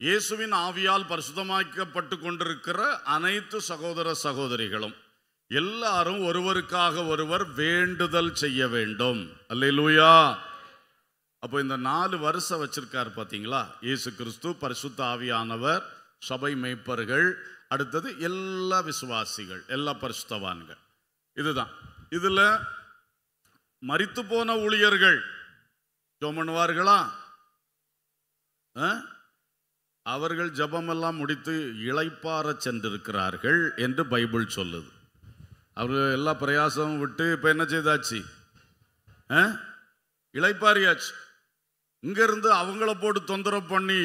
இயேசுவின் ஆவியால் பரிசுத்தமாக்கப்பட்டு கொண்டிருக்கிற அனைத்து சகோதர சகோதரிகளும் எல்லாரும் ஒருவருக்காக ஒருவர் வேண்டுதல் செய்ய வேண்டும் அல்லூயா அப்போ இந்த நாலு வருஷம் வச்சிருக்காரு பார்த்தீங்களா இயேசு கிறிஸ்து பரிசுத்த ஆவியானவர் சபை மெய்ப்பர்கள் அடுத்தது எல்லா விசுவாசிகள் எல்லா பரிசுத்தவான்கள் இதுதான் இதில் மறித்து போன ஊழியர்கள் ஜோமனுவார்களா அவர்கள் ஜபமெல்லாம் முடித்து இழைப்பார சென்றிருக்கிறார்கள் என்று பைபிள் சொல்லுது அவர் எல்லா பிரயாசமும் விட்டு இப்போ என்ன செய்தாச்சு இழைப்பாரியாச்சு இங்கேருந்து அவங்கள போட்டு தொந்தரவு பண்ணி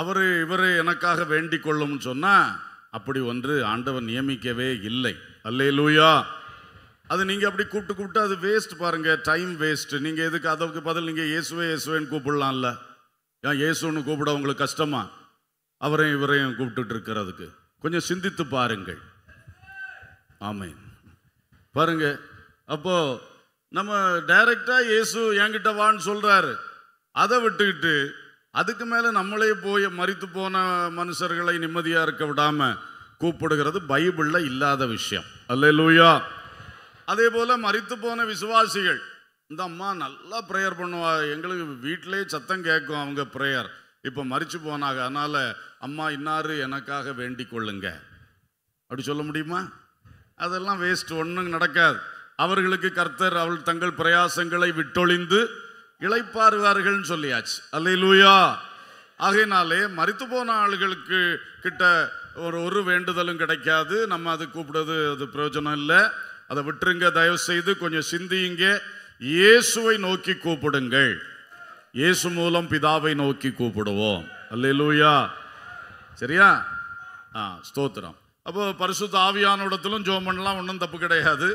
அவர் இவர் எனக்காக வேண்டிக் கொள்ளும்னு சொன்னால் அப்படி ஒன்று ஆண்டவர் நியமிக்கவே இல்லை அல்லே லூயா அது நீங்கள் அப்படி கூப்பிட்டு கூப்பிட்டு அது வேஸ்ட் பாருங்கள் டைம் வேஸ்ட் நீங்கள் எதுக்கு அதற்கு பதில் நீங்கள் இயேசுவே இயேசுவேன்னு கூப்பிடலாம்ல ஏன் இயேசுன்னு கூப்பிட உங்களுக்கு கஷ்டமா அவரையும் இவரையும் கூப்பிட்டுட்டு இருக்கிறதுக்கு கொஞ்சம் சிந்தித்து பாருங்கள் ஆமேன் பாருங்க அப்போ நம்ம டைரக்டா இயேசு என்கிட்ட வான்னு சொல்கிறாரு அதை விட்டுக்கிட்டு அதுக்கு மேலே நம்மளே போய் மறித்து போன மனுஷர்களை நிம்மதியாக இருக்க விடாமல் கூப்பிடுகிறது பைபிளில் இல்லாத விஷயம் அல்ல லூயா அதே போல் மறித்து போன விசுவாசிகள் இந்த அம்மா நல்லா ப்ரேயர் பண்ணுவா எங்களுக்கு வீட்டிலே சத்தம் கேட்கும் அவங்க ப்ரேயர் இப்போ மறித்து போனாங்க அதனால் அம்மா இன்னாரு எனக்காக வேண்டிக் கொள்ளுங்க அப்படி சொல்ல முடியுமா அதெல்லாம் வேஸ்ட் ஒன்றும் நடக்காது அவர்களுக்கு கர்த்தர் அவள் தங்கள் பிரயாசங்களை விட்டொழிந்து இழைப்பாருவார்கள் சொல்லியாச்சு லூயா ஆகையினாலே மறித்து போன ஆளுகளுக்கு கிட்ட ஒரு ஒரு வேண்டுதலும் கிடைக்காது நம்ம அது கூப்பிடுறது அது பிரயோஜனம் இல்லை அதை விட்டுருங்க தயவு செய்து கொஞ்சம் சிந்தியுங்க இயேசுவை நோக்கி கூப்பிடுங்கள் இயேசு மூலம் பிதாவை நோக்கி கூப்பிடுவோம் அல்லையிலூயா சரியா ஆ ஸ்தோத்திரம் அப்போ பரிசுத்த ஆவியானோடத்திலும் ஜோம் பண்ணலாம் ஒன்றும் தப்பு கிடையாது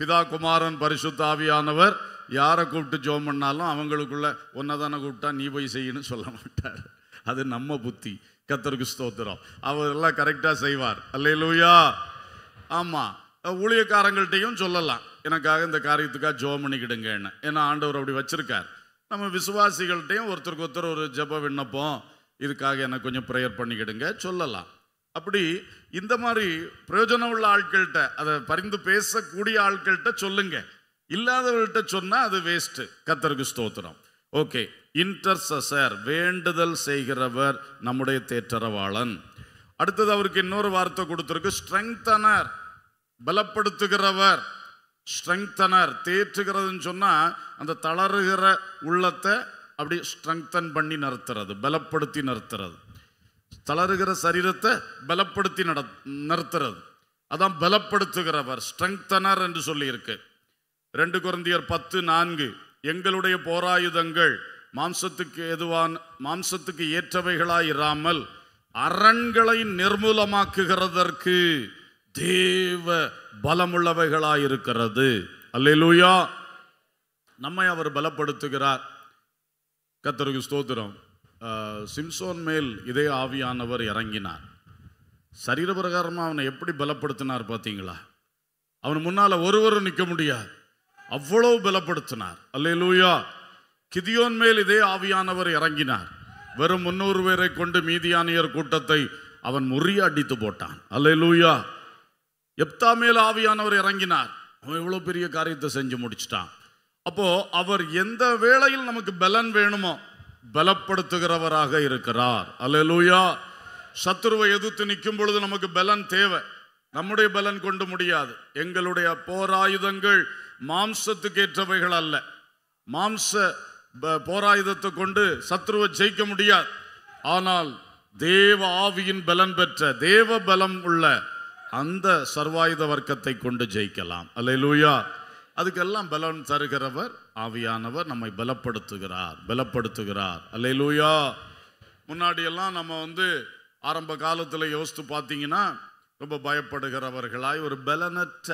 பிதா குமாரன் பரிசுத்த ஆவியானவர் யாரை கூப்பிட்டு ஜோம் பண்ணாலும் அவங்களுக்குள்ள ஒன்றை தானே கூப்பிட்டா நீ போய் செய்யணும்னு சொல்ல மாட்டார் அது நம்ம புத்தி கத்தருக்கு ஸ்தோத்திரம் எல்லாம் கரெக்டாக செய்வார் அல்லையிலூயா ஆமாம் ஊழியக்காரங்கள்ட்டையும் சொல்லலாம் எனக்காக இந்த காரியத்துக்காக ஜோம் பண்ணிக்கிடுங்க என்ன ஏன்னா ஆண்டவர் அப்படி வச்சுருக்கார் நம்ம விசுவாசிகள்கிட்டையும் ஒருத்தருக்கு ஒருத்தர் ஒரு ஜப விண்ணப்பம் இதுக்காக எனக்கு கொஞ்சம் ப்ரேயர் பண்ணிக்கிடுங்க சொல்லலாம் அப்படி இந்த மாதிரி பிரயோஜனம் உள்ள ஆட்கள்கிட்ட அதை பரிந்து பேசக்கூடிய ஆட்கள்கிட்ட சொல்லுங்க இல்லாதவர்கள்ட்ட சொன்னால் அது வேஸ்ட்டு கத்தருக்கு ஸ்தோத்திரம் ஓகே இன்டர்சசர் வேண்டுதல் செய்கிறவர் நம்முடைய தேற்றரவாளன் அடுத்தது அவருக்கு இன்னொரு வார்த்தை கொடுத்துருக்கு ஸ்ட்ரெங்தனர் பலப்படுத்துகிறவர் ஸ்ட்ரெங்தனர் தேற்றுகிறதுன்னு சொன்னால் அந்த தளருகிற உள்ளத்தை அப்படி ஸ்ட்ரெங்தன் பண்ணி நிறுத்துறது பலப்படுத்தி நிறுத்துறது தளருகிற சரீரத்தை பலப்படுத்தி நட நிறுத்துறது அதான் பலப்படுத்துகிறவர் ஸ்ட்ரெங்தனர் என்று சொல்லியிருக்கு ரெண்டு குழந்தையர் பத்து நான்கு எங்களுடைய போராயுதங்கள் மாம்சத்துக்கு எதுவான் மாம்சத்துக்கு ஏற்றவைகளாயிராமல் அரண்களை நிர்மூலமாக்குகிறதற்கு தேவ பலமுள்ளவைகளாயிருக்கிறது அல்லையிலூயா நம்மை அவர் பலப்படுத்துகிறார் கத்தருக்கு ஸ்தோத்திரம் சிம்சோன் மேல் இதே ஆவியானவர் இறங்கினார் சரீர பிரகாரமாக அவனை எப்படி பலப்படுத்தினார் பார்த்தீங்களா அவன் முன்னால் ஒருவரும் நிற்க முடியாது அவ்வளவு பலப்படுத்தினார் அல்லே லூயா கிதியோன் மேல் இதே ஆவியானவர் இறங்கினார் வெறும் முன்னூறு பேரை கொண்டு மீதியானியர் கூட்டத்தை அவன் முறிய அடித்து போட்டான் அல்லே லூயா எப்தா மேல் ஆவியானவர் இறங்கினார் அவன் எவ்வளோ பெரிய காரியத்தை செஞ்சு முடிச்சிட்டான் அப்போது அவர் எந்த வேளையில் நமக்கு பலன் வேணுமோ பலப்படுத்துகிறவராக இருக்கிறார் அலலூயா சத்ருவை எதிர்த்து நிற்கும் பொழுது நமக்கு பலன் தேவை நம்முடைய பலன் கொண்டு முடியாது எங்களுடைய போராயுதங்கள் மாம்சத்துக்கு ஏற்றவைகள் அல்ல மாம்ச போராயுதத்தை கொண்டு சத்ருவை ஜெயிக்க முடியாது ஆனால் தேவ ஆவியின் பலன் பெற்ற தேவ பலம் உள்ள அந்த சர்வாயுத வர்க்கத்தை கொண்டு ஜெயிக்கலாம் அல்ல லூயா அதுக்கெல்லாம் பலன் தருகிறவர் ஆவியானவர் நம்மை பலப்படுத்துகிறார் பலப்படுத்துகிறார் அல்லையிலூயா முன்னாடியெல்லாம் நம்ம வந்து ஆரம்ப காலத்தில் யோசித்து பார்த்தீங்கன்னா ரொம்ப பயப்படுகிறவர்களாய் ஒரு பலனற்ற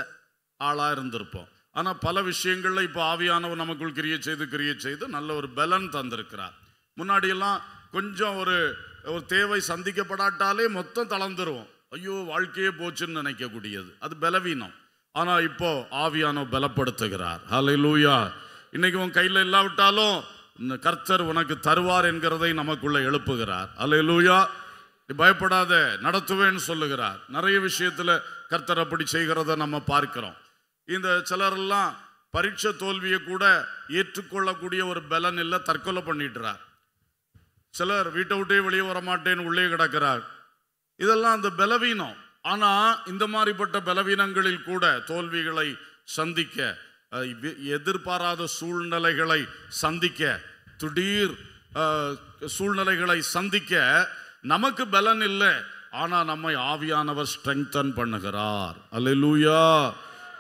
ஆளாக இருந்திருப்போம் ஆனால் பல விஷயங்களில் இப்போ ஆவியானவர் நமக்குள் கிரிய செய்து கிரிய செய்து நல்ல ஒரு பலன் தந்திருக்கிறார் முன்னாடியெல்லாம் கொஞ்சம் ஒரு ஒரு தேவை சந்திக்கப்படாட்டாலே மொத்தம் தளர்ந்துருவோம் ஐயோ வாழ்க்கையே போச்சுன்னு நினைக்கக்கூடியது அது பலவீனம் ஆனால் இப்போ ஆவியானோ பலப்படுத்துகிறார் ஹலை லூயா இன்னைக்கு உன் கையில் இல்லாவிட்டாலும் இந்த கர்த்தர் உனக்கு தருவார் என்கிறதை நமக்குள்ள எழுப்புகிறார் அல்ல பயப்படாத நடத்துவேன்னு சொல்லுகிறார் நிறைய விஷயத்தில் கர்த்தர் அப்படி செய்கிறத நம்ம பார்க்கிறோம் இந்த சிலரெல்லாம் பரீட்சை தோல்வியை கூட ஏற்றுக்கொள்ளக்கூடிய ஒரு பலன் இல்லை தற்கொலை பண்ணிடுறார் சிலர் வீட்டை விட்டே வெளியே வரமாட்டேன்னு உள்ளே கிடக்கிறார் இதெல்லாம் அந்த பலவீனம் ஆனால் இந்த மாதிரிப்பட்ட பலவீனங்களில் கூட தோல்விகளை சந்திக்க எதிர்பாராத சூழ்நிலைகளை சந்திக்க திடீர் சூழ்நிலைகளை சந்திக்க நமக்கு பலன் இல்லை ஆனால் நம்மை ஆவியானவர் ஸ்ட்ரெங்தன் பண்ணுகிறார் அல்லூயா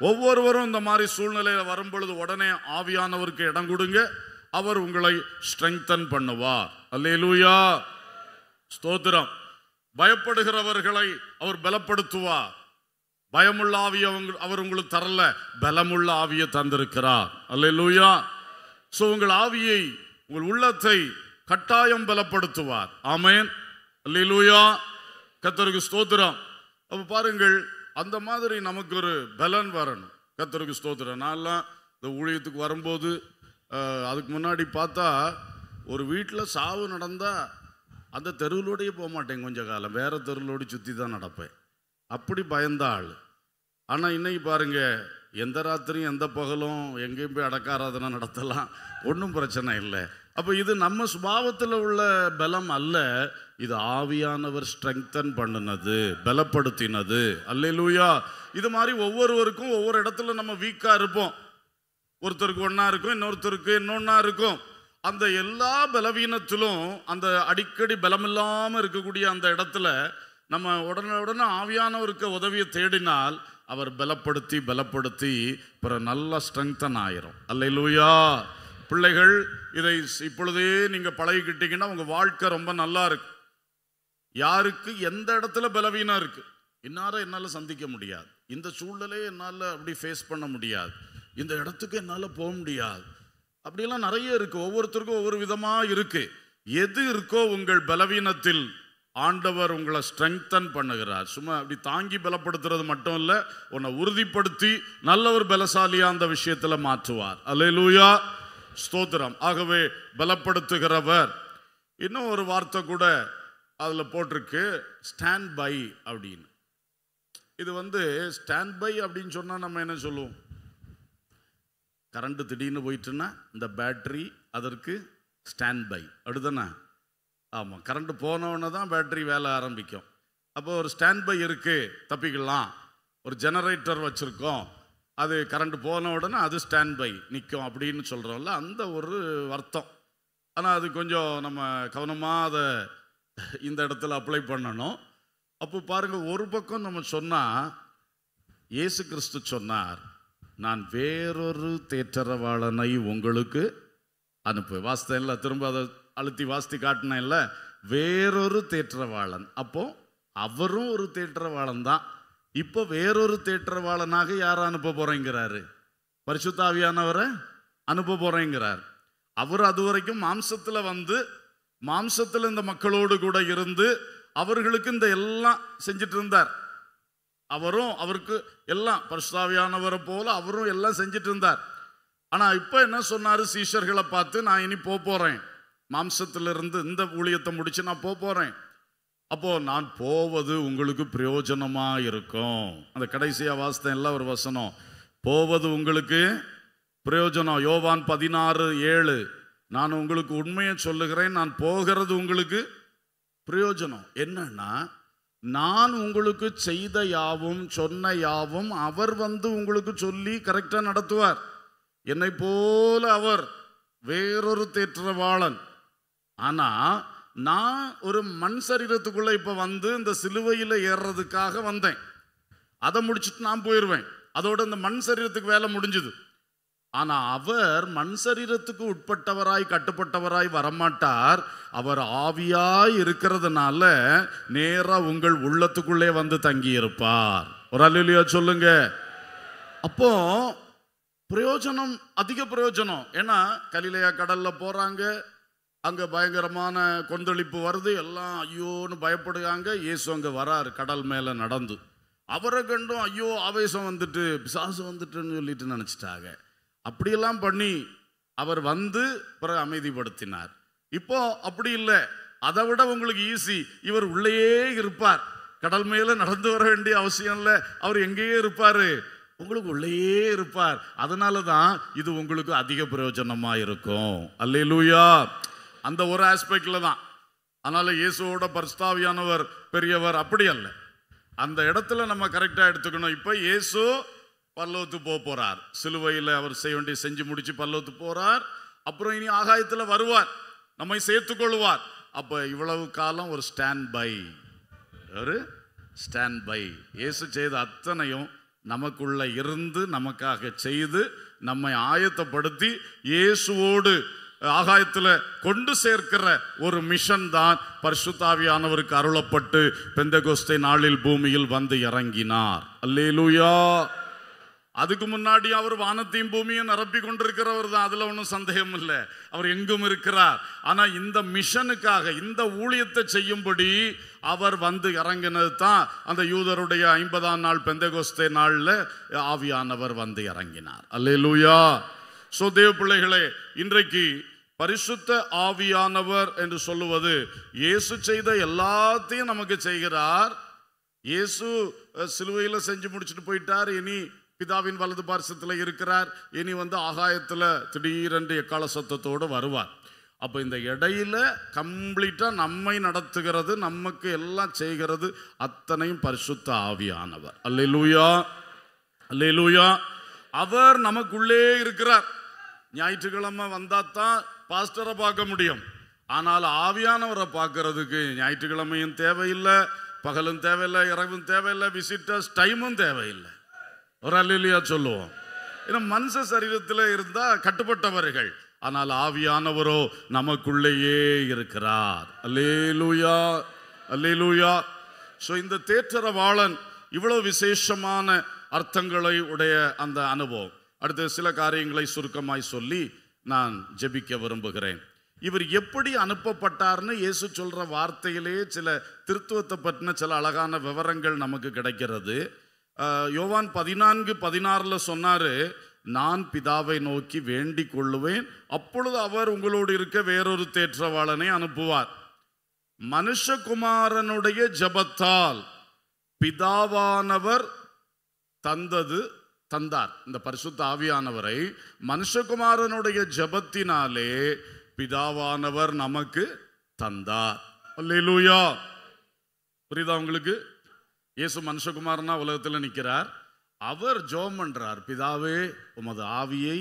ஒவ்வொருவரும் இந்த மாதிரி சூழ்நிலையில் வரும் பொழுது உடனே ஆவியானவருக்கு இடம் கொடுங்க அவர் உங்களை ஸ்ட்ரெங்தன் பண்ணுவார் அல்லூயா ஸ்தோத்திரம் பயப்படுகிறவர்களை அவர் பலப்படுத்துவார் பயமுள்ள ஆவியை அவர் உங்களுக்கு தரல பலமுள்ள ஆவியை தந்திருக்கிறார் அல்ல லூயா ஸோ உங்கள் ஆவியை உங்கள் உள்ளத்தை கட்டாயம் பலப்படுத்துவார் ஆமேன் அல்ல லூயா கத்தருக்கு ஸ்தோத்திரம் அப்போ பாருங்கள் அந்த மாதிரி நமக்கு ஒரு பலன் வரணும் கத்தருக்கு ஸ்தோத்திரம் நான்லாம் இந்த ஊழியத்துக்கு வரும்போது அதுக்கு முன்னாடி பார்த்தா ஒரு வீட்டில் சாவு நடந்தால் அந்த தெருவிலோடையே போக மாட்டேன் கொஞ்ச காலம் வேறு தெருவிலோடு சுற்றி தான் நடப்பேன் அப்படி பயந்த ஆள் ஆனால் இன்றைக்கி பாருங்கள் எந்த ராத்திரியும் எந்த பகலும் எங்கேயும் போய் அடக்காராதனை நடத்தலாம் ஒன்றும் பிரச்சனை இல்லை அப்போ இது நம்ம சுபாவத்தில் உள்ள பலம் அல்ல இது ஆவியானவர் ஸ்ட்ரெங்தன் பண்ணினது பலப்படுத்தினது அல்லையிலூயா இது மாதிரி ஒவ்வொருவருக்கும் ஒவ்வொரு இடத்துல நம்ம வீக்காக இருப்போம் ஒருத்தருக்கு ஒன்றா இருக்கும் இன்னொருத்தருக்கு இன்னொன்னா இருக்கும் அந்த எல்லா பலவீனத்திலும் அந்த அடிக்கடி பலமில்லாமல் இருக்கக்கூடிய அந்த இடத்துல நம்ம உடனே உடனே ஆவியானவருக்கு உதவியை தேடினால் அவர் பலப்படுத்தி பலப்படுத்தி பிற நல்ல ஸ்ட்ரென்தன் ஆயிரும் இல்லையா பிள்ளைகள் இதை இப்பொழுதே நீங்கள் பழகிக்கிட்டீங்கன்னா உங்கள் வாழ்க்கை ரொம்ப நல்லா இருக்கு யாருக்கு எந்த இடத்துல பலவீனம் இருக்குது இன்னார என்னால் சந்திக்க முடியாது இந்த சூழ்நிலையை என்னால் அப்படி ஃபேஸ் பண்ண முடியாது இந்த இடத்துக்கு என்னால் போக முடியாது அப்படிலாம் நிறைய இருக்குது ஒவ்வொருத்தருக்கும் ஒவ்வொரு விதமாக இருக்குது எது இருக்கோ உங்கள் பலவீனத்தில் ஆண்டவர் உங்களை ஸ்ட்ரெங்தன் பண்ணுகிறார் சும்மா அப்படி தாங்கி பலப்படுத்துறது மட்டும் இல்லை உன்னை உறுதிப்படுத்தி நல்ல ஒரு பலசாலியாக அந்த விஷயத்தில் மாற்றுவார் அலையலூயா ஸ்தோத்திரம் ஆகவே பலப்படுத்துகிறவர் இன்னும் ஒரு வார்த்தை கூட அதில் போட்டிருக்கு ஸ்டாண்ட் பை அப்படின்னு இது வந்து ஸ்டாண்ட் பை அப்படின்னு சொன்னால் நம்ம என்ன சொல்லுவோம் கரண்ட்டு திடீர்னு போயிட்டுன்னா இந்த பேட்ரி அதற்கு ஸ்டாண்ட் பை அப்படிதானே ஆமாம் கரண்ட்டு போனவுடனே தான் பேட்ரி வேலை ஆரம்பிக்கும் அப்போ ஒரு ஸ்டாண்ட் பை இருக்குது தப்பிக்கலாம் ஒரு ஜெனரேட்டர் வச்சுருக்கோம் அது கரண்ட் போன உடனே அது ஸ்டாண்ட் பை நிற்கும் அப்படின்னு சொல்கிறோம்ல அந்த ஒரு அர்த்தம் ஆனால் அது கொஞ்சம் நம்ம கவனமாக அதை இந்த இடத்துல அப்ளை பண்ணணும் அப்போ பாருங்கள் ஒரு பக்கம் நம்ம சொன்னால் இயேசு கிறிஸ்து சொன்னார் நான் வேறொரு தேற்றரவாளனை உங்களுக்கு அனுப்பு வாஸ்தவம் திரும்ப அதை அழுத்தி வாசித்து காட்டினேன் இல்லை வேறொரு தேற்றவாளன் அப்போது அவரும் ஒரு தேற்றவாளன் தான் இப்போ வேறொரு தேற்றவாளனாக யாரை அனுப்ப போகிறேங்கிறாரு பரிசுத்தாவியானவரை அனுப்ப போகிறேங்கிறார் அவர் அது வரைக்கும் மாம்சத்தில் வந்து மாம்சத்தில் இந்த மக்களோடு கூட இருந்து அவர்களுக்கு இந்த எல்லாம் செஞ்சிட்டு இருந்தார் அவரும் அவருக்கு எல்லாம் பரிசுத்தாவியானவரை போல அவரும் எல்லாம் செஞ்சிட்டு இருந்தார் ஆனால் இப்போ என்ன சொன்னார் சீஷர்களை பார்த்து நான் இனி போகிறேன் மாம்சத்திலிருந்து இந்த ஊழியத்தை முடிச்சு நான் போக போகிறேன் அப்போது நான் போவது உங்களுக்கு பிரயோஜனமா இருக்கும் அந்த கடைசியா வாசித்தேன் எல்லாம் ஒரு வசனம் போவது உங்களுக்கு பிரயோஜனம் யோவான் பதினாறு ஏழு நான் உங்களுக்கு உண்மையை சொல்லுகிறேன் நான் போகிறது உங்களுக்கு பிரயோஜனம் என்னன்னா நான் உங்களுக்கு செய்த யாவும் சொன்ன யாவும் அவர் வந்து உங்களுக்கு சொல்லி கரெக்டாக நடத்துவார் என்னை போல அவர் வேறொரு தேற்றவாளன் ஆனால் நான் ஒரு மண் சரீரத்துக்குள்ளே இப்போ வந்து இந்த சிலுவையில் ஏறுறதுக்காக வந்தேன் அதை முடிச்சுட்டு நான் போயிடுவேன் அதோடு இந்த மண் சரீரத்துக்கு வேலை முடிஞ்சுது ஆனால் அவர் மண் சரீரத்துக்கு உட்பட்டவராய் கட்டுப்பட்டவராய் வரமாட்டார் அவர் ஆவியாய் இருக்கிறதுனால நேராக உங்கள் உள்ளத்துக்குள்ளே வந்து தங்கியிருப்பார் ஒரு அல்லா சொல்லுங்க அப்போ பிரயோஜனம் அதிக பிரயோஜனம் ஏன்னா கலிலையா கடலில் போகிறாங்க அங்கே பயங்கரமான கொந்தளிப்பு வருது எல்லாம் ஐயோன்னு பயப்படுகிறாங்க இயேசு அங்கே வராரு கடல் மேலே நடந்து அவரை கண்டும் ஐயோ ஆவேசம் வந்துட்டு பிசாசு வந்துட்டுன்னு சொல்லிட்டு நினச்சிட்டாங்க அப்படியெல்லாம் பண்ணி அவர் வந்து பிறகு அமைதிப்படுத்தினார் இப்போ அப்படி இல்லை அதை விட உங்களுக்கு ஈஸி இவர் உள்ளேயே இருப்பார் கடல் மேலே நடந்து வர வேண்டிய அவசியம் இல்லை அவர் எங்கேயே இருப்பார் உங்களுக்கு உள்ளேயே இருப்பார் அதனால தான் இது உங்களுக்கு அதிக பிரயோஜனமாக இருக்கும் அல்லே அந்த ஒரு ஆஸ்பெக்டில் தான் அதனால் இயேசுவோட பர்ஸ்தாவியானவர் பெரியவர் அப்படி அல்ல அந்த இடத்துல நம்ம கரெக்டாக எடுத்துக்கணும் இப்போ இயேசு பல்லவத்து போக போகிறார் சிலுவையில் அவர் செய்ய வேண்டிய செஞ்சு முடித்து பல்லவத்து போகிறார் அப்புறம் இனி ஆகாயத்தில் வருவார் நம்மை சேர்த்துக்கொள்வார் அப்போ இவ்வளவு காலம் ஒரு ஸ்டாண்ட் பை ஒரு ஸ்டாண்ட் பை இயேசு செய்த அத்தனையும் நமக்குள்ள இருந்து நமக்காக செய்து நம்மை ஆயத்தப்படுத்தி இயேசுவோடு ஆகாயத்தில் கொண்டு சேர்க்கிற ஒரு மிஷன் தான் பரிசுத்தாவியானவருக்கு அருளப்பட்டு பெந்தகோஸ்தை நாளில் பூமியில் வந்து இறங்கினார் அல்லேலூயா அதுக்கு முன்னாடி அவர் வானத்தையும் பூமியும் நிரப்பி கொண்டிருக்கிறவர் தான் அதில் ஒன்றும் சந்தேகம் இல்லை அவர் எங்கும் இருக்கிறார் ஆனால் இந்த மிஷனுக்காக இந்த ஊழியத்தை செய்யும்படி அவர் வந்து இறங்கினது தான் அந்த யூதருடைய ஐம்பதாம் நாள் பெந்தகோஸ்தே நாளில் ஆவியானவர் வந்து இறங்கினார் அல்லேலூயா லூயா ஸோ தேவ பிள்ளைகளே இன்றைக்கு பரிசுத்த ஆவியானவர் என்று சொல்லுவது இயேசு செய்த எல்லாத்தையும் நமக்கு செய்கிறார் இயேசு சிலுவையில் செஞ்சு முடிச்சுட்டு போயிட்டார் இனி பிதாவின் வலது பார்சத்தில் இருக்கிறார் இனி வந்து ஆகாயத்தில் திடீரென்று எக்கால சத்தத்தோடு வருவார் அப்போ இந்த இடையில கம்ப்ளீட்டாக நம்மை நடத்துகிறது நமக்கு எல்லாம் செய்கிறது அத்தனையும் பரிசுத்த ஆவியானவர் அல்லூயா அல்லூயா அவர் நமக்குள்ளே இருக்கிறார் ஞாயிற்றுக்கிழமை வந்தால் தான் பாஸ்டரை பார்க்க முடியும் ஆனால் ஆவியானவரை பார்க்கறதுக்கு ஞாயிற்றுக்கிழமையும் தேவையில்லை பகலும் தேவையில்லை இரவும் தேவையில்லை விசிட்டர்ஸ் டைமும் தேவையில்லை ஒரு அல்லா சொல்லுவோம் ஏன்னா மனுஷ சரீரத்தில் இருந்தால் கட்டுப்பட்டவர்கள் ஆனால் ஆவியானவரோ நமக்குள்ளேயே இருக்கிறார் அல்லே லூயா அல்லே லூயா ஸோ இந்த தேற்றரவாளன் இவ்வளோ விசேஷமான அர்த்தங்களை உடைய அந்த அனுபவம் அடுத்து சில காரியங்களை சுருக்கமாய் சொல்லி நான் ஜெபிக்க விரும்புகிறேன் இவர் எப்படி அனுப்பப்பட்டார்னு இயேசு சொல்கிற வார்த்தையிலே சில திருத்துவத்தை பற்றின சில அழகான விவரங்கள் நமக்கு கிடைக்கிறது யோவான் பதினான்கு பதினாறில் சொன்னார் நான் பிதாவை நோக்கி வேண்டிக் கொள்ளுவேன் அப்பொழுது அவர் உங்களோடு இருக்க வேறொரு தேற்றவாளனை அனுப்புவார் மனுஷகுமாரனுடைய ஜபத்தால் பிதாவானவர் தந்தது தந்தார் இந்த பரிசுத்த ஆவியானவரை மனுஷகுமாரனுடைய ஜபத்தினாலே பிதாவானவர் நமக்கு தந்தார் அல்லேலூயா புரியுதா உங்களுக்கு இயேசு மனுஷகுமாரனா உலகத்தில் நிற்கிறார் அவர் ஜோம் பண்ணுறார் பிதாவே உமது ஆவியை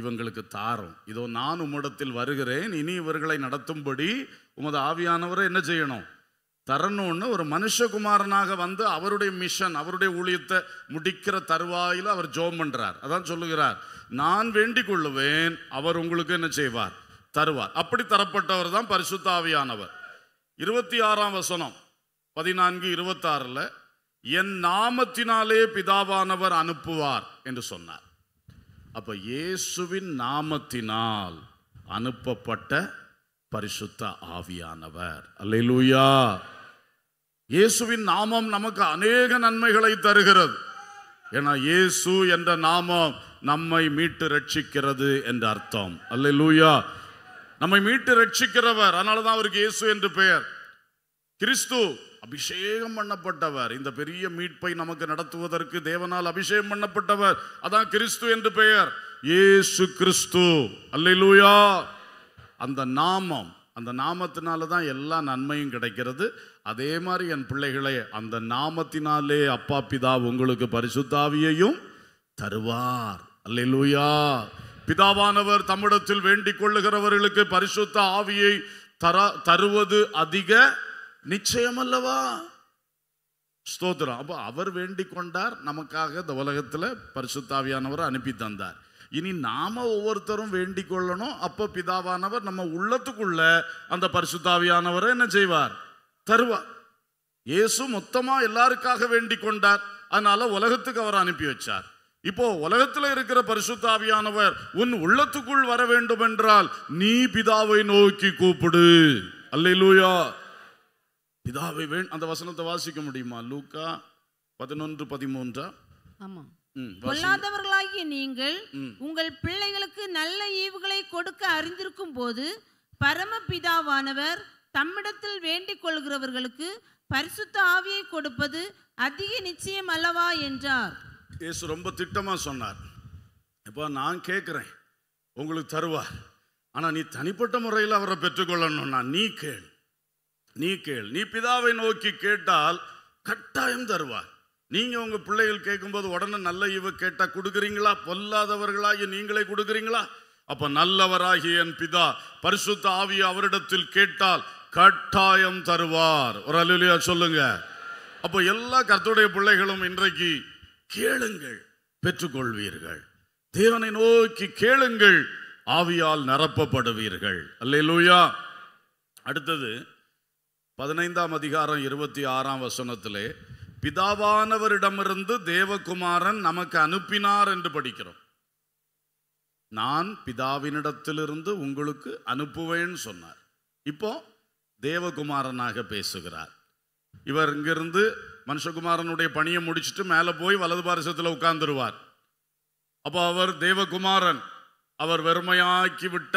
இவங்களுக்கு தாரும் இதோ நான் உம்மிடத்தில் வருகிறேன் இனி இவர்களை நடத்தும்படி உமது ஆவியானவரை என்ன செய்யணும் தரணும்னு ஒரு மனுஷகுமாரனாக வந்து அவருடைய மிஷன் அவருடைய ஊழியத்தை முடிக்கிற தருவாயில் அவர் ஜோம் பண்ணுறார் அதான் சொல்லுகிறார் நான் வேண்டிக் கொள்ளுவேன் அவர் உங்களுக்கு என்ன செய்வார் தருவார் அப்படி தரப்பட்டவர் தான் பரிசுத்தாவியானவர் இருபத்தி ஆறாம் வசனம் பதினான்கு இருபத்தாறில் என் நாமத்தினாலே பிதாவானவர் அனுப்புவார் என்று சொன்னார் அப்போ இயேசுவின் நாமத்தினால் அனுப்பப்பட்ட பரிசுத்த ஆவியானவர் அல்லேலூயா இயேசுவின் நாமம் நமக்கு அநேக நன்மைகளை தருகிறது ஏன்னா இயேசு என்ற நாமம் நம்மை மீட்டு ரட்சிக்கிறது என்ற அர்த்தம் அல்ல லூயா நம்மை மீட்டு ரட்சிக்கிறவர் அதனால தான் அவருக்கு இயேசு என்று பெயர் கிறிஸ்து அபிஷேகம் பண்ணப்பட்டவர் இந்த பெரிய மீட்பை நமக்கு நடத்துவதற்கு தேவனால் அபிஷேகம் பண்ணப்பட்டவர் அதான் கிறிஸ்து என்று பெயர் ஏசு கிறிஸ்து அல்ல அந்த நாமம் அந்த நாமத்தினால தான் எல்லா நன்மையும் கிடைக்கிறது அதே மாதிரி என் பிள்ளைகளே அந்த நாமத்தினாலே அப்பா பிதா உங்களுக்கு பரிசுத்தாவியையும் தருவார் அல்லூயா பிதாவானவர் தமிழத்தில் வேண்டிக் கொள்ளுகிறவர்களுக்கு பரிசுத்த ஆவியை தர தருவது அதிக நிச்சயம் அல்லவா ஸ்தோத்திரம் அப்போ அவர் வேண்டிக் கொண்டார் நமக்காக இந்த உலகத்தில் பரிசுத்தாவியானவர் அனுப்பி தந்தார் இனி நாம ஒவ்வொருத்தரும் வேண்டிக் கொள்ளணும் அப்போ பிதாவானவர் நம்ம உள்ளத்துக்குள்ள அந்த பரிசுத்தாவியானவரை என்ன செய்வார் தருவார் இயேசு மொத்தமா எல்லாருக்காக வேண்டி கொண்டார் அதனால உலகத்துக்கு அவர் அனுப்பி வச்சார் இப்போ உலகத்தில் இருக்கிற பரிசுத்தாவியானவர் உன் உள்ளத்துக்குள் வர வேண்டும் என்றால் நீ பிதாவை நோக்கி கூப்பிடு அல்லூயா பிதாவை வேண் அந்த வசனத்தை வாசிக்க முடியுமா லூக்கா பதினொன்று பதிமூன்றா ஆமா பொல்லாதவர்களாகிய நீங்கள் உங்கள் பிள்ளைகளுக்கு நல்ல ஈவுகளை கொடுக்க அறிந்திருக்கும் போது பரமபிதாவானவர் தம்மிடத்தில் வேண்டிக் கொள்கிறவர்களுக்கு பரிசுத்த ஆவியை கொடுப்பது அதிக நிச்சயம் அல்லவா என்றார் இயேசு ரொம்ப திட்டமாக சொன்னார் இப்போ நான் கேட்குறேன் உங்களுக்கு தருவார் ஆனால் நீ தனிப்பட்ட முறையில் அவரை பெற்றுக்கொள்ளணும்னா நீ கேள் நீ கேள் நீ பிதாவை நோக்கி கேட்டால் கட்டாயம் தருவார் நீங்கள் உங்கள் பிள்ளைகள் கேட்கும்போது உடனே நல்ல இவ கேட்டால் கொடுக்குறீங்களா பொல்லாதவர்களாகி நீங்களே கொடுக்குறீங்களா அப்போ நல்லவராகிய என் பிதா பரிசுத்த ஆவியை அவரிடத்தில் கேட்டால் கட்டாயம் தருவார் ஒரு அலுவலியா சொல்லுங்க அப்போ எல்லா கர்த்துடைய பிள்ளைகளும் இன்றைக்கு கேளுங்கள் பெற்றுக்கொள்வீர்கள் தேவனை நோக்கி கேளுங்கள் ஆவியால் நிரப்பப்படுவீர்கள் அல்லூயா அடுத்தது பதினைந்தாம் அதிகாரம் இருபத்தி ஆறாம் வசனத்திலே பிதாவானவரிடமிருந்து தேவகுமாரன் நமக்கு அனுப்பினார் என்று படிக்கிறோம் நான் பிதாவினிடத்திலிருந்து உங்களுக்கு அனுப்புவேன் சொன்னார் இப்போ தேவகுமாரனாக பேசுகிறார் இவர் இங்கிருந்து மனுஷகுமாரனுடைய பணியை முடிச்சுட்டு மேலே போய் வலது பாரசத்தில் உட்கார்ந்துருவார் அப்போ அவர் தேவகுமாரன் அவர் வெறுமையாக்கி விட்ட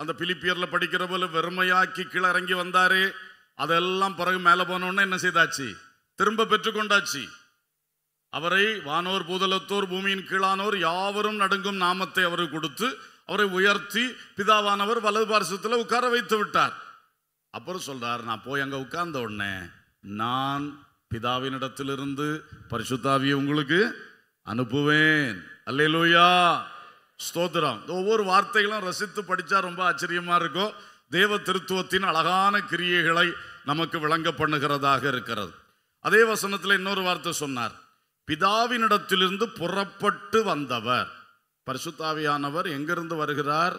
அந்த பிலிப்பியரில் படிக்கிற போல வெறுமையாக்கி கீழே இறங்கி வந்தாரே அதெல்லாம் பிறகு மேலே போனோன்னே என்ன செய்தாச்சு திரும்ப பெற்றுக்கொண்டாச்சு அவரை வானோர் பூதலத்தோர் பூமியின் கீழானோர் யாவரும் நடுங்கும் நாமத்தை அவருக்கு கொடுத்து அவரை உயர்த்தி பிதாவானவர் வலது பாரசத்தில் உட்கார வைத்து விட்டார் அப்புறம் சொல்கிறார் நான் போய் அங்கே உட்கார்ந்த உடனே நான் பிதாவினிடத்திலிருந்து பரிசுத்தாவியை உங்களுக்கு அனுப்புவேன் அல்லையிலூயா ஸ்தோத்திரம் ஒவ்வொரு வார்த்தைகளும் ரசித்து படித்தா ரொம்ப ஆச்சரியமாக இருக்கும் தேவ திருத்துவத்தின் அழகான கிரியைகளை நமக்கு விளங்க பண்ணுகிறதாக இருக்கிறது அதே வசனத்தில் இன்னொரு வார்த்தை சொன்னார் பிதாவினிடத்திலிருந்து புறப்பட்டு வந்தவர் பரிசுத்தாவியானவர் எங்கிருந்து வருகிறார்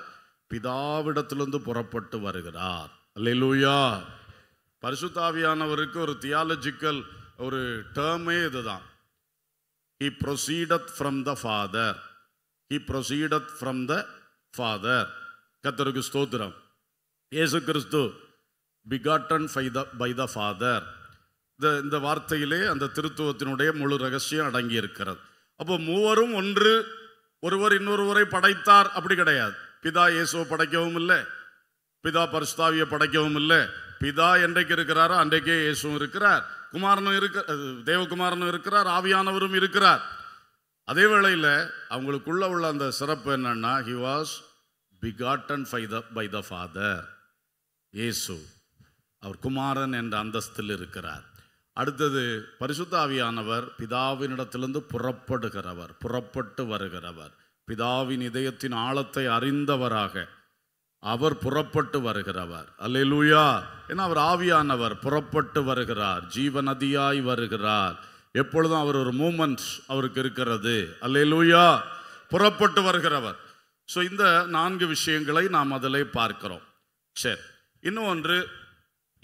பிதாவிடத்திலிருந்து புறப்பட்டு வருகிறார் அல்லையிலூயா பரிசுத்தாவியானவருக்கு ஒரு தியாலஜிக்கல் ஒரு டேர்மே இதுதான் he proceedeth from the father he proceedeth from the father கத்தருக்கு ஸ்தோத்திரம் ஏசு கிறிஸ்து begotten by the by the father இந்த இந்த வார்த்தையிலே அந்த திருத்துவத்தினுடைய முழு ரகசியம் அடங்கி இருக்கிறது அப்போ மூவரும் ஒன்று ஒருவர் இன்னொருவரை படைத்தார் அப்படி கிடையாது பிதா இயேசுவை படைக்கவும் இல்லை பிதா பரிசுத்தாவியை படைக்கவும் இல்லை பிதா என்றைக்கு இருக்கிறாரோ அன்றைக்கே இயேசும் இருக்கிறார் குமாரனும் இருக்க தேவகுமாரனும் இருக்கிறார் ஆவியானவரும் இருக்கிறார் அதே வேளையில் அவங்களுக்குள்ள உள்ள அந்த சிறப்பு என்னன்னா he was begotten by the by the father இயேசு அவர் குமாரன் என்ற அந்தஸ்தில் இருக்கிறார் அடுத்தது பரிசுத்த ஆவியானவர் பிதாவினிடத்திலிருந்து புறப்படுகிறவர் புறப்பட்டு வருகிறவர் பிதாவின் இதயத்தின் ஆழத்தை அறிந்தவராக அவர் புறப்பட்டு வருகிறவர் அல்லூயா ஏன்னா அவர் ஆவியானவர் புறப்பட்டு வருகிறார் ஜீவநதியாய் வருகிறார் எப்பொழுதும் அவர் ஒரு மூமெண்ட்ஸ் அவருக்கு இருக்கிறது அல்லூயா புறப்பட்டு வருகிறவர் ஸோ இந்த நான்கு விஷயங்களை நாம் அதில் பார்க்கிறோம் சரி இன்னும் ஒன்று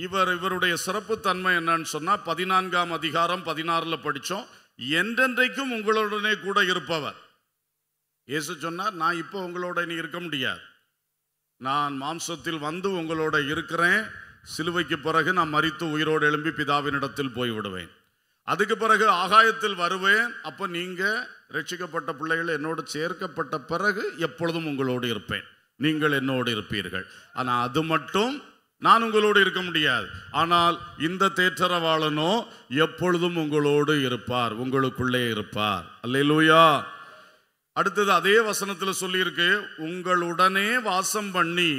இவர் இவருடைய சிறப்புத்தன்மை என்னன்னு சொன்னால் பதினான்காம் அதிகாரம் பதினாறில் படித்தோம் என்றென்றைக்கும் உங்களுடனே கூட இருப்பவர் இயேசு சொன்னார் நான் இப்போ உங்களோட நீ இருக்க முடியாது நான் மாம்சத்தில் வந்து உங்களோட இருக்கிறேன் சிலுவைக்கு பிறகு நான் மறித்து உயிரோடு எழும்பி பிதாவினிடத்தில் போய்விடுவேன் அதுக்கு பிறகு ஆகாயத்தில் வருவேன் அப்போ நீங்கள் ரட்சிக்கப்பட்ட பிள்ளைகள் என்னோடு சேர்க்கப்பட்ட பிறகு எப்பொழுதும் உங்களோடு இருப்பேன் நீங்கள் என்னோடு இருப்பீர்கள் ஆனால் அது மட்டும் நான் உங்களோடு இருக்க முடியாது ஆனால் இந்த தேற்றரவாளனோ எப்பொழுதும் உங்களோடு இருப்பார் உங்களுக்குள்ளே இருப்பார் அல்லையிலூயா அடுத்தது அதே வசனத்தில் சொல்லியிருக்கு உங்களுடனே வாசம் பண்ணி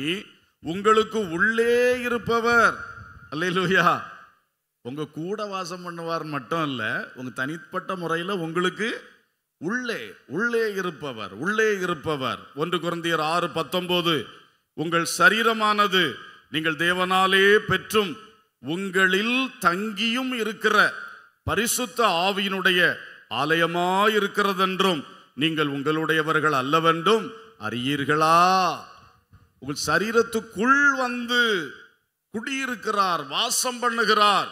உங்களுக்கு உள்ளே இருப்பவர் அல்லையா உங்க கூட வாசம் பண்ணுவார் மட்டும் இல்லை உங்க தனிப்பட்ட முறையில் உங்களுக்கு உள்ளே உள்ளே இருப்பவர் உள்ளே இருப்பவர் ஒன்று குழந்தையர் ஆறு பத்தொன்பது உங்கள் சரீரமானது நீங்கள் தேவனாலே பெற்றும் உங்களில் தங்கியும் இருக்கிற பரிசுத்த ஆவியினுடைய ஆலயமாயிருக்கிறதென்றும் நீங்கள் உங்களுடையவர்கள் அல்லவென்றும் அறியீர்களா உங்கள் சரீரத்துக்குள் வந்து குடியிருக்கிறார் வாசம் பண்ணுகிறார்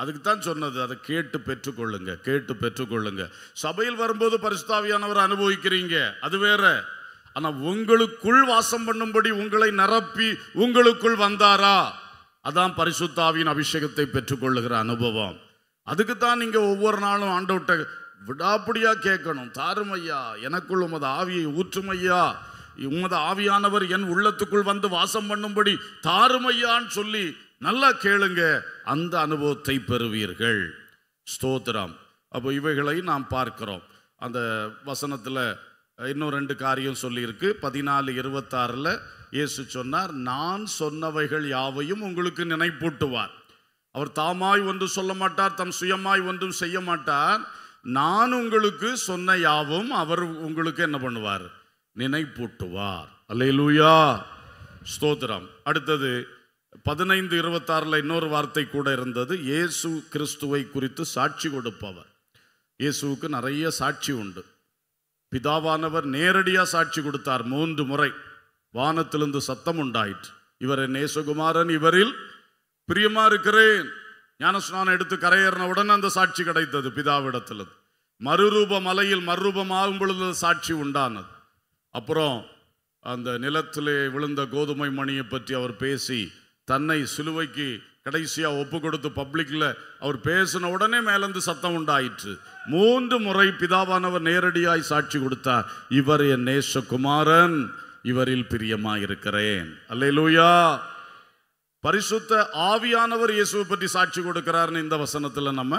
அதுக்கு தான் சொன்னது அதை கேட்டு பெற்றுக்கொள்ளுங்க கேட்டு பெற்றுக்கொள்ளுங்க சபையில் வரும்போது பரிசுத்தாவியானவர் அனுபவிக்கிறீங்க அது வேற ஆனால் உங்களுக்குள் வாசம் பண்ணும்படி உங்களை நிரப்பி உங்களுக்குள் வந்தாரா அதான் பரிசுத்தாவின் அபிஷேகத்தை பெற்றுக்கொள்ளுகிற அனுபவம் அதுக்கு தான் நீங்கள் ஒவ்வொரு நாளும் ஆண்டவர்கிட்ட விடாப்படியாக கேட்கணும் தாருமையா எனக்குள் உமது ஆவியை ஊற்றுமையா உமது ஆவியானவர் என் உள்ளத்துக்குள் வந்து வாசம் பண்ணும்படி தாருமையான்னு சொல்லி நல்லா கேளுங்க அந்த அனுபவத்தை பெறுவீர்கள் ஸ்தோத்திரம் அப்போ இவைகளை நாம் பார்க்கிறோம் அந்த வசனத்தில் இன்னும் ரெண்டு காரியம் சொல்லியிருக்கு பதினாலு இருபத்தாறில் இயேசு சொன்னார் நான் சொன்னவைகள் யாவையும் உங்களுக்கு நினைப்பூட்டுவார் அவர் தாமாய் ஒன்று சொல்ல மாட்டார் தம் சுயமாய் ஒன்றும் செய்ய மாட்டார் நான் உங்களுக்கு சொன்ன யாவும் அவர் உங்களுக்கு என்ன பண்ணுவார் நினைப்பூட்டுவார் அல்லையிலூயா ஸ்தோத்திரம் அடுத்தது பதினைந்து இருபத்தாறில் இன்னொரு வார்த்தை கூட இருந்தது இயேசு கிறிஸ்துவை குறித்து சாட்சி கொடுப்பவர் இயேசுவுக்கு நிறைய சாட்சி உண்டு பிதாவானவர் நேரடியாக சாட்சி கொடுத்தார் மூன்று முறை வானத்திலிருந்து சத்தம் உண்டாயிற்று இவர் என் இயேசுகுமாரன் இவரில் பிரியமா இருக்கிறேன் ஞானஸ்நானம் எடுத்து கரையேறின உடனே அந்த சாட்சி கிடைத்தது பிதாவிடத்தில் மறுரூப மலையில் மறுரூபம் ஆகும் பொழுது சாட்சி உண்டானது அப்புறம் அந்த நிலத்திலே விழுந்த கோதுமை மணியை பற்றி அவர் பேசி தன்னை சிலுவைக்கு கடைசியாக ஒப்பு கொடுத்து பப்ளிக்கில் அவர் பேசின உடனே மேலேந்து சத்தம் உண்டாயிற்று மூன்று முறை பிதாவானவர் நேரடியாய் சாட்சி கொடுத்தார் இவர் என் நேசகுமாரன் இவரில் பிரியமாயிருக்கிறேன் அல்லையிலூயா பரிசுத்த ஆவியானவர் இயேசுவை பற்றி சாட்சி கொடுக்கிறாருன்னு இந்த வசனத்தில் நம்ம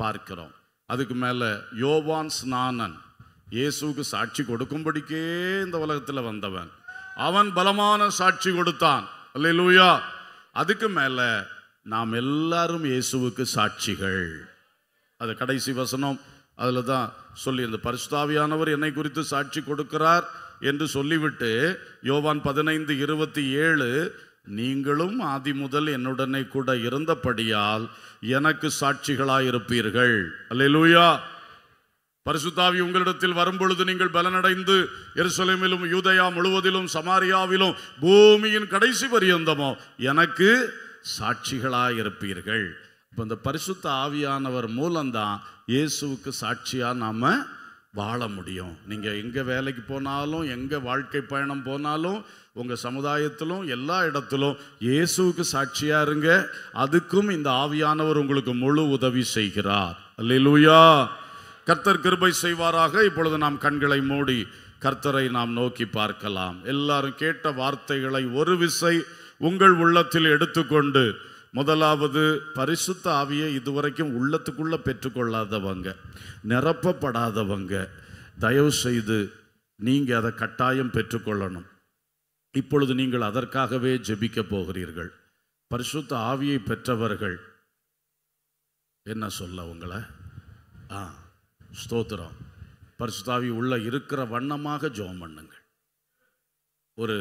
பார்க்கிறோம் அதுக்கு மேலே யோவான் ஸ்நானன் இயேசுக்கு சாட்சி கொடுக்கும்படிக்கே இந்த உலகத்தில் வந்தவன் அவன் பலமான சாட்சி கொடுத்தான் இல்லை லூயா அதுக்கு மேலே நாம் எல்லாரும் இயேசுவுக்கு சாட்சிகள் அது கடைசி வசனம் அதில் தான் சொல்லி இந்த பரிசுத்தாவியானவர் என்னை குறித்து சாட்சி கொடுக்கிறார் என்று சொல்லிவிட்டு யோவான் பதினைந்து இருபத்தி ஏழு நீங்களும் ஆதி முதல் என்னுடனே கூட இருந்தபடியால் எனக்கு சாட்சிகளாயிருப்பீர்கள் லூயா பரிசுத்தாவி உங்களிடத்தில் வரும்பொழுது நீங்கள் பலனடைந்து எருசலேமிலும் யூதயா முழுவதிலும் சமாரியாவிலும் பூமியின் கடைசி பரியந்தமோ எனக்கு சாட்சிகளாயிருப்பீர்கள் இப்போ இந்த பரிசுத்த ஆவியானவர் மூலம்தான் இயேசுவுக்கு சாட்சியாக நாம் வாழ முடியும் நீங்கள் எங்கே வேலைக்கு போனாலும் எங்கே வாழ்க்கை பயணம் போனாலும் உங்கள் சமுதாயத்திலும் எல்லா இடத்திலும் இயேசுவுக்கு சாட்சியாக இருங்க அதுக்கும் இந்த ஆவியானவர் உங்களுக்கு முழு உதவி செய்கிறார் அல்லா கர்த்தர் கிருபை செய்வாராக இப்பொழுது நாம் கண்களை மூடி கர்த்தரை நாம் நோக்கி பார்க்கலாம் எல்லாரும் கேட்ட வார்த்தைகளை ஒரு விசை உங்கள் உள்ளத்தில் எடுத்துக்கொண்டு முதலாவது பரிசுத்த ஆவியை இதுவரைக்கும் உள்ளத்துக்குள்ளே பெற்றுக்கொள்ளாதவங்க நிரப்பப்படாதவங்க தயவு செய்து நீங்கள் அதை கட்டாயம் பெற்றுக்கொள்ளணும் இப்பொழுது நீங்கள் அதற்காகவே ஜெபிக்கப் போகிறீர்கள் பரிசுத்த ஆவியை பெற்றவர்கள் என்ன சொல்ல உங்களை ஆ ஸ்தோத்திரம் பரிசுத்தாவி உள்ள இருக்கிற வண்ணமாக ஜோம் பண்ணுங்கள் ஒரு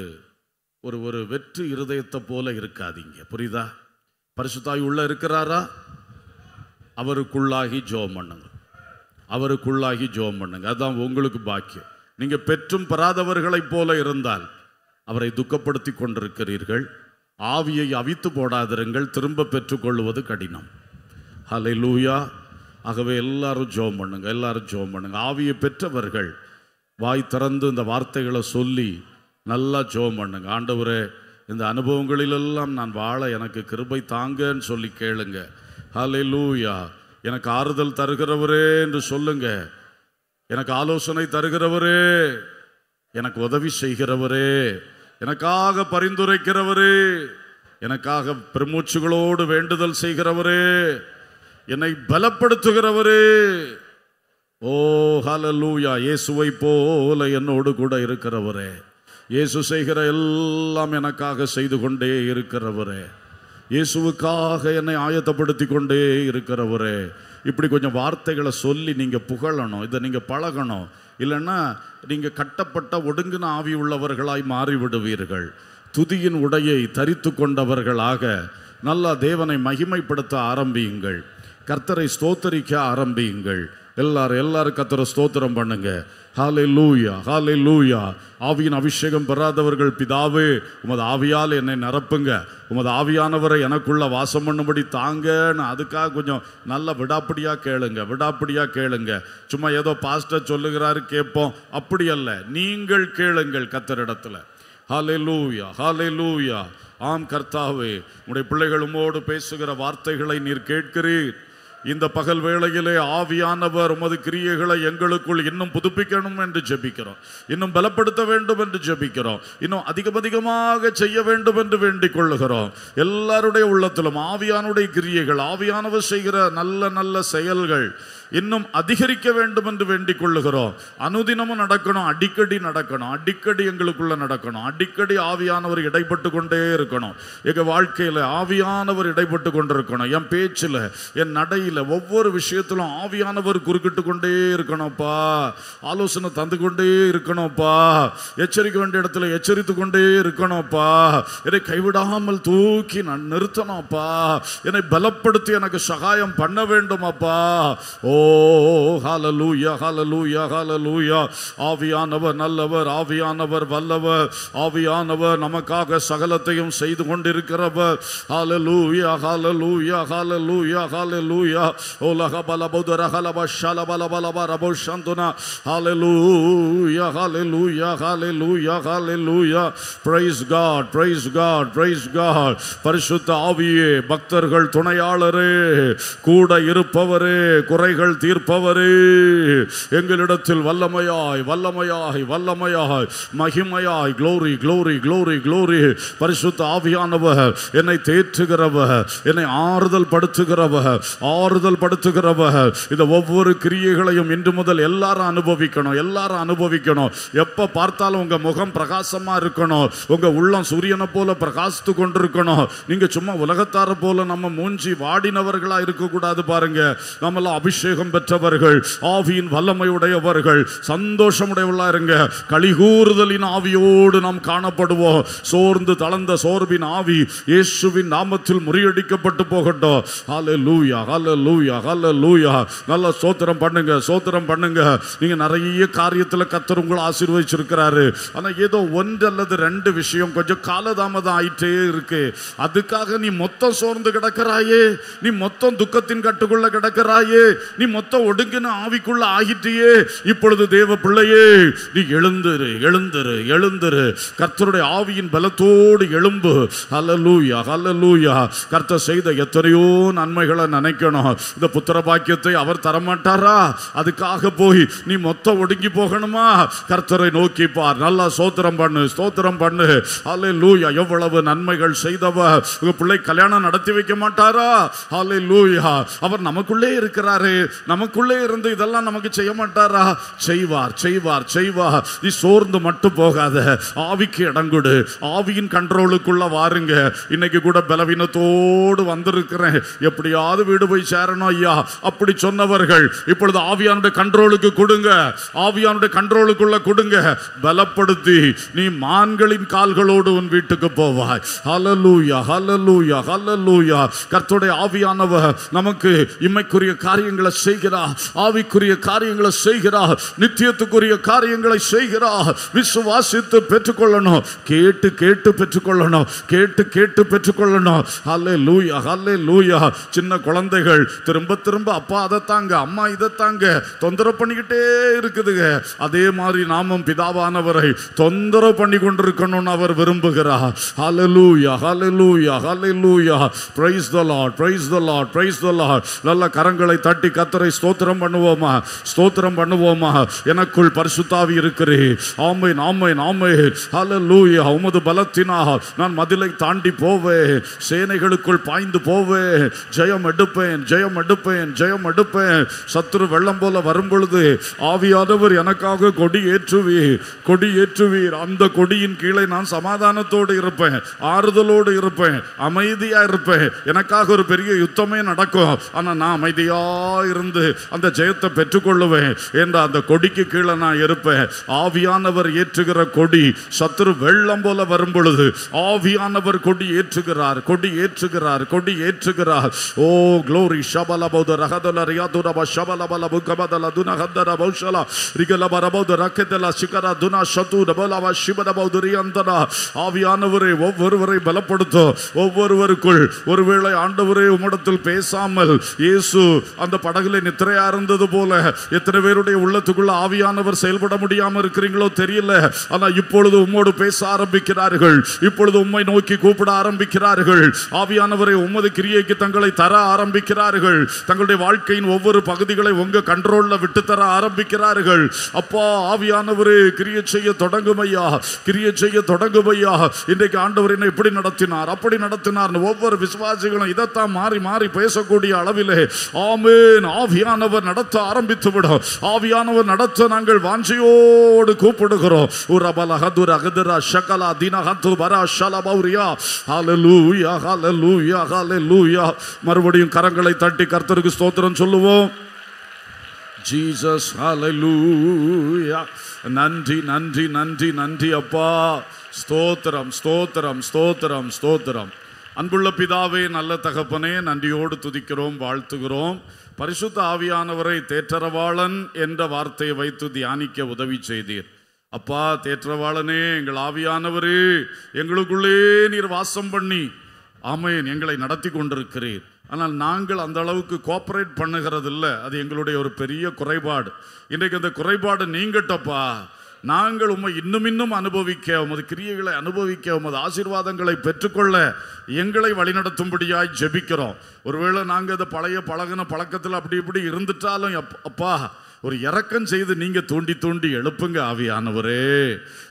ஒரு ஒரு வெற்று இருதயத்தை போல இருக்காதீங்க புரியுதா பரிசுத்தாவி உள்ள இருக்கிறாரா அவருக்குள்ளாகி ஜோம் பண்ணுங்க அவருக்குள்ளாகி ஜோம் பண்ணுங்க அதுதான் உங்களுக்கு பாக்கியம் நீங்கள் பெற்றும் பெறாதவர்களைப் போல இருந்தால் அவரை துக்கப்படுத்தி கொண்டிருக்கிறீர்கள் ஆவியை அவித்து போடாதிருங்கள் திரும்ப பெற்றுக்கொள்வது கடினம் ஹலை லூயா ஆகவே எல்லாரும் ஜோம் பண்ணுங்க எல்லாரும் ஜோம் பண்ணுங்க ஆவியை பெற்றவர்கள் வாய் திறந்து இந்த வார்த்தைகளை சொல்லி நல்லா ஜோம் பண்ணுங்க ஆண்டவரே இந்த அனுபவங்களிலெல்லாம் நான் வாழ எனக்கு கிருபை தாங்கன்னு சொல்லி கேளுங்க ஹலை லூயா எனக்கு ஆறுதல் தருகிறவரே என்று சொல்லுங்க எனக்கு ஆலோசனை தருகிறவரே எனக்கு உதவி செய்கிறவரே எனக்காக பரிந்துரைக்கிறவரே எனக்காக பிரமூச்சுகளோடு வேண்டுதல் செய்கிறவரே என்னை பலப்படுத்துகிறவரே ஓ ஹலலூயா இயேசுவை போல என்னோடு கூட இருக்கிறவரே இயேசு செய்கிற எல்லாம் எனக்காக செய்து கொண்டே இருக்கிறவரே இயேசுவுக்காக என்னை ஆயத்தப்படுத்தி கொண்டே இருக்கிறவரே இப்படி கொஞ்சம் வார்த்தைகளை சொல்லி நீங்கள் புகழணும் இதை நீங்கள் பழகணும் இல்லைன்னா நீங்கள் கட்டப்பட்ட ஒடுங்கின ஆவி உள்ளவர்களாய் மாறிவிடுவீர்கள் துதியின் உடையை தரித்து கொண்டவர்களாக நல்லா தேவனை மகிமைப்படுத்த ஆரம்பியுங்கள் கர்த்தரை ஸ்தோத்தரிக்க ஆரம்பியுங்கள் எல்லாரும் எல்லாரும் கர்த்தரை ஸ்தோத்திரம் பண்ணுங்கள் ஹாலே லூயா ஹாலே லூயா ஆவியின் அபிஷேகம் பெறாதவர்கள் பிதாவே உமது ஆவியால் என்னை நிரப்புங்க உமது ஆவியானவரை எனக்குள்ள வாசம் பண்ணும்படி தாங்கன்னு அதுக்காக கொஞ்சம் நல்ல விடாப்படியாக கேளுங்க விடாப்படியாக கேளுங்க சும்மா ஏதோ பாஸ்டர் சொல்லுகிறாரு கேட்போம் அப்படி அல்ல நீங்கள் கேளுங்கள் கத்தரிடத்துல ஹாலே லூயா ஹாலே லூயா ஆம் கர்த்தாவே உடைய பிள்ளைகள் உமோடு பேசுகிற வார்த்தைகளை நீர் கேட்கிறீர் இந்த பகல் வேளையிலே ஆவியானவர் உமது கிரியைகளை எங்களுக்குள் இன்னும் புதுப்பிக்கணும் என்று ஜெபிக்கிறோம் இன்னும் பலப்படுத்த வேண்டும் என்று ஜெபிக்கிறோம் இன்னும் அதிகமதிகமாக செய்ய வேண்டும் என்று வேண்டிக் கொள்ளுகிறோம் எல்லாருடைய உள்ளத்திலும் ஆவியானுடைய கிரியைகள் ஆவியானவர் செய்கிற நல்ல நல்ல செயல்கள் இன்னும் அதிகரிக்க வேண்டும் என்று வேண்டிக் கொள்ளுகிறோம் அனுதினமும் நடக்கணும் அடிக்கடி நடக்கணும் அடிக்கடி எங்களுக்குள்ள நடக்கணும் அடிக்கடி ஆவியானவர் இடைப்பட்டு கொண்டே இருக்கணும் எங்கள் வாழ்க்கையில் ஆவியானவர் இடைப்பட்டு கொண்டிருக்கணும் என் பேச்சில் என் நடையில் ஒவ்வொரு விஷயத்திலும் ஆவியானவர் குறுக்கிட்டு கொண்டே இருக்கணும்ப்பா ஆலோசனை தந்து கொண்டே இருக்கணும்ப்பா எச்சரிக்க வேண்டிய இடத்துல எச்சரித்து கொண்டே இருக்கணும்ப்பா என்னை கைவிடாமல் தூக்கி நான் நிறுத்தணும்ப்பா என்னை பலப்படுத்தி எனக்கு சகாயம் பண்ண வேண்டும் அப்பா ஓ ஹலலூயா ஹலலூயா ஹலலூயா ஆவியானவர் நல்லவர் ஆவியானவர் வல்லவர் ஆவியானவர் நமக்காக சகலத்தையும் செய்து கொண்டிருக்கிறவர் ஹலலூயா ஹலலூயா ஹலலூயா ஹலலூயா உலக பலபுதர ஹலப ஷலபல பலப ரபோ சந்துனா hallelujah hallelujah hallelujah hallelujah praise God praise God praise God பரிசுத்த ஆவியே பக்தர்கள் துணையாளரே கூட இருப்பவரே குறைகள் நீங்கள் தீர்ப்பவரே எங்களிடத்தில் வல்லமையாய் வல்லமையாய் வல்லமையாய் மகிமையாய் க்ளோரி க்ளோரி க்ளோரி க்ளோரி பரிசுத்த ஆவியானவர் என்னை தேற்றுகிறவர் என்னை ஆறுதல் படுத்துகிறவர் ஆறுதல் படுத்துகிறவர் இந்த ஒவ்வொரு கிரியைகளையும் இன்று முதல் எல்லாரும் அனுபவிக்கணும் எல்லாரும் அனுபவிக்கணும் எப்போ பார்த்தாலும் உங்கள் முகம் பிரகாசமாக இருக்கணும் உங்கள் உள்ளம் சூரியனை போல பிரகாசித்து கொண்டிருக்கணும் நீங்கள் சும்மா உலகத்தார போல நம்ம மூஞ்சி வாடினவர்களாக இருக்கக்கூடாது பாருங்க நம்மளாம் அபிஷேகம் அபிஷேகம் பெற்றவர்கள் ஆவியின் வல்லமை உடையவர்கள் சந்தோஷமுடையவர்களா இருங்க கூறுதலின் ஆவியோடு நாம் காணப்படுவோம் சோர்ந்து தளர்ந்த சோர்வின் ஆவி இயேசுவின் நாமத்தில் முறியடிக்கப்பட்டு போகட்டும் ஹால லூயா ஹால லூயா ஹால லூயா நல்ல சோத்திரம் பண்ணுங்க சோத்திரம் பண்ணுங்க நீங்க நிறைய காரியத்தில் கத்தர் உங்களை ஆசீர்வதிச்சிருக்கிறாரு ஆனா ஏதோ ஒன்று அல்லது ரெண்டு விஷயம் கொஞ்சம் காலதாமதம் ஆயிட்டே இருக்கு அதுக்காக நீ மொத்தம் சோர்ந்து கிடக்கிறாயே நீ மொத்தம் துக்கத்தின் கட்டுக்குள்ள கிடக்கிறாயே நீ மொத்த ஒடுங்கின ஆவிக்குள்ள ஆகிட்டியே இப்பொழுது தேவ பிள்ளையே நீ எழுந்துரு எழுந்துரு எழுந்துரு கர்த்தருடைய ஆவியின் பலத்தோடு எழும்பு அல்ல லூயா அல்ல லூயா கர்த்தர் செய்த எத்தனையோ நன்மைகளை நினைக்கணும் இந்த புத்திர பாக்கியத்தை அவர் தரமாட்டாரா அதுக்காக போய் நீ மொத்த ஒடுங்கி போகணுமா கர்த்தரை நோக்கி பார் நல்லா சோத்திரம் பண்ணு ஸ்தோத்திரம் பண்ணு அல்ல லூயா எவ்வளவு நன்மைகள் செய்தவ உங்க பிள்ளை கல்யாணம் நடத்தி வைக்க மாட்டாரா அல்ல லூயா அவர் நமக்குள்ளே இருக்கிறாரு நமக்குள்ளே இருந்து இதெல்லாம் நமக்கு செய்ய மாட்டாரா செய்வார் செய்வார் செய்வார் நீ சோர்ந்து மட்டும் போகாத ஆவிக்கு இடங்குடு ஆவியின் கண்ட்ரோலுக்குள்ள வாருங்க இன்னைக்கு கூட பலவீனத்தோடு வந்திருக்கிறேன் எப்படியாவது வீடு போய் சேரணும் ஐயா அப்படி சொன்னவர்கள் இப்பொழுது ஆவியானுடைய கண்ட்ரோலுக்கு கொடுங்க ஆவியானுடைய கண்ட்ரோலுக்குள்ள கொடுங்க பலப்படுத்தி நீ மான்களின் கால்களோடு உன் வீட்டுக்கு போவாய் ஹலலூயா ஹலலூயா ஹலலூயா கர்த்துடைய ஆவியானவ நமக்கு இம்மைக்குரிய காரியங்களை செய்கிறார் ஆவிக்குரிய காரியங்களை செய்கிறார் நித்தியத்துக்குரிய காரியங்களை செய்கிறார் விசுவாசித்து பெற்றுக்கொள்ளணும் கேட்டு கேட்டு பெற்றுக்கொள்ளணும் கேட்டு கேட்டு பெற்றுக்கொள்ளணும் அல்லே லூயா அல்லே லூயா சின்ன குழந்தைகள் திரும்ப திரும்ப அப்பா அதை தாங்க அம்மா இதை தாங்க தொந்தரவு பண்ணிக்கிட்டே இருக்குதுங்க அதே மாதிரி நாமும் பிதாவானவரை தொந்தரவு பண்ணி கொண்டிருக்கணும்னு அவர் விரும்புகிறார் hallelujah hallelujah hallelujah praise the Lord praise the Lord praise the Lord நல்ல கரங்களை தட்டி கத்த கத்தரை ஸ்தோத்திரம் பண்ணுவோமா ஸ்தோத்திரம் பண்ணுவோமா எனக்குள் பரிசுத்தாவி இருக்கிறே உமது நான் மதிலை தாண்டி போவேன் சேனைகளுக்குள் பாய்ந்து போவேன் ஜெயம் எடுப்பேன் ஜெயம் எடுப்பேன் ஜெயம் எடுப்பேன் சத்துரு வெள்ளம் போல வரும் பொழுது ஆவியாதவர் எனக்காக கொடி ஏற்றுவீர் கொடி ஏற்றுவீர் அந்த கொடியின் கீழே நான் சமாதானத்தோடு இருப்பேன் ஆறுதலோடு இருப்பேன் அமைதியா இருப்பேன் எனக்காக ஒரு பெரிய யுத்தமே நடக்கும் ஆனா நான் அமைதியா இருப்பேன் இருந்து அந்த ஜெயத்தை பெற்றுக்கொள்ளுவேன் என்ற அந்த கொடிக்கு கீழே நான் இருப்பேன் ஆவியானவர் ஏற்றுகிற கொடி சத்துரு வெள்ளம் போல வரும் பொழுது ஆவியானவர் கொடி ஏற்றுகிறார் கொடி ஏற்றுகிறார் கொடி ஏற்றுகிறார் ஓ க்ளோரி ஷபலபௌத ரகதல பௌஷல சிகர துனா ரியந்தன ஆவியானவரை ஒவ்வொருவரை பலப்படுத்தும் ஒவ்வொருவருக்குள் ஒருவேளை ஆண்டவரே உம்மிடத்தில் பேசாமல் இயேசு அந்த படகு இரவில் நித்திரையா இருந்தது போல எத்தனை பேருடைய உள்ளத்துக்குள்ள ஆவியானவர் செயல்பட முடியாமல் இருக்கிறீங்களோ தெரியல ஆனால் இப்பொழுது உம்மோடு பேச ஆரம்பிக்கிறார்கள் இப்பொழுது உண்மை நோக்கி கூப்பிட ஆரம்பிக்கிறார்கள் ஆவியானவரை உமது கிரியைக்கு தங்களை தர ஆரம்பிக்கிறார்கள் தங்களுடைய வாழ்க்கையின் ஒவ்வொரு பகுதிகளை உங்க கண்ட்ரோல்ல விட்டு தர ஆரம்பிக்கிறார்கள் அப்பா ஆவியானவர் கிரியை செய்ய தொடங்கும் ஐயா கிரியை செய்ய தொடங்கும் ஐயா இன்றைக்கு ஆண்டவர் என்னை எப்படி நடத்தினார் அப்படி நடத்தினார் ஒவ்வொரு விசுவாசிகளும் இதைத்தான் மாறி மாறி பேசக்கூடிய அளவிலே ஆமேன் ஆவியானவர் நடத்த ஆரம்பித்து விடும் ஆவியானவர் நடத்த நாங்கள் வாஞ்சியோடு கூப்பிடுகிறோம் தினஹத்து வரா மறுபடியும் கரங்களை தட்டி கர்த்தருக்கு ஸ்தோத்திரம் சொல்லுவோம் ஜீசஸ் நன்றி நன்றி நன்றி நன்றி அப்பா ஸ்தோத்திரம் ஸ்தோத்திரம் ஸ்தோத்திரம் ஸ்தோத்திரம் அன்புள்ள பிதாவே நல்ல தகப்பனே நன்றியோடு துதிக்கிறோம் வாழ்த்துகிறோம் பரிசுத்த ஆவியானவரை தேற்றரவாளன் என்ற வார்த்தையை வைத்து தியானிக்க உதவி செய்தீர் அப்பா தேற்றவாளனே எங்கள் ஆவியானவரே எங்களுக்குள்ளே நீர் வாசம் பண்ணி ஆமையன் எங்களை நடத்தி கொண்டிருக்கிறீர் ஆனால் நாங்கள் அந்த அளவுக்கு கோஆப்ரேட் பண்ணுகிறதில்ல அது எங்களுடைய ஒரு பெரிய குறைபாடு இன்றைக்கு அந்த குறைபாடு நீங்கட்டப்பா நாங்கள் உம்மை இன்னும் இன்னும் அனுபவிக்க உமது கிரியைகளை அனுபவிக்க உமது ஆசீர்வாதங்களை பெற்றுக்கொள்ள எங்களை வழிநடத்தும்படியாய் ஜெபிக்கிறோம் ஒருவேளை நாங்கள் அதை பழைய பழகின பழக்கத்தில் அப்படி இப்படி இருந்துட்டாலும் அப்பா ஒரு இறக்கம் செய்து நீங்கள் தூண்டி தூண்டி எழுப்புங்க ஆவியானவரே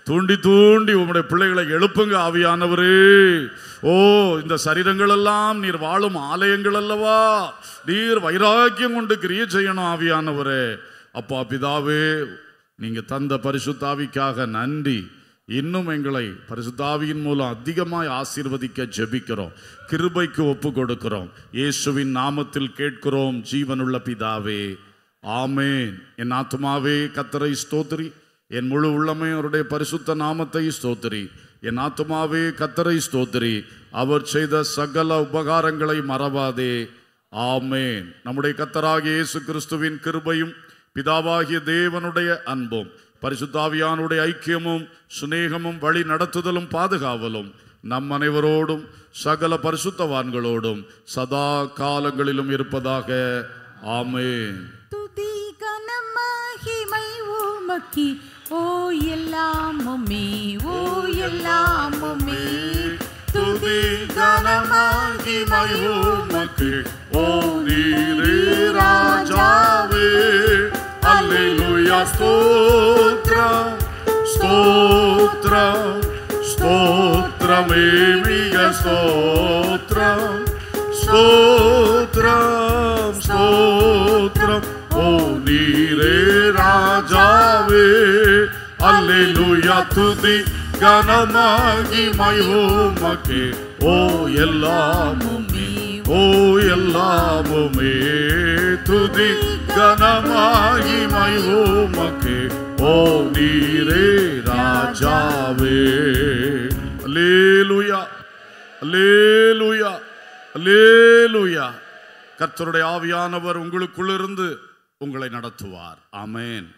தூண்டி தூண்டி உங்களுடைய பிள்ளைகளை எழுப்புங்க ஆவியானவரே ஓ இந்த சரீரங்கள் எல்லாம் நீர் வாழும் ஆலயங்கள் அல்லவா நீர் வைராக்கியம் கொண்டு கிரியை செய்யணும் ஆவியானவரே அப்பா பிதாவே நீங்கள் தந்த பரிசுத்தாவிக்காக நன்றி இன்னும் எங்களை பரிசுத்தாவியின் மூலம் அதிகமாய் ஆசீர்வதிக்க ஜெபிக்கிறோம் கிருபைக்கு ஒப்பு கொடுக்கிறோம் இயேசுவின் நாமத்தில் கேட்கிறோம் ஜீவனுள்ள பிதாவே ஆமேன் என் ஆத்மாவே கத்தரை ஸ்தோத்திரி என் முழு உள்ளமே அவருடைய பரிசுத்த நாமத்தை ஸ்தோத்திரி என் ஆத்மாவே கத்தரை ஸ்தோத்திரி அவர் செய்த சகல உபகாரங்களை மறவாதே ஆமேன் நம்முடைய கத்தராக இயேசு கிறிஸ்துவின் கிருபையும் பிதாவாகிய தேவனுடைய அன்பும் பரிசுத்தாவியானுடைய ஐக்கியமும் சுநேகமும் வழி நடத்துதலும் பாதுகாவலும் நம் அனைவரோடும் சகல பரிசுத்தவான்களோடும் சதா காலங்களிலும் இருப்பதாக ஆமே துதி கனமகிமை ஓமக்கி ஓ எல்லாமுமே ஓ எல்லாமுமே துதி கனமகிமை ஓமக்கி ஓ நீரே ராஜாவே Αλληλούια, Στοτρά, Στοτρά, Στοτρά, Στοτρά, Στοτρά, Στοτρά, Όνειρα, Αλληλούια, Τουδί, Γανάμα, Γη, Μάιο, Μακέ, Όλοι, Όλοι, Όλοι, Όλοι, Όλοι, Όλοι, Όλοι, கனமாகி மயிலுமக்கு ஓ நீரே ராஜாவே அல்லேலுயா அல்லேலுயா அல்லேலுயா கர்த்தருடைய ஆவியானவர் உங்களுக்குள்ளிருந்து உங்களை நடத்துவார் ஆமேன்